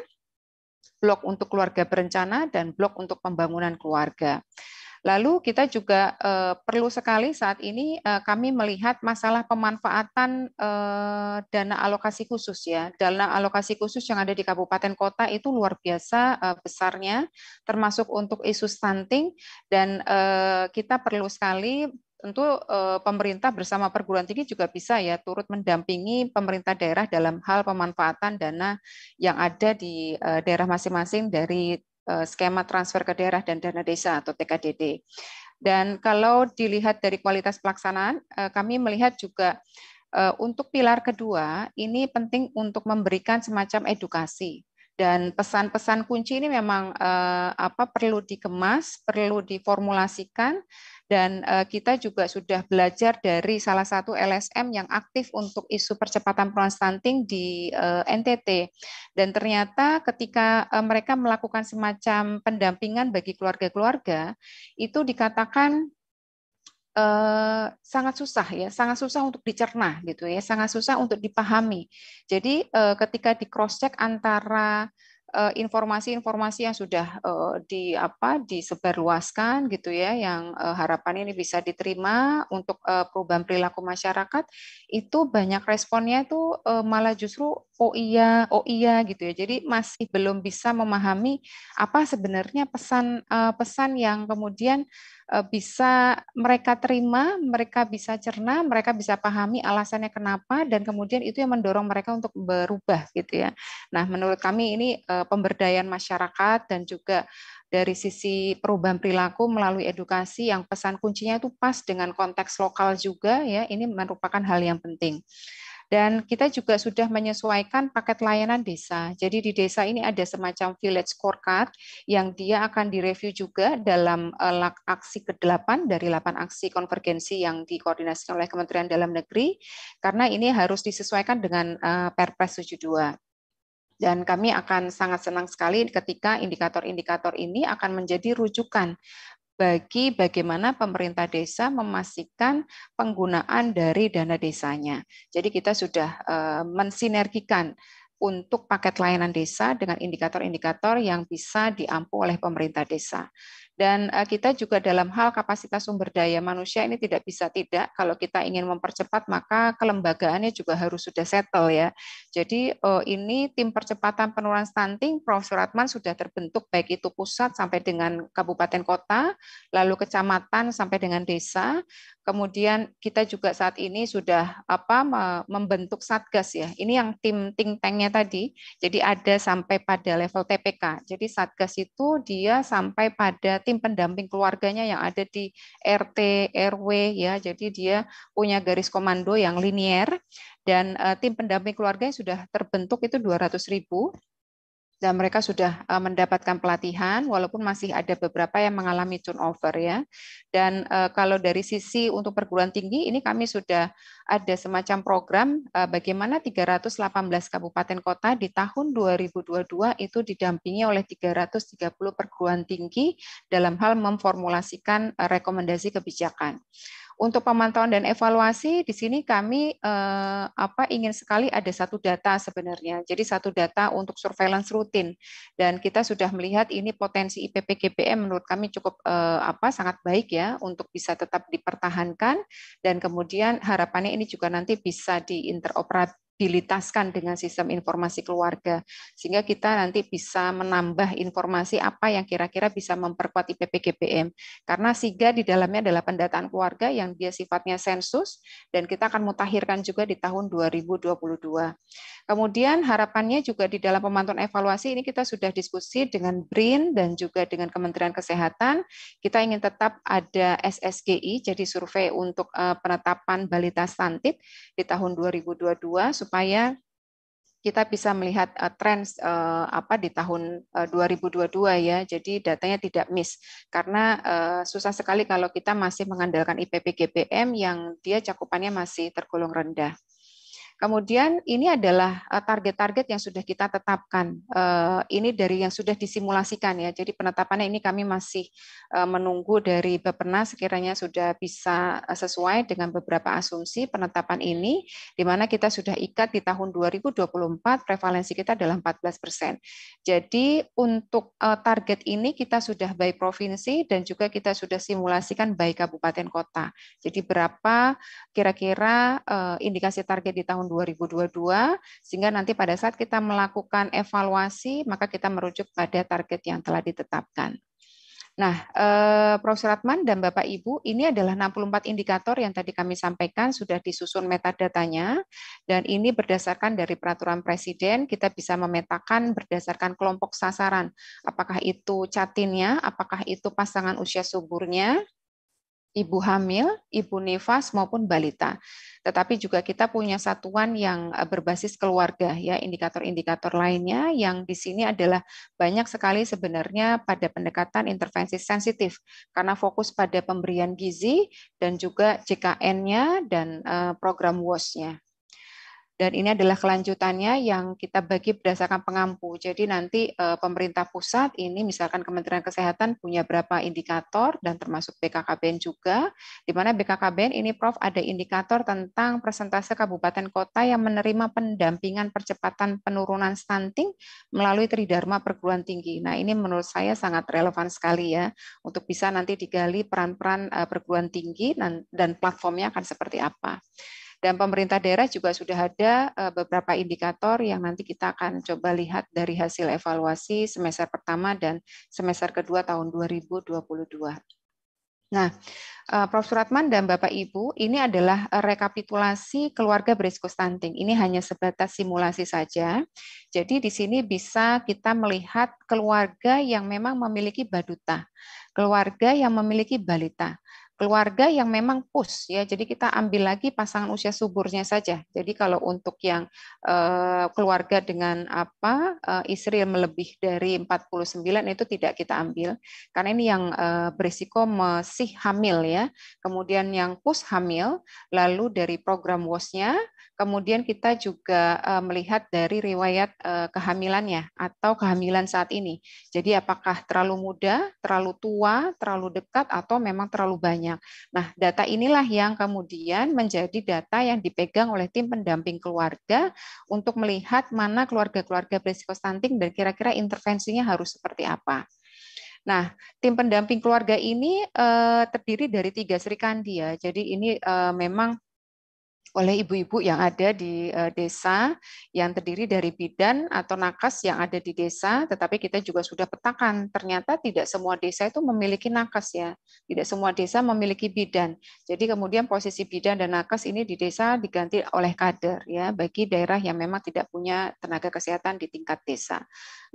blok untuk keluarga berencana, dan blok untuk pembangunan keluarga. Lalu kita juga uh, perlu sekali saat ini uh, kami melihat masalah pemanfaatan uh, dana alokasi khusus ya. Dana alokasi khusus yang ada di kabupaten kota itu luar biasa uh, besarnya termasuk untuk isu stunting dan uh, kita perlu sekali tentu uh, pemerintah bersama perguruan tinggi juga bisa ya turut mendampingi pemerintah daerah dalam hal pemanfaatan dana yang ada di uh, daerah masing-masing dari Eh, skema transfer ke daerah dan dana desa atau TKDD. Dan kalau dilihat dari kualitas pelaksanaan, eh, kami melihat juga eh, untuk pilar kedua ini penting untuk memberikan semacam edukasi dan pesan-pesan kunci ini memang eh, apa perlu dikemas, perlu diformulasikan dan eh, kita juga sudah belajar dari salah satu LSM yang aktif untuk isu percepatan peran stunting di eh, NTT. Dan ternyata ketika eh, mereka melakukan semacam pendampingan bagi keluarga-keluarga, itu dikatakan eh, sangat susah ya, sangat susah untuk dicerna gitu ya, sangat susah untuk dipahami. Jadi eh, ketika di cross check antara eh, informasi-informasi yang sudah eh, di apa disebarluaskan gitu ya yang eh, harapannya ini bisa diterima untuk perubahan perilaku masyarakat itu banyak responnya itu malah justru oh iya, oh iya gitu ya. Jadi masih belum bisa memahami apa sebenarnya pesan uh, pesan yang kemudian uh, bisa mereka terima, mereka bisa cerna, mereka bisa pahami alasannya kenapa dan kemudian itu yang mendorong mereka untuk berubah gitu ya. Nah, menurut kami ini uh, pemberdayaan masyarakat dan juga dari sisi perubahan perilaku melalui edukasi yang pesan kuncinya itu pas dengan konteks lokal juga ya. Ini merupakan hal yang penting. Dan kita juga sudah menyesuaikan paket layanan desa. Jadi di desa ini ada semacam village scorecard yang dia akan direview juga dalam eh, aksi ke-8 dari 8 aksi konvergensi yang dikoordinasikan oleh Kementerian Dalam Negeri karena ini harus disesuaikan dengan eh, Perpres 72 dan kami akan sangat senang sekali ketika indikator-indikator ini akan menjadi rujukan bagi bagaimana pemerintah desa memastikan penggunaan dari dana desanya. Jadi kita sudah eh, mensinergikan untuk paket layanan desa dengan indikator-indikator yang bisa diampu oleh pemerintah desa. Dan eh, kita juga dalam hal kapasitas sumber daya manusia ini tidak bisa tidak. Kalau kita ingin mempercepat, maka kelembagaannya juga harus sudah settle ya. Jadi eh, ini tim percepatan penurunan stunting Prof. Suratman sudah terbentuk baik itu pusat sampai dengan kabupaten kota, lalu kecamatan sampai dengan desa. Kemudian kita juga saat ini sudah apa membentuk satgas ya. Ini yang tim ting tanknya tadi. Jadi ada sampai pada level TPK. Jadi satgas itu dia sampai pada tim pendamping keluarganya yang ada di RT, RW ya. Jadi dia punya garis komando yang linier dan eh, tim pendamping keluarganya sudah terbentuk itu 200 ribu dan mereka sudah eh, mendapatkan pelatihan walaupun masih ada beberapa yang mengalami turnover ya. Dan eh, kalau dari sisi untuk perguruan tinggi ini kami sudah ada semacam program eh, bagaimana 318 kabupaten kota di tahun 2022 itu didampingi oleh 330 perguruan tinggi dalam hal memformulasikan rekomendasi kebijakan. Untuk pemantauan dan evaluasi di sini kami eh, apa ingin sekali ada satu data sebenarnya. Jadi satu data untuk surveillance rutin dan kita sudah melihat ini potensi GPM menurut kami cukup eh, apa sangat baik ya untuk bisa tetap dipertahankan dan kemudian harapannya ini juga nanti bisa diinteroperasi dilitaskan dengan sistem informasi keluarga sehingga kita nanti bisa menambah informasi apa yang kira-kira bisa memperkuat GPM karena SIGA di dalamnya adalah pendataan keluarga yang dia sifatnya sensus dan kita akan mutakhirkan juga di tahun 2022. Kemudian harapannya juga di dalam pemantauan evaluasi ini kita sudah diskusi dengan BRIN dan juga dengan Kementerian Kesehatan kita ingin tetap ada SSGI jadi survei untuk eh, penetapan balita stunted di tahun 2022 supaya kita bisa melihat uh, eh, tren uh, eh, apa di tahun eh, uh, 2022 ya. Jadi datanya tidak miss karena uh, susah sekali kalau kita masih mengandalkan IPP GPM yang dia cakupannya masih tergolong rendah. Kemudian ini adalah eh, target-target yang sudah kita tetapkan. Eh, ini dari yang sudah disimulasikan ya. Jadi penetapannya ini kami masih eh, menunggu dari Bappenas sekiranya sudah bisa sesuai dengan beberapa asumsi penetapan ini, di mana kita sudah ikat di tahun 2024 prevalensi kita adalah 14 persen. Jadi untuk target ini kita sudah by provinsi dan juga kita sudah simulasikan by kabupaten kota. Jadi berapa kira-kira indikasi target di tahun 2022 sehingga nanti pada saat kita melakukan evaluasi maka kita merujuk pada target yang telah ditetapkan. Nah, eh, Prof. Ratman dan Bapak Ibu, ini adalah 64 indikator yang tadi kami sampaikan sudah disusun metadatanya dan ini berdasarkan dari peraturan presiden kita bisa memetakan berdasarkan kelompok sasaran. Apakah itu catinnya, apakah itu pasangan usia suburnya, ibu hamil, ibu nifas maupun balita. Tetapi juga kita punya satuan yang eh, berbasis keluarga ya, indikator-indikator lainnya yang di sini adalah banyak sekali sebenarnya pada pendekatan intervensi sensitif karena fokus pada pemberian gizi dan juga JKN-nya dan eh, program WOS-nya dan ini adalah kelanjutannya yang kita bagi berdasarkan pengampu. Jadi nanti eh, pemerintah pusat ini misalkan Kementerian Kesehatan punya berapa indikator dan termasuk BKKBN juga, di mana BKKBN ini Prof ada indikator tentang persentase kabupaten kota yang menerima pendampingan percepatan penurunan stunting melalui Tridharma perguruan tinggi. Nah ini menurut saya sangat relevan sekali ya untuk bisa nanti digali peran-peran eh, perguruan tinggi dan platformnya akan seperti apa. Dan pemerintah daerah juga sudah ada eh, beberapa indikator yang nanti kita akan coba lihat dari hasil evaluasi semester pertama dan semester kedua tahun 2022. Nah, eh, Prof. Suratman dan Bapak Ibu, ini adalah eh, rekapitulasi keluarga berisiko stunting. Ini hanya sebatas simulasi saja. Jadi di sini bisa kita melihat keluarga yang memang memiliki baduta, keluarga yang memiliki balita, keluarga yang memang push ya. Jadi kita ambil lagi pasangan usia suburnya saja. Jadi kalau untuk yang uh, keluarga dengan apa eh, istri yang melebih dari 49 itu tidak kita ambil karena ini yang eh, berisiko masih hamil ya. Kemudian yang push hamil lalu dari program wasnya Kemudian kita juga eh, melihat dari riwayat eh, kehamilannya atau kehamilan saat ini. Jadi apakah terlalu muda, terlalu tua, terlalu dekat atau memang terlalu banyak. Nah, data inilah yang kemudian menjadi data yang dipegang oleh tim pendamping keluarga untuk melihat mana keluarga-keluarga berisiko stunting dan kira-kira intervensinya harus seperti apa. Nah, tim pendamping keluarga ini eh, terdiri dari tiga serikandi ya. Jadi ini memang oleh ibu-ibu yang ada di eh, desa yang terdiri dari bidan atau nakas yang ada di desa, tetapi kita juga sudah petakan ternyata tidak semua desa itu memiliki nakas ya, tidak semua desa memiliki bidan. Jadi kemudian posisi bidan dan nakas ini di desa diganti oleh kader ya bagi daerah yang memang tidak punya tenaga kesehatan di tingkat desa.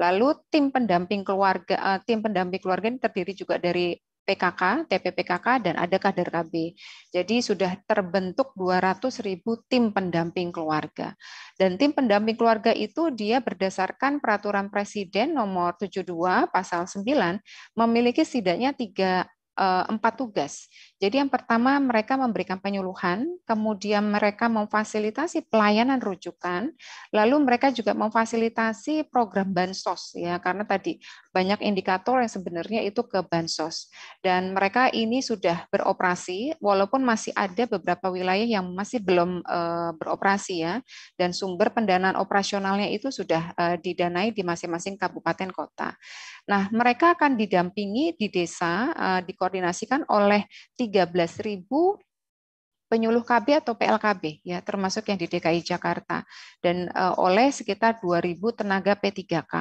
Lalu tim pendamping keluarga, eh, tim pendamping keluarga ini terdiri juga dari PKK, TPPKK, dan ada kader KB. Jadi sudah terbentuk 200 ribu tim pendamping keluarga. Dan tim pendamping keluarga itu dia berdasarkan peraturan Presiden nomor 72 pasal 9 memiliki setidaknya tiga Eh, empat tugas. Jadi yang pertama mereka memberikan penyuluhan, kemudian mereka memfasilitasi pelayanan rujukan, lalu mereka juga memfasilitasi program bansos ya karena tadi banyak indikator yang sebenarnya itu ke bansos dan mereka ini sudah beroperasi walaupun masih ada beberapa wilayah yang masih belum eh, beroperasi ya dan sumber pendanaan operasionalnya itu sudah eh, didanai di masing-masing kabupaten kota. Nah mereka akan didampingi di desa di dikoordinasikan oleh 13.000 penyuluh KB atau PLKB ya termasuk yang di DKI Jakarta dan eh, oleh sekitar 2000 tenaga P3K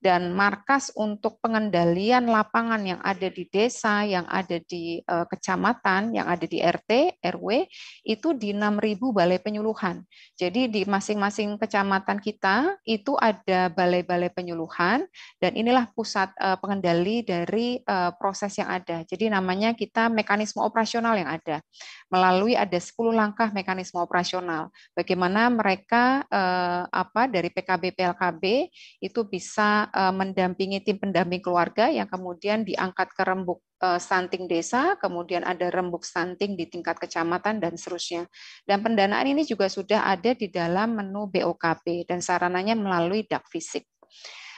dan markas untuk pengendalian lapangan yang ada di desa yang ada di eh, kecamatan yang ada di RT RW itu di 6000 balai penyuluhan. Jadi di masing-masing kecamatan kita itu ada balai-balai penyuluhan dan inilah pusat eh, pengendali dari proses yang ada. Jadi namanya kita mekanisme operasional yang ada melalui ada 10 langkah mekanisme operasional. Bagaimana mereka eh, apa dari PKB PLKB itu bisa eh, mendampingi tim pendamping keluarga yang kemudian diangkat ke rembuk eh, stunting desa, kemudian ada rembuk stunting di tingkat kecamatan dan seterusnya. Dan pendanaan ini juga sudah ada di dalam menu BOKP dan sarananya melalui dak fisik.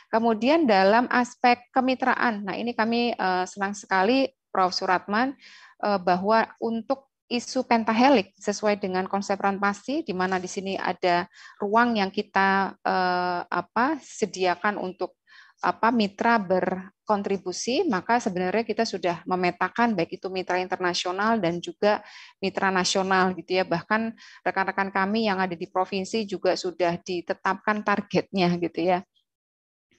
Kemudian dalam aspek kemitraan, nah ini kami eh, senang sekali Prof. Suratman eh, bahwa untuk isu pentahelix sesuai dengan konsep ranpasi di mana di sini ada ruang yang kita eh, apa sediakan untuk apa mitra berkontribusi maka sebenarnya kita sudah memetakan baik itu mitra internasional dan juga mitra nasional gitu ya bahkan rekan-rekan kami yang ada di provinsi juga sudah ditetapkan targetnya gitu ya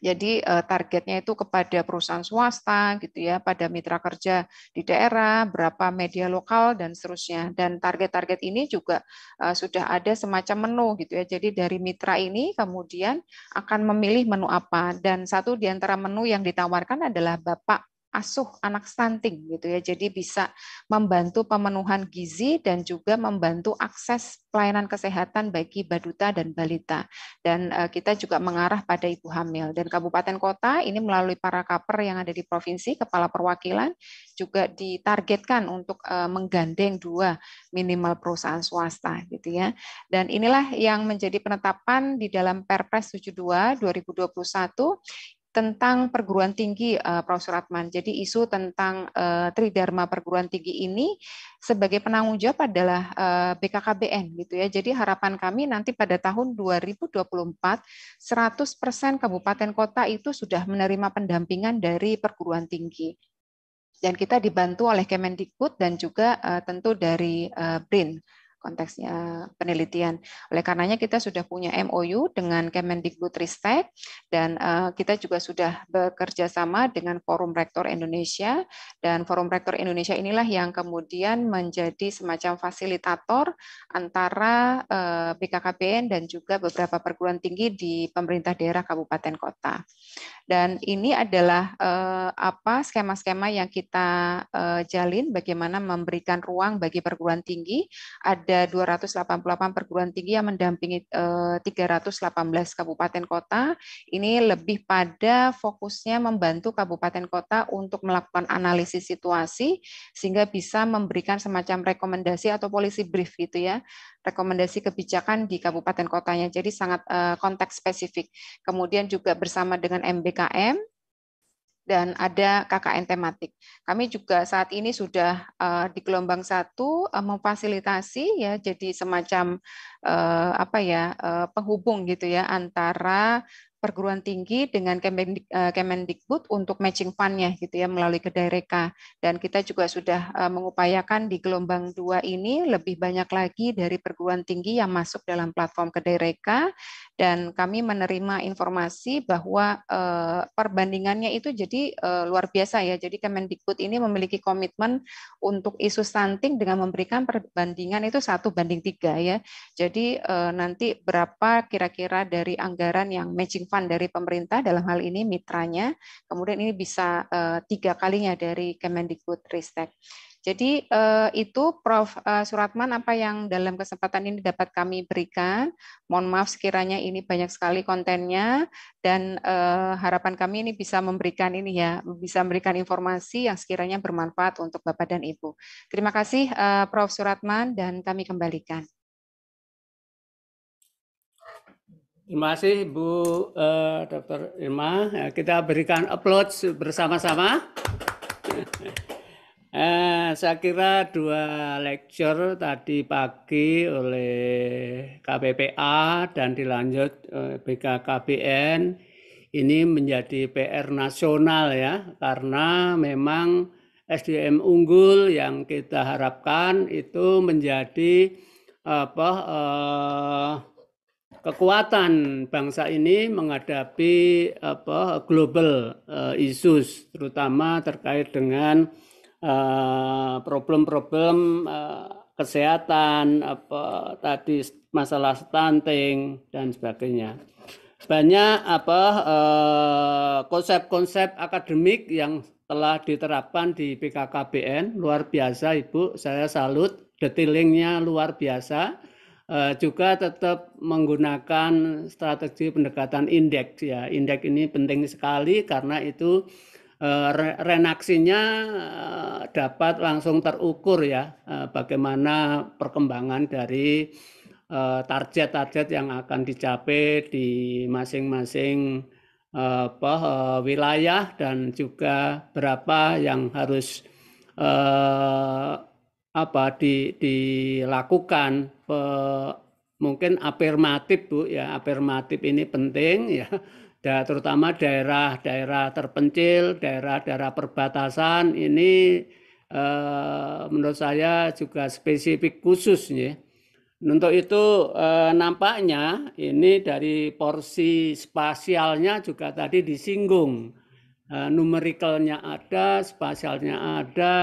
jadi eh, targetnya itu kepada perusahaan swasta gitu ya, pada mitra kerja di daerah, berapa media lokal dan seterusnya. Dan target-target ini juga eh, sudah ada semacam menu gitu ya. Jadi dari mitra ini kemudian akan memilih menu apa dan satu di antara menu yang ditawarkan adalah Bapak asuh anak stunting gitu ya. Jadi bisa membantu pemenuhan gizi dan juga membantu akses pelayanan kesehatan bagi baduta dan balita. Dan eh, kita juga mengarah pada ibu hamil dan kabupaten kota ini melalui para kaper yang ada di provinsi, kepala perwakilan juga ditargetkan untuk eh, menggandeng dua minimal perusahaan swasta gitu ya. Dan inilah yang menjadi penetapan di dalam Perpres 72 2021 tentang perguruan tinggi, uh, Prof. Suratman. Jadi isu tentang uh, tridharma perguruan tinggi ini sebagai penanggung jawab adalah uh, eh, BKKBN gitu ya. Jadi harapan kami nanti pada tahun 2024 100% kabupaten kota itu sudah menerima pendampingan dari perguruan tinggi. Dan kita dibantu oleh Kemendikbud dan juga tentu dari uh, BRIN konteksnya penelitian. Oleh karenanya kita sudah punya MOU dengan Kemendikbudristek dan eh, kita juga sudah bekerja sama dengan Forum Rektor Indonesia dan Forum Rektor Indonesia inilah yang kemudian menjadi semacam fasilitator antara eh, BKKBN dan juga beberapa perguruan tinggi di pemerintah daerah kabupaten kota. Dan ini adalah eh, apa skema-skema yang kita jalin bagaimana memberikan ruang bagi perguruan tinggi ada ada 288 perguruan tinggi yang mendampingi 318 eh, kabupaten kota. Ini lebih pada fokusnya membantu kabupaten kota untuk melakukan analisis situasi sehingga bisa memberikan semacam rekomendasi atau polisi brief gitu ya, rekomendasi kebijakan di kabupaten kotanya. Jadi sangat eh, konteks spesifik. Kemudian juga bersama dengan MBKM dan ada KKN tematik. Kami juga saat ini sudah uh, di gelombang satu uh, memfasilitasi ya, jadi semacam uh, apa ya uh, penghubung gitu ya antara perguruan tinggi dengan Kemendik, uh, Kemendikbud untuk matching fund-nya gitu ya melalui Kedai Reka. dan kita juga sudah mengupayakan di gelombang dua ini lebih banyak lagi dari perguruan tinggi yang masuk dalam platform Kedai Reka dan kami menerima informasi bahwa eh, perbandingannya itu jadi eh, luar biasa ya. Jadi Kemendikbud ini memiliki komitmen untuk isu stunting dengan memberikan perbandingan itu satu banding tiga ya. Jadi eh, nanti berapa kira-kira dari anggaran yang matching fund dari pemerintah dalam hal ini mitranya, kemudian ini bisa eh, tiga kalinya dari Kemendikbud Ristek. Jadi eh, itu Prof eh, Suratman apa yang dalam kesempatan ini dapat kami berikan. Mohon maaf sekiranya ini banyak sekali kontennya dan eh, harapan kami ini bisa memberikan ini ya, bisa memberikan informasi yang sekiranya bermanfaat untuk Bapak dan Ibu. Terima kasih eh, Prof Suratman dan kami kembalikan. Terima kasih Bu eh, Dr. Irma. Kita berikan upload bersama-sama. Eh, saya kira dua lecture tadi pagi oleh KPPA dan dilanjut eh, BKKBN ini menjadi PR nasional ya karena memang SDM unggul yang kita harapkan itu menjadi apa eh, kekuatan bangsa ini menghadapi apa global eh, issues terutama terkait dengan Eh, problem-problem uh, kesehatan, apa tadi masalah stunting dan sebagainya. Banyak apa eh, konsep-konsep akademik yang telah diterapkan di PKKBN luar biasa Ibu, saya salut. Detailingnya luar biasa. Uh, juga tetap menggunakan strategi pendekatan indeks ya. Indeks ini penting sekali karena itu Eh, renaksinya eh, dapat langsung terukur ya eh, bagaimana perkembangan dari target-target yang akan dicapai di masing-masing wilayah dan juga berapa yang harus apa di, dilakukan mungkin afirmatif Bu ya afirmatif ini penting ya da terutama daerah-daerah terpencil, daerah-daerah perbatasan ini e, menurut saya juga spesifik khusus ya. Untuk itu e, nampaknya ini dari porsi spasialnya juga tadi disinggung. E, eh, numerikalnya ada, spasialnya ada,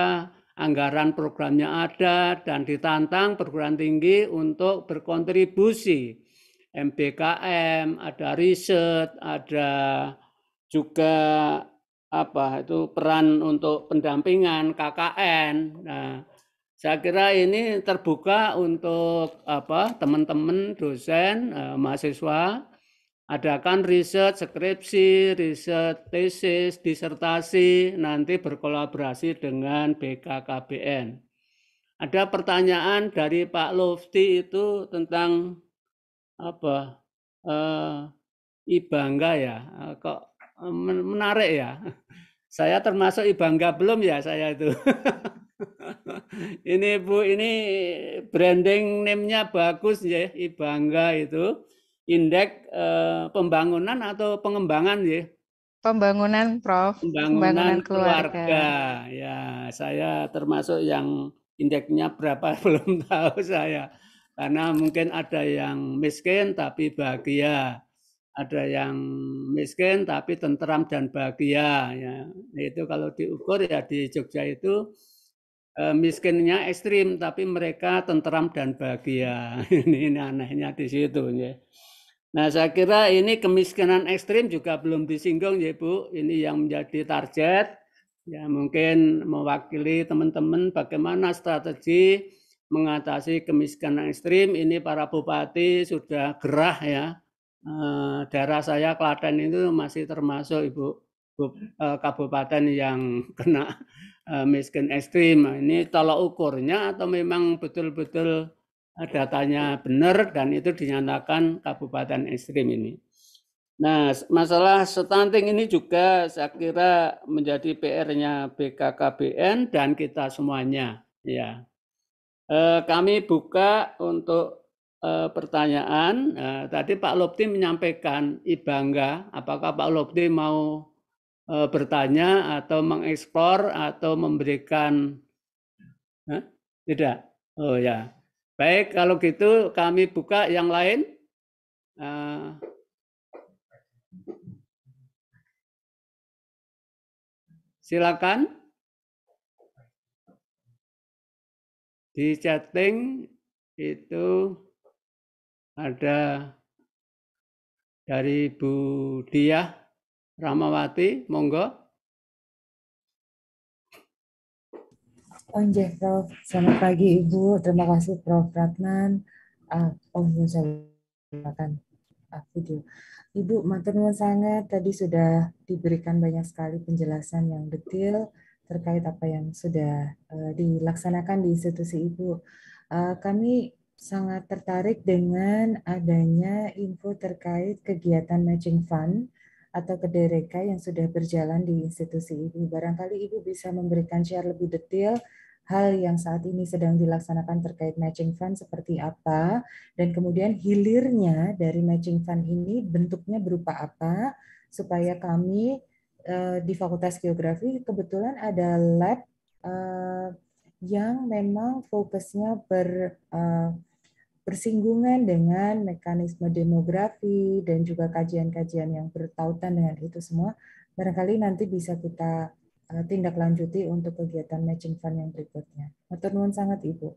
anggaran programnya ada dan ditantang perguruan tinggi untuk berkontribusi MBKM, ada riset, ada juga apa itu peran untuk pendampingan KKN. Nah, saya kira ini terbuka untuk apa teman-teman dosen eh, mahasiswa adakan riset skripsi, riset tesis, disertasi nanti berkolaborasi dengan BKKBN. Ada pertanyaan dari Pak Lofti itu tentang apa uh, ibangga ya uh, kok eh, menarik ya saya termasuk ibangga belum ya saya itu ini bu ini branding name-nya bagus ya ibangga itu indeks uh, pembangunan atau pengembangan ya pembangunan prof pembangunan, pembangunan keluarga. keluarga ya saya termasuk yang indeksnya berapa belum tahu saya karena mungkin ada yang miskin tapi bahagia, ada yang miskin tapi tenteram dan bahagia. Ya. Nah, itu kalau diukur ya di Jogja itu eh, miskinnya ekstrim tapi mereka tenteram dan bahagia ini, ini anehnya di situ ya nah saya kira ini kemiskinan ekstrim juga belum disinggung ya bu ini yang menjadi target ya mungkin mewakili teman-teman bagaimana strategi mengatasi kemiskinan ekstrim ini para bupati sudah gerah ya eh, daerah saya Klaten itu masih termasuk ibu eh, kabupaten yang kena eh, miskin ekstrim nah, ini tolak ukurnya atau memang betul-betul datanya benar dan itu dinyatakan kabupaten ekstrim ini. Nah, masalah stunting ini juga saya kira menjadi PR-nya BKKBN dan kita semuanya, ya. Eh, kami buka untuk eh, pertanyaan. Eh, tadi Pak Lopti menyampaikan Ibangga, apakah Pak Lopti mau eh, bertanya atau mengeksplor atau memberikan Tidak. Oh ya. Baik, kalau gitu kami buka yang lain. Uh, silakan. di chatting itu ada dari Bu Diah Ramawati, monggo. Onje, Prof. Selamat pagi Ibu. Terima kasih Prof. Pratman. Uh, ah, Om silakan uh, ah, video. Ibu, maturnuwun sangat. Tadi sudah diberikan banyak sekali penjelasan yang detail terkait apa yang sudah eh, dilaksanakan di institusi Ibu. Eh, kami sangat tertarik dengan adanya info terkait kegiatan matching fund atau kedereka yang sudah berjalan di institusi Ibu. Barangkali Ibu bisa memberikan share lebih detail hal yang saat ini sedang dilaksanakan terkait matching fund seperti apa, dan kemudian hilirnya dari matching fund ini bentuknya berupa apa, supaya kami Eh, di Fakultas Geografi kebetulan ada lab eh, yang memang fokusnya ber eh, bersinggungan dengan mekanisme demografi dan juga kajian-kajian yang bertautan dengan itu semua, barangkali nanti bisa kita tindak lanjuti untuk kegiatan matching fund yang berikutnya. Matur sangat Ibu.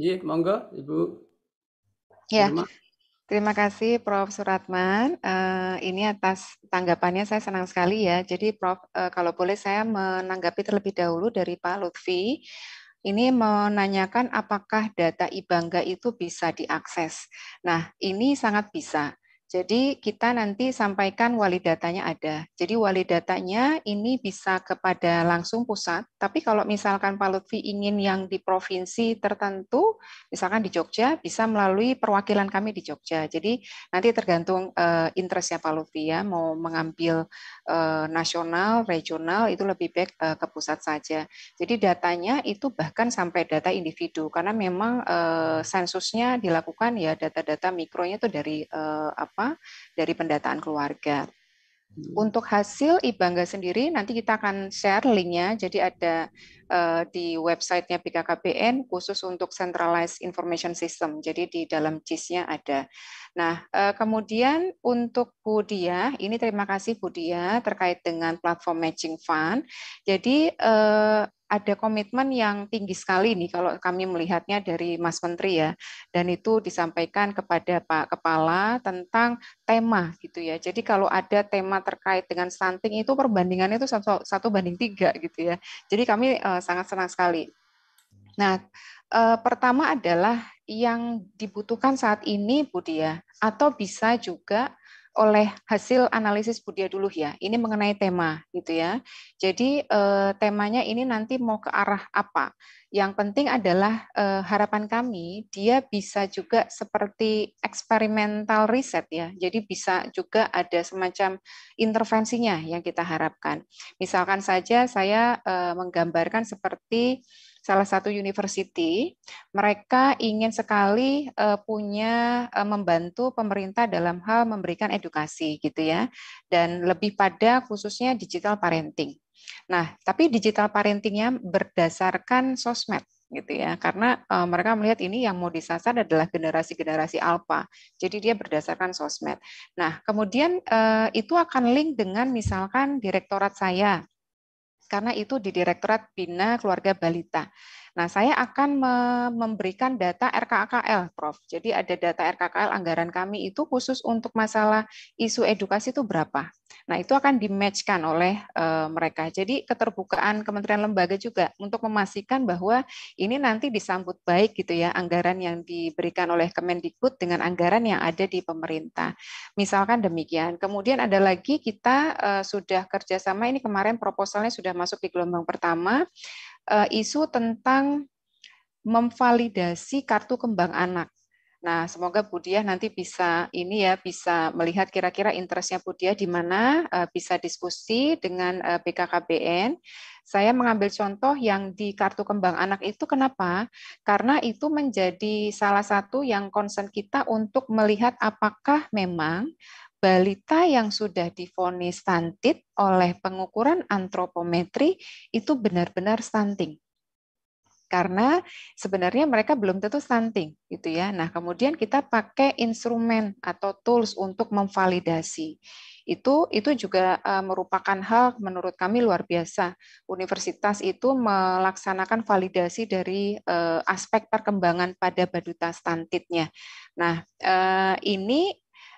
Iya, monggo Ibu. Ya, Terima kasih Prof. Suratman. Uh, ini atas tanggapannya saya senang sekali ya. Jadi Prof, uh, kalau boleh saya menanggapi terlebih dahulu dari Pak Lutfi. Ini menanyakan apakah data ibangga itu bisa diakses. Nah, ini sangat bisa. Jadi kita nanti sampaikan wali datanya ada. Jadi wali datanya ini bisa kepada langsung pusat, tapi kalau misalkan Pak Lutfi ingin yang di provinsi tertentu, misalkan di Jogja, bisa melalui perwakilan kami di Jogja. Jadi nanti tergantung uh, interestnya Pak Lutfi ya, mau mengambil uh, nasional, regional, itu lebih baik uh, ke pusat saja. Jadi datanya itu bahkan sampai data individu, karena memang uh, sensusnya dilakukan ya data-data mikronya itu dari uh, apa dari pendataan keluarga. Hmm. Untuk hasil IBANGGA sendiri nanti kita akan share linknya. Jadi ada Eh, di websitenya BKKBN khusus untuk centralized information system. Jadi di dalam cis nya ada. Nah, eh, kemudian untuk Budia, ini terima kasih Budia terkait dengan platform matching fund. Jadi eh, ada komitmen yang tinggi sekali nih kalau kami melihatnya dari Mas Menteri ya dan itu disampaikan kepada Pak Kepala tentang tema gitu ya. Jadi kalau ada tema terkait dengan stunting itu perbandingannya itu satu, banding tiga gitu ya. Jadi kami Eh, sangat senang sekali. Nah, eh, pertama adalah yang dibutuhkan saat ini, Bu Dia, atau bisa juga oleh hasil analisis Budia dulu ya. Ini mengenai tema gitu ya. Jadi eh, temanya ini nanti mau ke arah apa? Yang penting adalah eh, harapan kami dia bisa juga seperti eksperimental riset ya. Jadi bisa juga ada semacam intervensinya yang kita harapkan. Misalkan saja saya eh, menggambarkan seperti salah satu university, mereka ingin sekali uh, punya uh, membantu pemerintah dalam hal memberikan edukasi gitu ya, dan lebih pada khususnya digital parenting. Nah, tapi digital parentingnya berdasarkan sosmed gitu ya karena uh, mereka melihat ini yang mau disasar adalah generasi-generasi alpha. jadi dia berdasarkan sosmed nah kemudian uh, itu akan link dengan misalkan direktorat saya karena itu di Direktorat Bina Keluarga Balita. Nah, saya akan memberikan data RKKL, Prof. Jadi ada data RKKL anggaran kami itu khusus untuk masalah isu edukasi itu berapa. Nah, itu akan dimatchkan oleh e, mereka. Jadi keterbukaan kementerian lembaga juga untuk memastikan bahwa ini nanti disambut baik gitu ya anggaran yang diberikan oleh Kemendikbud dengan anggaran yang ada di pemerintah. Misalkan demikian. Kemudian ada lagi kita e, sudah kerjasama ini kemarin proposalnya sudah masuk di gelombang pertama Eh, isu tentang memvalidasi kartu kembang anak. Nah, semoga Budiah nanti bisa ini ya bisa melihat kira-kira interestnya Budiah di mana uh, bisa diskusi dengan uh, eh, BKKBN. Saya mengambil contoh yang di kartu kembang anak itu kenapa? Karena itu menjadi salah satu yang concern kita untuk melihat apakah memang balita yang sudah difonis stunted oleh pengukuran antropometri itu benar-benar stunting. Karena sebenarnya mereka belum tentu stunting gitu ya. Nah, kemudian kita pakai instrumen atau tools untuk memvalidasi. Itu itu juga eh, merupakan hal menurut kami luar biasa. Universitas itu melaksanakan validasi dari eh, aspek perkembangan pada baduta stuntednya. Nah, eh, ini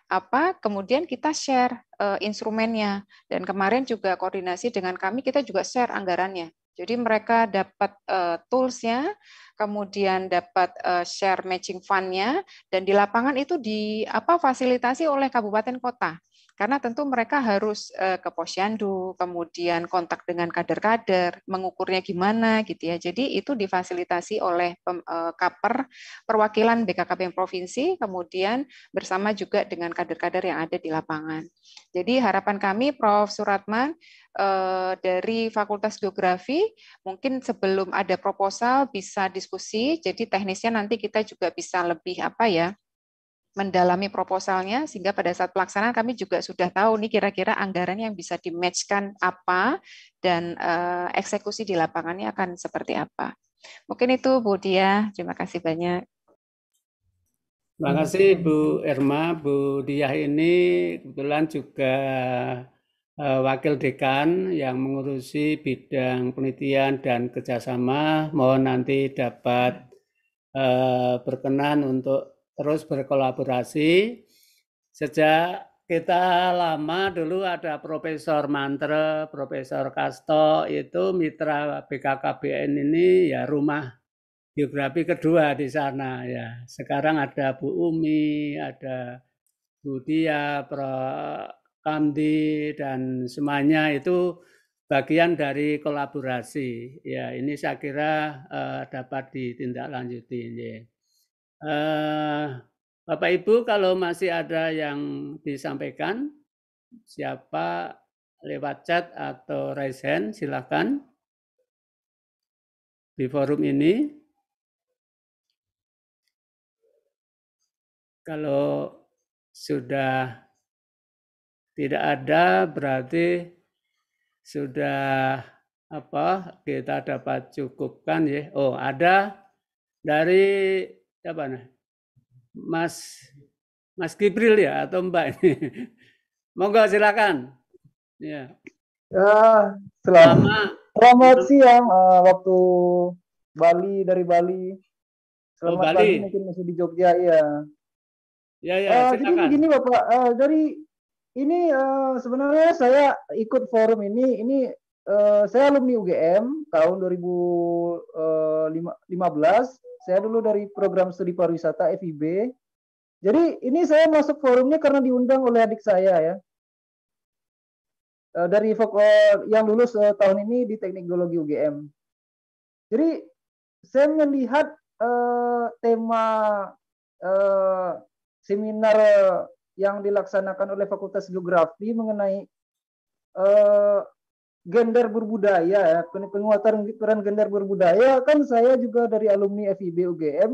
apa kemudian kita share uh, instrumennya dan kemarin juga koordinasi dengan kami kita juga share anggarannya jadi mereka dapat uh, toolsnya kemudian dapat uh, share matching fundnya dan di lapangan itu di apa fasilitasi oleh kabupaten kota karena tentu mereka harus eh, ke posyandu, kemudian kontak dengan kader-kader, mengukurnya gimana gitu ya. Jadi itu difasilitasi oleh eh, kaper perwakilan BKKBN provinsi, kemudian bersama juga dengan kader-kader yang ada di lapangan. Jadi harapan kami, Prof. Suratman, eh, dari Fakultas Geografi, mungkin sebelum ada proposal bisa diskusi. Jadi teknisnya nanti kita juga bisa lebih apa ya mendalami proposalnya sehingga pada saat pelaksanaan kami juga sudah tahu nih kira-kira anggaran yang bisa dimatchkan apa dan eh, eksekusi di lapangannya akan seperti apa. Mungkin itu Bu Dia, terima kasih banyak. Terima kasih Bu Irma, Bu Diah ini kebetulan juga eh, Wakil Dekan yang mengurusi bidang penelitian dan kerjasama. Mohon nanti dapat eh, berkenan untuk terus berkolaborasi. Sejak kita lama dulu ada Profesor Mantra, Profesor Kasto itu mitra BKKBN ini ya rumah geografi kedua di sana ya. Sekarang ada Bu Umi, ada Bu Tia, Pro Kamdi dan semuanya itu bagian dari kolaborasi. Ya, ini saya kira uh, dapat ditindaklanjuti. Ya. Eh, Bapak Ibu kalau masih ada yang disampaikan, siapa lewat chat atau raise hand silakan di forum ini. Kalau sudah tidak ada berarti sudah apa kita dapat cukupkan ya. Oh, ada dari siapa nih? Mas Mas Kipril ya atau Mbak Monggo silakan. Ya. Ya, selamat. Selamat siang uh, waktu Bali dari Bali. Selamat oh, Bali. pagi mungkin masih di Jogja iya. ya. Ya ya. Uh, jadi begini Bapak, uh, eh, dari ini uh, sebenarnya saya ikut forum ini ini uh, saya alumni UGM tahun 2015 saya dulu dari program studi pariwisata FIB. Jadi ini saya masuk forumnya karena diundang oleh adik saya ya. Eh, dari eh, yang lulus eh, tahun ini di Teknik Geologi UGM. Jadi saya melihat eh, tema eh, seminar yang dilaksanakan oleh Fakultas Geografi mengenai eh, gender berbudaya, penguatan peran gender berbudaya kan saya juga dari alumni FIB UGM.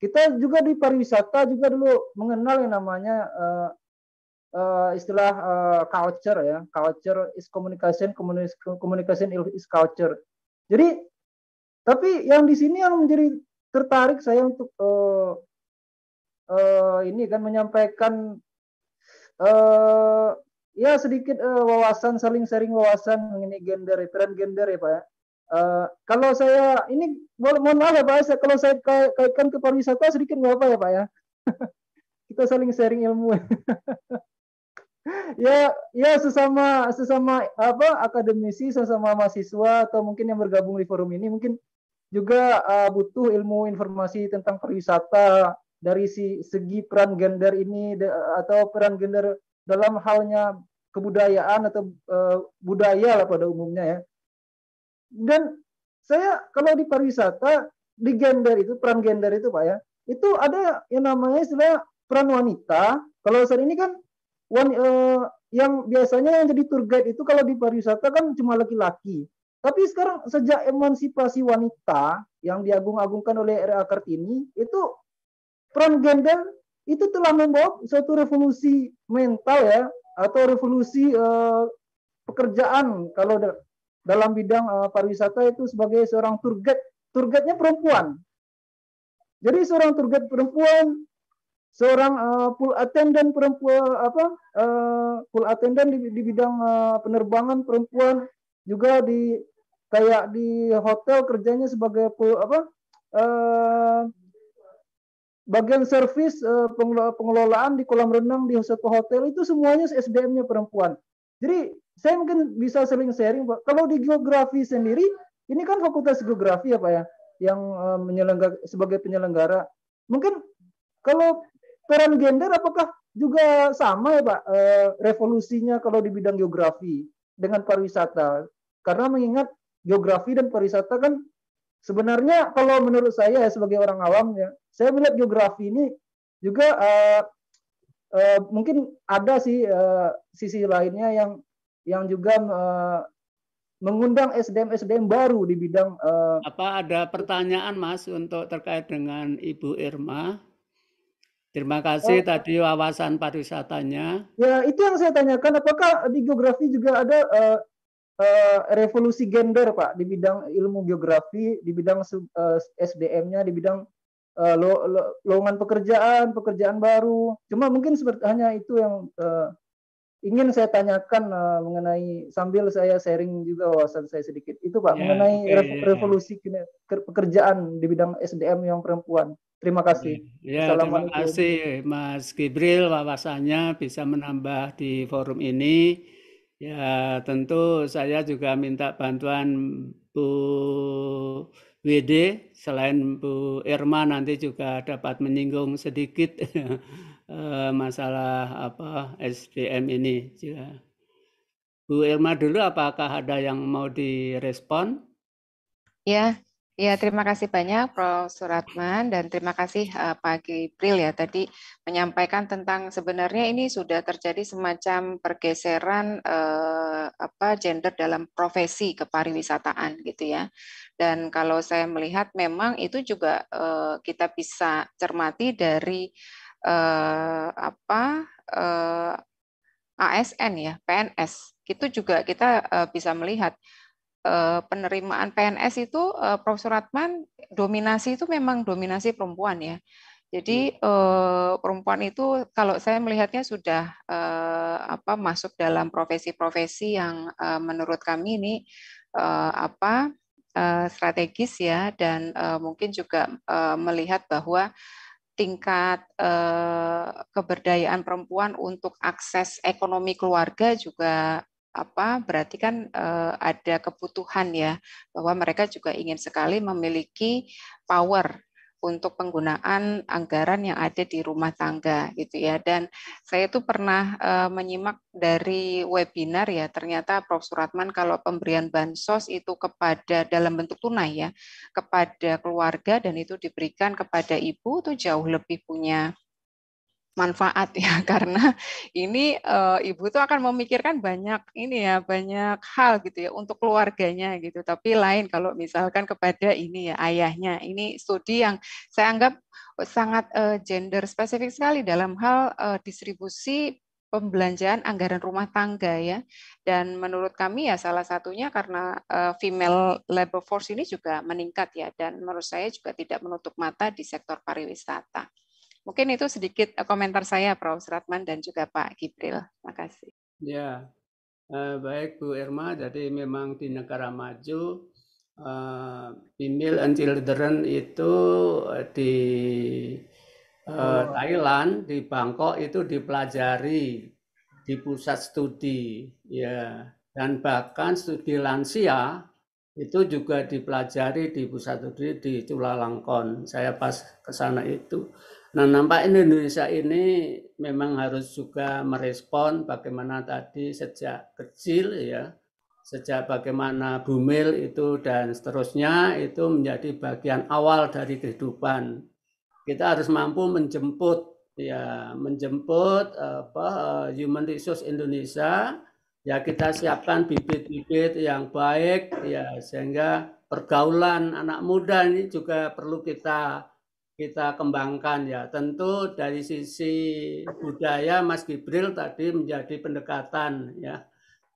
Kita juga di pariwisata juga dulu mengenal yang namanya uh, uh, istilah uh, culture ya, culture is communication, communication is culture. Jadi tapi yang di sini yang menjadi tertarik saya untuk uh, uh, ini kan menyampaikan uh, ya sedikit uh, wawasan saling sharing wawasan mengenai gender ya, peran gender ya pak ya. Uh, kalau saya ini mohon maaf ya pak, ya, kalau saya kaitkan ke pariwisata sedikit nggak apa ya pak ya. Kita saling sharing ilmu. ya ya sesama sesama apa akademisi sesama mahasiswa atau mungkin yang bergabung di forum ini mungkin juga uh, butuh ilmu informasi tentang pariwisata dari si segi peran gender ini atau peran gender dalam halnya kebudayaan atau e, budaya lah pada umumnya ya. Dan saya kalau di pariwisata di gender itu peran gender itu pak ya itu ada yang namanya istilah peran wanita. Kalau saat ini kan wan, e, yang biasanya yang jadi tour guide itu kalau di pariwisata kan cuma laki-laki. Tapi sekarang sejak emansipasi wanita yang diagung-agungkan oleh R.A. Kartini itu peran gender itu telah membawa suatu revolusi mental ya atau revolusi uh, pekerjaan kalau da dalam bidang uh, pariwisata itu sebagai seorang turget turgetnya perempuan jadi seorang turget perempuan seorang uh, eh, pool attendant perempuan apa uh, pool attendant di, di bidang uh, penerbangan perempuan juga di kayak di hotel kerjanya sebagai pool apa uh, bagian servis eh, pengelolaan di kolam renang di satu hotel itu semuanya SDM-nya perempuan. Jadi saya mungkin bisa sering sharing Pak. Kalau di geografi sendiri ini kan fakultas geografi ya Pak ya yang eh, menyelenggara sebagai penyelenggara. Mungkin kalau peran gender apakah juga sama ya Pak eh, revolusinya kalau di bidang geografi dengan pariwisata? Karena mengingat geografi dan pariwisata kan Sebenarnya kalau menurut saya ya, sebagai orang awam ya, saya melihat geografi ini juga uh, uh, mungkin ada sih uh, sisi lainnya yang yang juga uh, mengundang SDM-SDM baru di bidang uh, apa ada pertanyaan Mas untuk terkait dengan Ibu Irma? Terima kasih oh, tadi wawasan pariwisatanya. Ya, itu yang saya tanyakan apakah di geografi juga ada uh, Eh, revolusi gender Pak di bidang ilmu geografi, di bidang SDM-nya, eh, di bidang eh, lowongan pekerjaan, pekerjaan baru. Cuma mungkin seperti hanya itu yang ingin saya tanyakan mengenai sambil saya sharing juga wawasan saya sedikit itu Pak ya, mengenai okay, ya. revolusi ya. pekerjaan di bidang SDM yang perempuan. Terima kasih. Ya, ya terima kasih Mas Gibril wawasannya bisa menambah di forum ini. Ya, tentu saya juga minta bantuan Bu WD selain Bu Irma nanti juga dapat menyinggung sedikit eh, masalah apa SDM ini ya. Bu Irma dulu apakah ada yang mau direspon? Ya, Ya, terima kasih banyak Prof. Suratman dan terima kasih uh, Pak Gibril ya tadi menyampaikan tentang sebenarnya ini sudah terjadi semacam pergeseran uh, apa gender dalam profesi kepariwisataan gitu ya. Dan kalau saya melihat memang itu juga uh, kita bisa cermati dari uh, apa uh, ASN ya, PNS. Itu juga kita uh, bisa melihat Eh, penerimaan PNS itu eh, Prof Suratman dominasi itu memang dominasi perempuan ya. Jadi iya. eh, perempuan itu kalau saya melihatnya sudah apa masuk dalam profesi-profesi yang menurut kami ini apa strategis ya dan mungkin juga melihat bahwa tingkat keberdayaan perempuan untuk akses ekonomi keluarga juga apa berarti kan uh, ada kebutuhan ya bahwa mereka juga ingin sekali memiliki power untuk penggunaan anggaran yang ada di rumah tangga gitu ya dan saya itu pernah uh, menyimak dari webinar ya ternyata Prof Suratman kalau pemberian bansos itu kepada dalam bentuk tunai ya kepada keluarga dan itu diberikan kepada ibu itu jauh lebih punya manfaat ya karena ini e, ibu tuh akan memikirkan banyak ini ya banyak hal gitu ya untuk keluarganya gitu tapi lain kalau misalkan kepada ini ya ayahnya ini studi yang saya anggap sangat e, gender spesifik sekali dalam hal e, distribusi pembelanjaan anggaran rumah tangga ya dan menurut kami ya salah satunya karena e, female labor force ini juga meningkat ya dan menurut saya juga tidak menutup mata di sektor pariwisata. Mungkin itu sedikit eh, komentar saya, Prof. Ratman dan juga Pak Gibril. Terima kasih. Ya, eh, baik Bu Irma. Jadi memang di negara maju, female eh, and children itu di Thailand, di Bangkok itu dipelajari di pusat studi, ya. Dan bahkan studi lansia itu juga dipelajari di pusat studi di Tulalangkon. Saya pas ke sana itu. Nah, nampak Indonesia ini memang harus juga merespon bagaimana tadi sejak kecil ya, sejak bagaimana bumil itu dan seterusnya itu menjadi bagian awal dari kehidupan. Kita harus mampu menjemput ya, menjemput apa human resource Indonesia ya kita siapkan bibit-bibit yang baik ya sehingga pergaulan anak muda ini juga perlu kita kita kembangkan ya. Tentu dari sisi budaya Mas Gibril tadi menjadi pendekatan ya.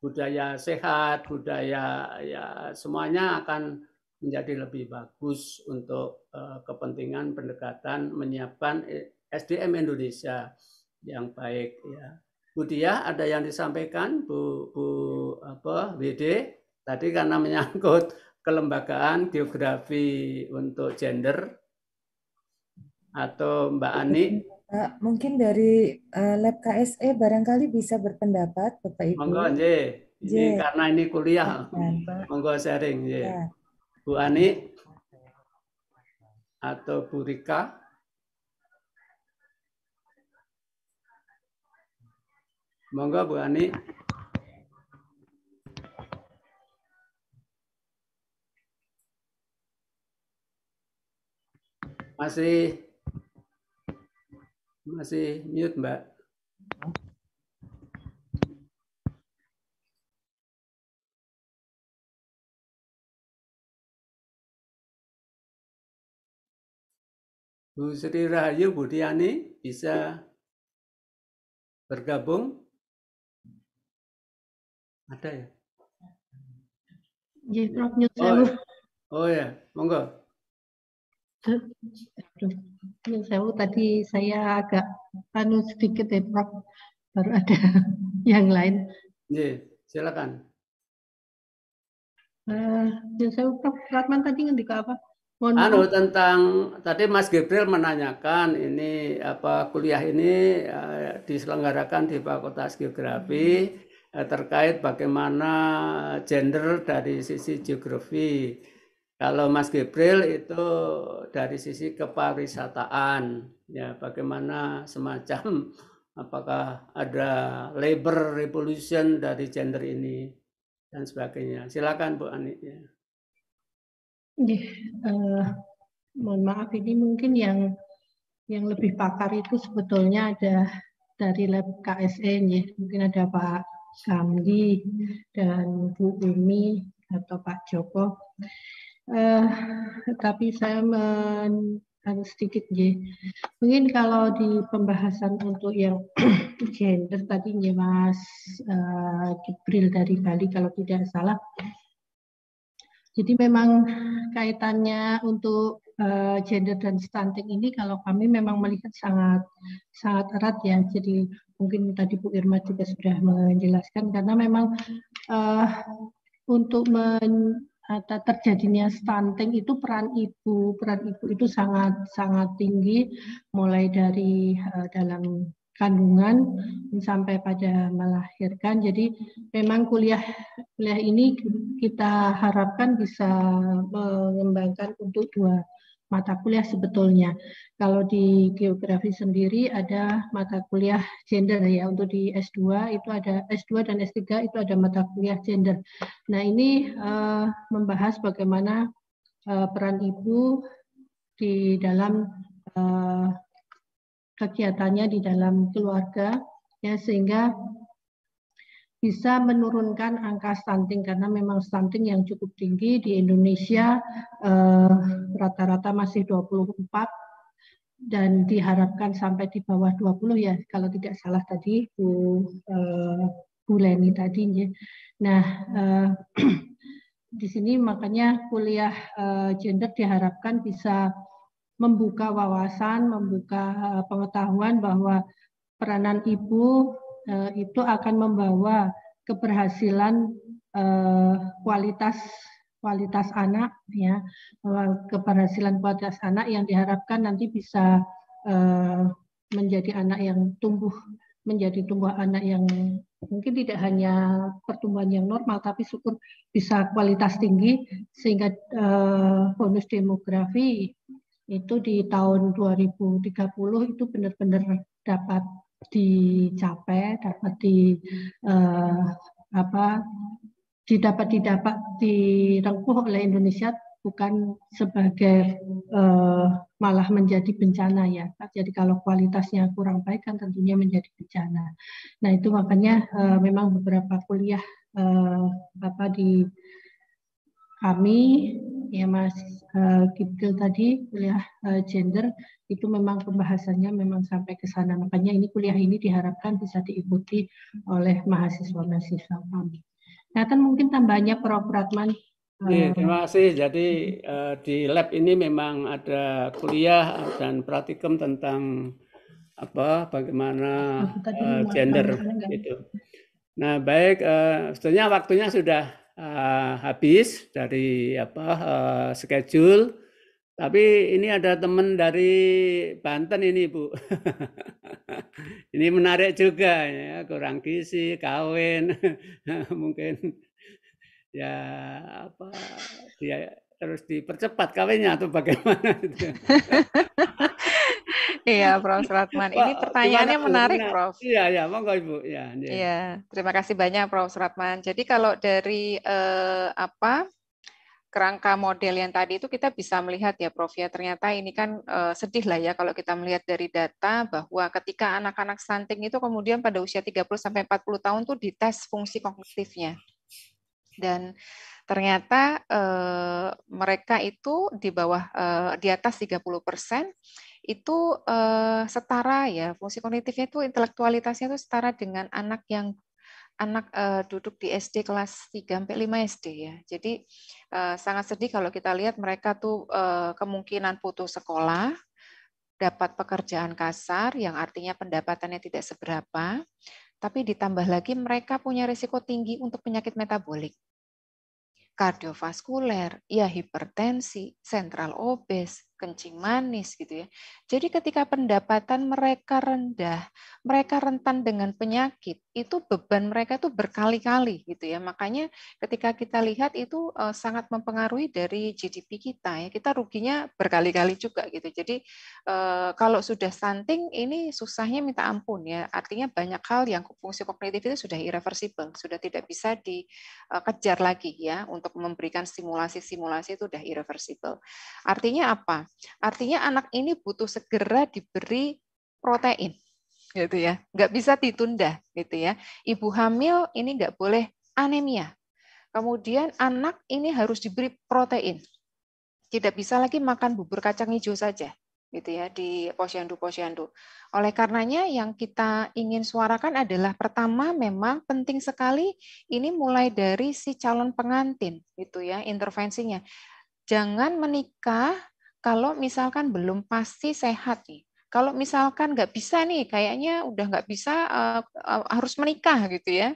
Budaya sehat, budaya ya semuanya akan menjadi lebih bagus untuk uh, kepentingan pendekatan menyiapkan eh, SDM Indonesia yang baik ya. Bu Dia ada yang disampaikan Bu Bu apa WD tadi karena menyangkut kelembagaan geografi untuk gender atau Mbak iya, Ani? Mungkin dari eh, Lab KSE barangkali bisa berpendapat Bapak Ibu. Monggo, J. Ini J. karena ini kuliah. Iya, Monggo sharing, J. Ya. Bu Ani atau Bu Rika? Monggo Bu Ani. Masih masih mute, Mbak. Bu Sri Rahayu Budiani bisa bergabung? Ada ya? Iya, oh, oh ya, monggo ya saya tadi saya agak anu sedikit ya Prof. Baru ada yang lain. Iya, silakan. Uh, ya saya Prof. Ratman tadi ngendika apa? Mohon anu maaf. tentang tadi Mas Gabriel menanyakan ini apa kuliah ini uh, diselenggarakan di Fakultas Geografi uh, terkait bagaimana gender dari sisi geografi. Kalau Mas Gabriel itu dari sisi kepariwisataan, ya bagaimana semacam apakah ada labor revolution dari gender ini dan sebagainya. Silakan Bu Ani. Ya. Yeah, iya, uh, mohon maaf ini mungkin yang yang lebih pakar itu sebetulnya ada dari lab KSN e ya mungkin ada Pak Samdi dan Bu Umi atau Pak Joko. Uh, tapi saya men, harus sedikit ya. Mungkin kalau di pembahasan untuk yang gender tadi ya Mas uh, dari Bali kalau tidak salah. Jadi memang kaitannya untuk uh, gender dan stunting ini kalau kami memang melihat sangat sangat erat ya. Jadi mungkin tadi Bu Irma juga sudah menjelaskan karena memang uh, untuk men atau terjadinya stunting itu peran ibu peran ibu itu sangat sangat tinggi mulai dari uh, dalam kandungan sampai pada melahirkan jadi memang kuliah kuliah ini kita harapkan bisa mengembangkan untuk dua mata kuliah sebetulnya. Kalau di geografi sendiri ada mata kuliah gender ya untuk di S2 itu ada S2 dan S3 itu ada mata kuliah gender. Nah, ini uh, membahas bagaimana uh, peran ibu di dalam uh, kegiatannya di dalam keluarga ya sehingga bisa menurunkan angka stunting karena memang stunting yang cukup tinggi di Indonesia eh, rata-rata eh, masih 24 dan diharapkan sampai di bawah 20 ya kalau tidak salah tadi Bu eh, Bu Leni tadi ya. Nah, eh, di sini makanya kuliah eh, gender diharapkan bisa membuka wawasan, membuka eh, pengetahuan bahwa peranan ibu Eh, itu akan membawa keberhasilan eh, kualitas kualitas anak ya keberhasilan kualitas anak yang diharapkan nanti bisa eh, menjadi anak yang tumbuh menjadi tumbuh anak yang mungkin tidak hanya pertumbuhan yang normal tapi syukur bisa kualitas tinggi sehingga bonus demografi itu di tahun 2030 itu benar-benar dapat dicapai, dapat di uh, apa didapat didapat direngkuh oleh Indonesia bukan sebagai uh, malah menjadi bencana ya. Jadi kalau kualitasnya kurang baik kan tentunya menjadi bencana. Nah itu makanya uh, memang beberapa kuliah uh, apa di kami ya Mas uh, tadi kuliah uh, gender itu memang pembahasannya memang sampai ke sana makanya ini kuliah ini diharapkan bisa diikuti oleh mahasiswa mahasiswa kami. Nathan mungkin tambahnya Prof Ratman. Ya, terima kasih. Jadi uh, di lab ini memang ada kuliah dan praktikum tentang apa bagaimana uh, gender itu. Nah baik, uh, sebetulnya waktunya sudah uh, habis dari apa uh, schedule tapi ini ada teman dari Banten ini Bu. ini menarik juga ya, kurang gizi, kawin, mungkin ya apa dia terus dipercepat kawinnya atau bagaimana? Gitu. iya, Prof. Ratman. Ini pertanyaannya menarik, Prof. Iya, iya, monggo Ibu. Iya, iya, iya. terima kasih banyak, Prof. Ratman. Jadi kalau dari eh, apa kerangka model yang tadi itu kita bisa melihat ya, Prof. Ya ternyata ini kan eh, sedih lah ya kalau kita melihat dari data bahwa ketika anak-anak stunting itu kemudian pada usia 30 sampai 40 tahun tuh dites fungsi kognitifnya. Dan ternyata eh, mereka itu di bawah eh, di atas 30 persen itu eh, setara ya fungsi kognitifnya itu intelektualitasnya itu setara dengan anak yang anak eh, duduk di SD kelas 3 sampai 5 SD ya. Jadi eh, sangat sedih kalau kita lihat mereka tuh eh, kemungkinan putus sekolah, dapat pekerjaan kasar yang artinya pendapatannya tidak seberapa, tapi ditambah lagi mereka punya risiko tinggi untuk penyakit metabolik kardiovaskuler, ya hipertensi, sentral obes, kencing manis gitu ya. Jadi ketika pendapatan mereka rendah, mereka rentan dengan penyakit, itu beban mereka tuh berkali-kali gitu ya. Makanya ketika kita lihat itu eh, sangat mempengaruhi dari GDP kita ya. Kita ruginya berkali-kali juga gitu. Jadi eh, kalau sudah stunting ini susahnya minta ampun ya. Artinya banyak hal yang fungsi kognitif itu sudah irreversible, sudah tidak bisa dikejar eh, lagi ya untuk memberikan simulasi-simulasi itu sudah irreversible. Artinya apa? Artinya anak ini butuh segera diberi protein, gitu ya. Nggak bisa ditunda, gitu ya. Ibu hamil ini nggak boleh anemia. Kemudian anak ini harus diberi protein. Tidak bisa lagi makan bubur kacang hijau saja, gitu ya di posyandu-posyandu. Oleh karenanya yang kita ingin suarakan adalah pertama memang penting sekali ini mulai dari si calon pengantin gitu ya intervensinya. Jangan menikah kalau misalkan belum pasti sehat nih, kalau misalkan nggak bisa nih, kayaknya udah nggak bisa uh, uh, harus menikah gitu ya,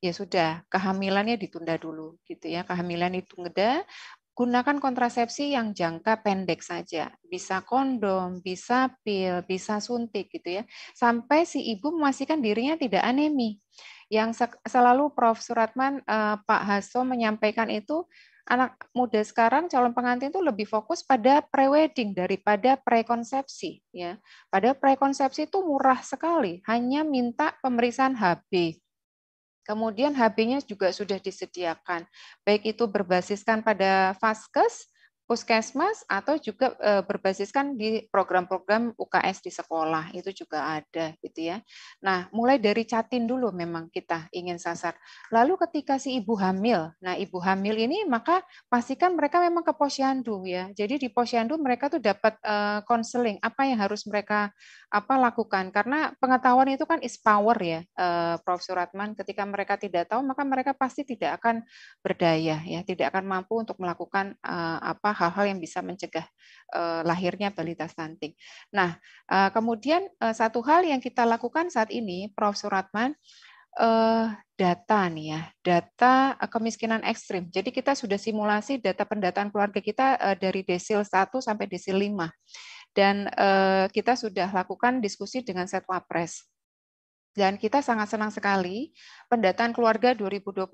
ya sudah kehamilannya ditunda dulu gitu ya, kehamilan itu ngeda, gunakan kontrasepsi yang jangka pendek saja, bisa kondom, bisa pil, bisa suntik gitu ya, sampai si ibu memastikan dirinya tidak anemi. Yang selalu Prof. Suratman, eh, Pak Hasso menyampaikan itu anak muda sekarang calon pengantin itu lebih fokus pada prewedding daripada prekonsepsi ya. Pada prekonsepsi itu murah sekali, hanya minta pemeriksaan HB. Kemudian HB-nya juga sudah disediakan, baik itu berbasiskan pada vaskes puskesmas atau juga eh, berbasiskan di program-program UKS di sekolah itu juga ada gitu ya. Nah, mulai dari catin dulu memang kita ingin sasar. Lalu ketika si ibu hamil, nah ibu hamil ini maka pastikan mereka memang ke posyandu ya. Jadi di posyandu mereka tuh dapat eh, konseling uh, apa yang harus mereka apa lakukan karena pengetahuan itu kan is power ya uh, Prof Suratman ketika mereka tidak tahu maka mereka pasti tidak akan berdaya ya, tidak akan mampu untuk melakukan uh, apa hal-hal yang bisa mencegah eh, lahirnya balita stunting. Nah, eh, kemudian eh, satu hal yang kita lakukan saat ini, Prof. Suratman, data nih ya, data kemiskinan ekstrim. Jadi kita sudah simulasi data pendataan keluarga kita dari desil 1 sampai desil 5. Dan kita sudah lakukan diskusi dengan Setwapres. Dan kita sangat senang sekali pendataan keluarga 2021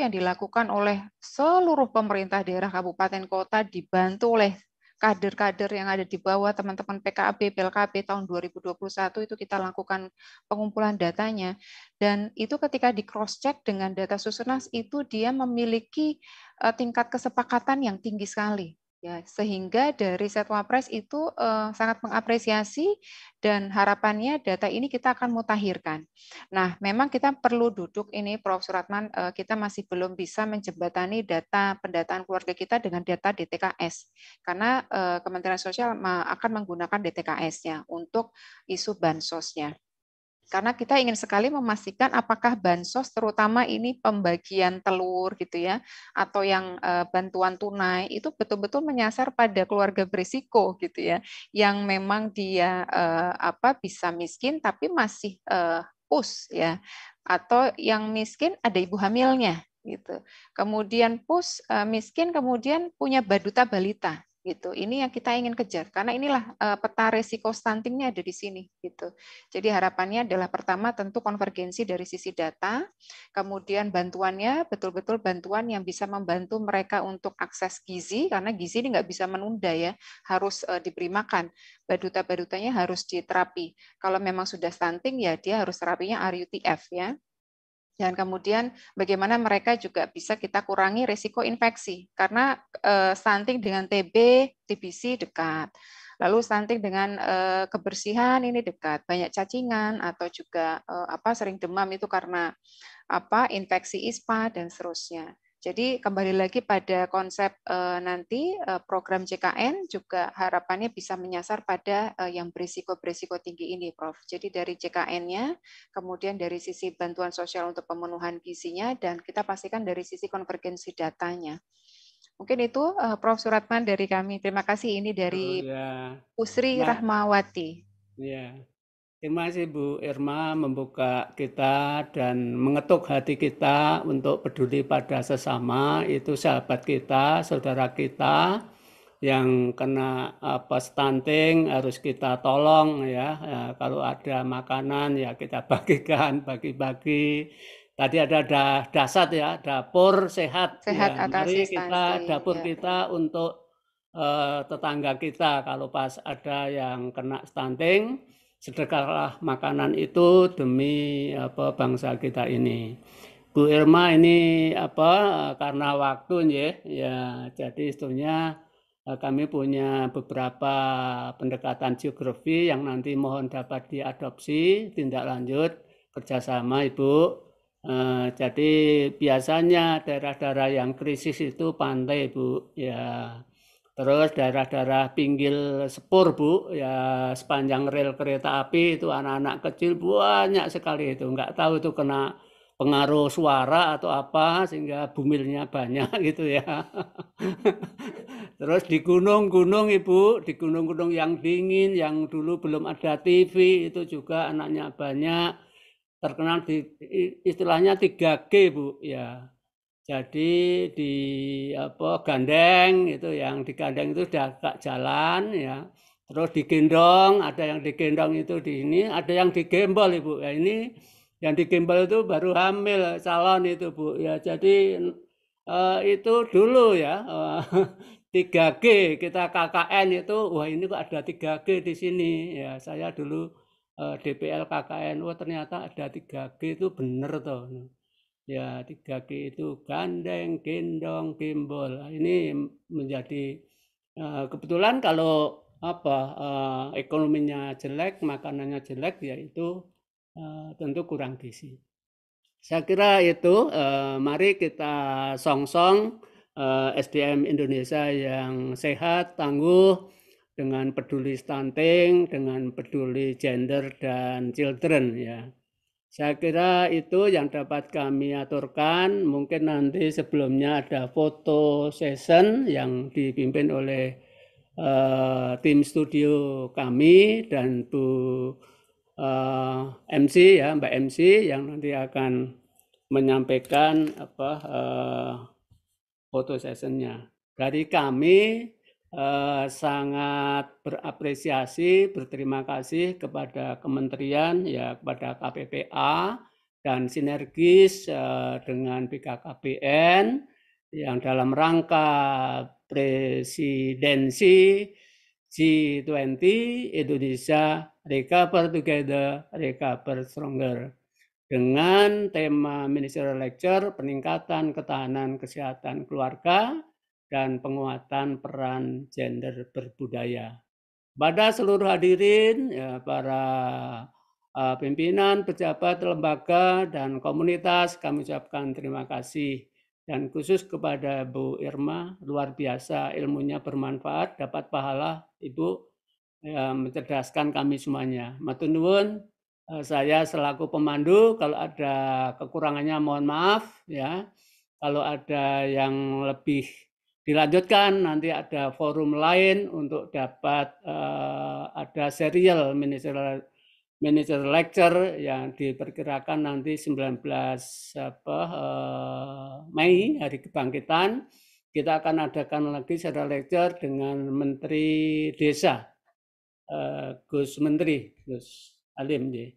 yang dilakukan oleh seluruh pemerintah daerah kabupaten kota dibantu oleh kader-kader yang ada di bawah teman-teman PKB, PLKB tahun 2021 itu kita lakukan pengumpulan datanya. Dan itu ketika di cross-check dengan data susunas itu dia memiliki eh, tingkat kesepakatan yang tinggi sekali Ya, sehingga dari riset Wapres itu uh, sangat mengapresiasi dan harapannya data ini kita akan mutakhirkan. Nah, memang kita perlu duduk ini Prof. Suratman, uh, kita masih belum bisa menjembatani data pendataan keluarga kita dengan data DTKS. Karena uh, Kementerian Sosial akan menggunakan DTKS-nya untuk isu bansosnya karena kita ingin sekali memastikan apakah bansos terutama ini pembagian telur gitu ya atau yang eh, bantuan tunai itu betul-betul menyasar pada keluarga berisiko gitu ya yang memang dia eh, apa bisa miskin tapi masih pus eh, ya atau yang miskin ada ibu hamilnya gitu. Kemudian pus miskin kemudian punya baduta balita gitu. Ini yang kita ingin kejar karena inilah eh, peta resiko stuntingnya ada di sini gitu. Jadi harapannya adalah pertama tentu konvergensi dari sisi data, kemudian bantuannya betul-betul bantuan yang bisa membantu mereka untuk akses gizi karena gizi ini nggak bisa menunda ya, harus eh, diberi makan. Baduta-badutanya harus diterapi. Kalau memang sudah stunting ya dia harus terapinya RUTF ya dan kemudian bagaimana mereka juga bisa kita kurangi risiko infeksi karena eh, stunting dengan TB, TBC dekat. Lalu stunting dengan eh, kebersihan ini dekat, banyak cacingan atau juga eh, apa sering demam itu karena apa infeksi ISPA dan seterusnya. Jadi kembali lagi pada konsep uh, nanti uh, program JKN juga harapannya bisa menyasar pada uh, yang berisiko-berisiko tinggi ini, Prof. Jadi dari JKN-nya, kemudian dari sisi bantuan sosial untuk pemenuhan gizinya, dan kita pastikan dari sisi konvergensi datanya. Mungkin itu uh, Prof. Suratman dari kami. Terima kasih ini dari oh, yeah. Usri nah, Rahmawati. Yeah. Terima kasih Bu Irma membuka kita dan mengetuk hati kita untuk peduli pada sesama, itu sahabat kita, saudara kita yang kena apa stunting harus kita tolong ya. ya kalau ada makanan ya kita bagikan, bagi-bagi. Tadi ada da, dasar ya, dapur sehat. Ya. Sehat ya. atas Mari kita dapur ya. kita untuk uh, tetangga kita kalau pas ada yang kena stunting sedekahlah makanan itu demi apa bangsa kita ini. Bu Irma ini apa karena waktu ya, ya jadi istilahnya eh, kami punya beberapa pendekatan geografi yang nanti mohon dapat diadopsi tindak lanjut kerjasama Ibu. Eh, jadi biasanya daerah-daerah yang krisis itu pantai Bu ya Terus daerah-daerah pinggir sepur Bu, ya sepanjang rel kereta api itu anak-anak kecil banyak sekali itu. Nggak tahu itu kena pengaruh suara atau apa sehingga bumilnya banyak gitu ya. Terus di gunung-gunung Ibu, di gunung-gunung yang dingin yang dulu belum ada TV itu juga anaknya banyak terkenal di istilahnya 3G Bu ya jadi di apa gandeng itu yang di gandeng itu sudah tak jalan ya. Terus digendong, ada yang digendong itu di ini, ada yang digembol Ibu. Ya ini yang digembol itu baru hamil calon itu Bu. Ya jadi eh, itu dulu ya. 3G eh, kita KKN itu wah ini kok ada 3G di sini ya saya dulu eh, DPL KKN wah ternyata ada 3G itu bener tuh ya 3G itu gandeng, gendong, gimbal. Nah, ini menjadi uh, kebetulan kalau apa uh, ekonominya jelek, makanannya jelek yaitu uh, eh, tentu kurang gizi. Saya kira itu uh, mari kita song-song uh, SDM Indonesia yang sehat, tangguh dengan peduli stunting, dengan peduli gender dan children ya. Saya kira itu yang dapat kami aturkan. Mungkin nanti sebelumnya ada foto session yang dipimpin oleh uh, tim studio kami dan Bu uh, eh, MC ya Mbak MC yang nanti akan menyampaikan apa uh, foto sessionnya. Dari kami eh, sangat berapresiasi, berterima kasih kepada kementerian, ya kepada KPPA dan sinergis eh, dengan BKKBN yang dalam rangka presidensi G20 Indonesia Recover Together, Recover Stronger dengan tema ministerial lecture peningkatan ketahanan kesehatan keluarga dan penguatan peran gender berbudaya. Pada seluruh hadirin, ya, para uh, pimpinan, pejabat, lembaga, dan komunitas, kami ucapkan terima kasih. Dan khusus kepada Bu Irma, luar biasa ilmunya bermanfaat, dapat pahala Ibu ya, mencerdaskan kami semuanya. Matunduun, eh, saya selaku pemandu, kalau ada kekurangannya mohon maaf ya. Kalau ada yang lebih dilanjutkan nanti ada forum lain untuk dapat uh, ada serial miniser manager lecture yang diperkirakan nanti 19 apa, eh, Mei hari kebangkitan kita akan adakan lagi serial lecture dengan Menteri Desa eh, Gus Menteri Gus Alim ya.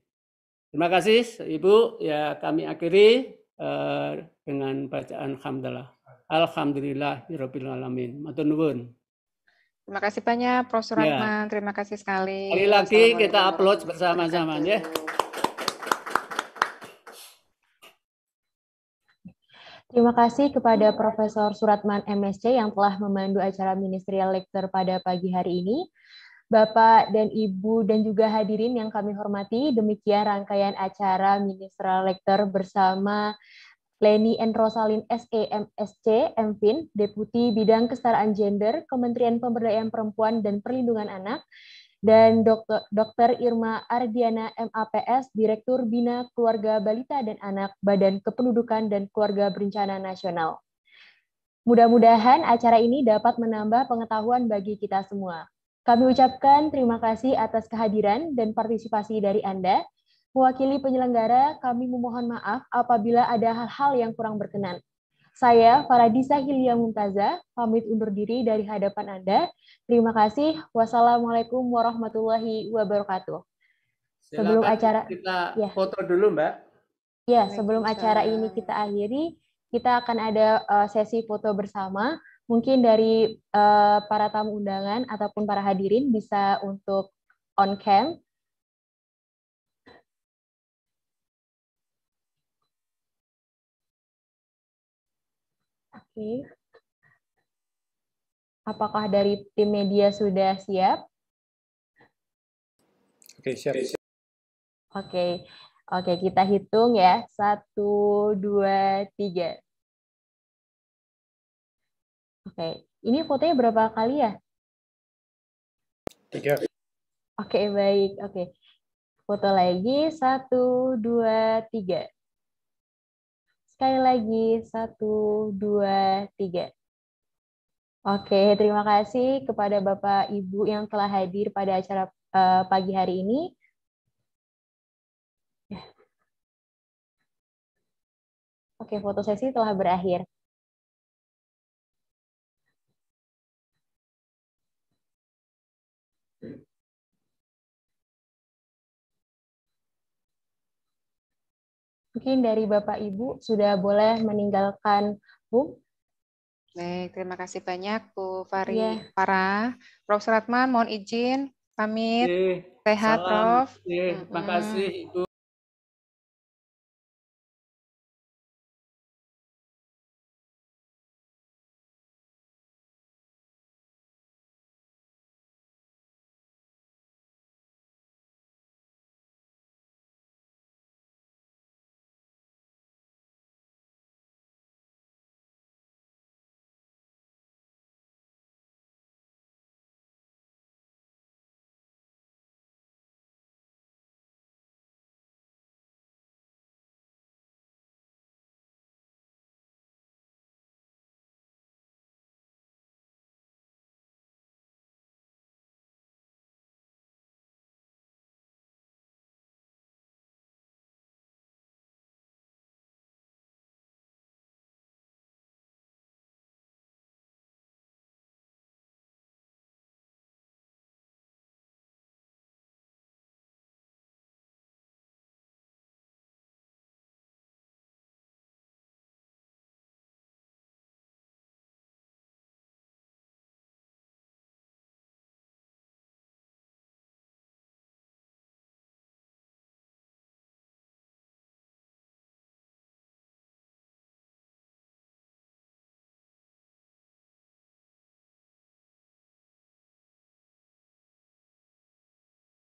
Terima kasih Ibu ya kami akhiri dengan bacaan hamdalah. Alhamdulillahirabbil alamin. Matur nuwun. Terima kasih banyak Prof. Suratman. Ya. Terima kasih sekali. Kali lagi kita upload bersama-sama ya. Terima kasih kepada Profesor Suratman MSC yang telah memandu acara Ministerial Lecture pada pagi hari ini. Bapak dan Ibu dan juga hadirin yang kami hormati, demikian rangkaian acara Ministerial Lecture bersama Leni and Rosalin SEMSC, MFIN, Deputi Bidang Kesetaraan Gender, Kementerian Pemberdayaan Perempuan dan Perlindungan Anak, dan Dr. Irma Ardiana MAPS, Direktur Bina Keluarga Balita dan Anak, Badan Kependudukan dan Keluarga Berencana Nasional. Mudah-mudahan acara ini dapat menambah pengetahuan bagi kita semua. Kami ucapkan terima kasih atas kehadiran dan partisipasi dari Anda. Mewakili penyelenggara, kami memohon maaf apabila ada hal-hal yang kurang berkenan. Saya Faradisa Hilia Mumtaza, pamit undur diri dari hadapan Anda. Terima kasih. Wassalamualaikum warahmatullahi wabarakatuh. Silakan sebelum acara kita ya. foto dulu, Mbak. Ya, sebelum acara ini kita akhiri, kita akan ada eh, sesi foto bersama. Mungkin dari eh, para tamu undangan ataupun para hadirin bisa untuk on cam Apakah dari tim media sudah siap? Oke, siap. Oke. Oke, kita hitung ya. Satu, dua, tiga. Oke, ini fotonya berapa kali ya? Tiga. Oke, baik. Oke. Foto lagi. Satu, dua, tiga. Sekali lagi, satu, dua, tiga. Oke, terima kasih kepada Bapak Ibu yang telah hadir pada acara uh, pagi hari ini. Ya. Oke, foto sesi telah berakhir. Mungkin dari Bapak Ibu sudah boleh meninggalkan room. Baik, terima kasih banyak Bu Fari yeah. Farah. Prof. Ratman, mohon izin pamit. Yeah. Sehat, Salam. Prof. Yeah, terima kasih Ibu.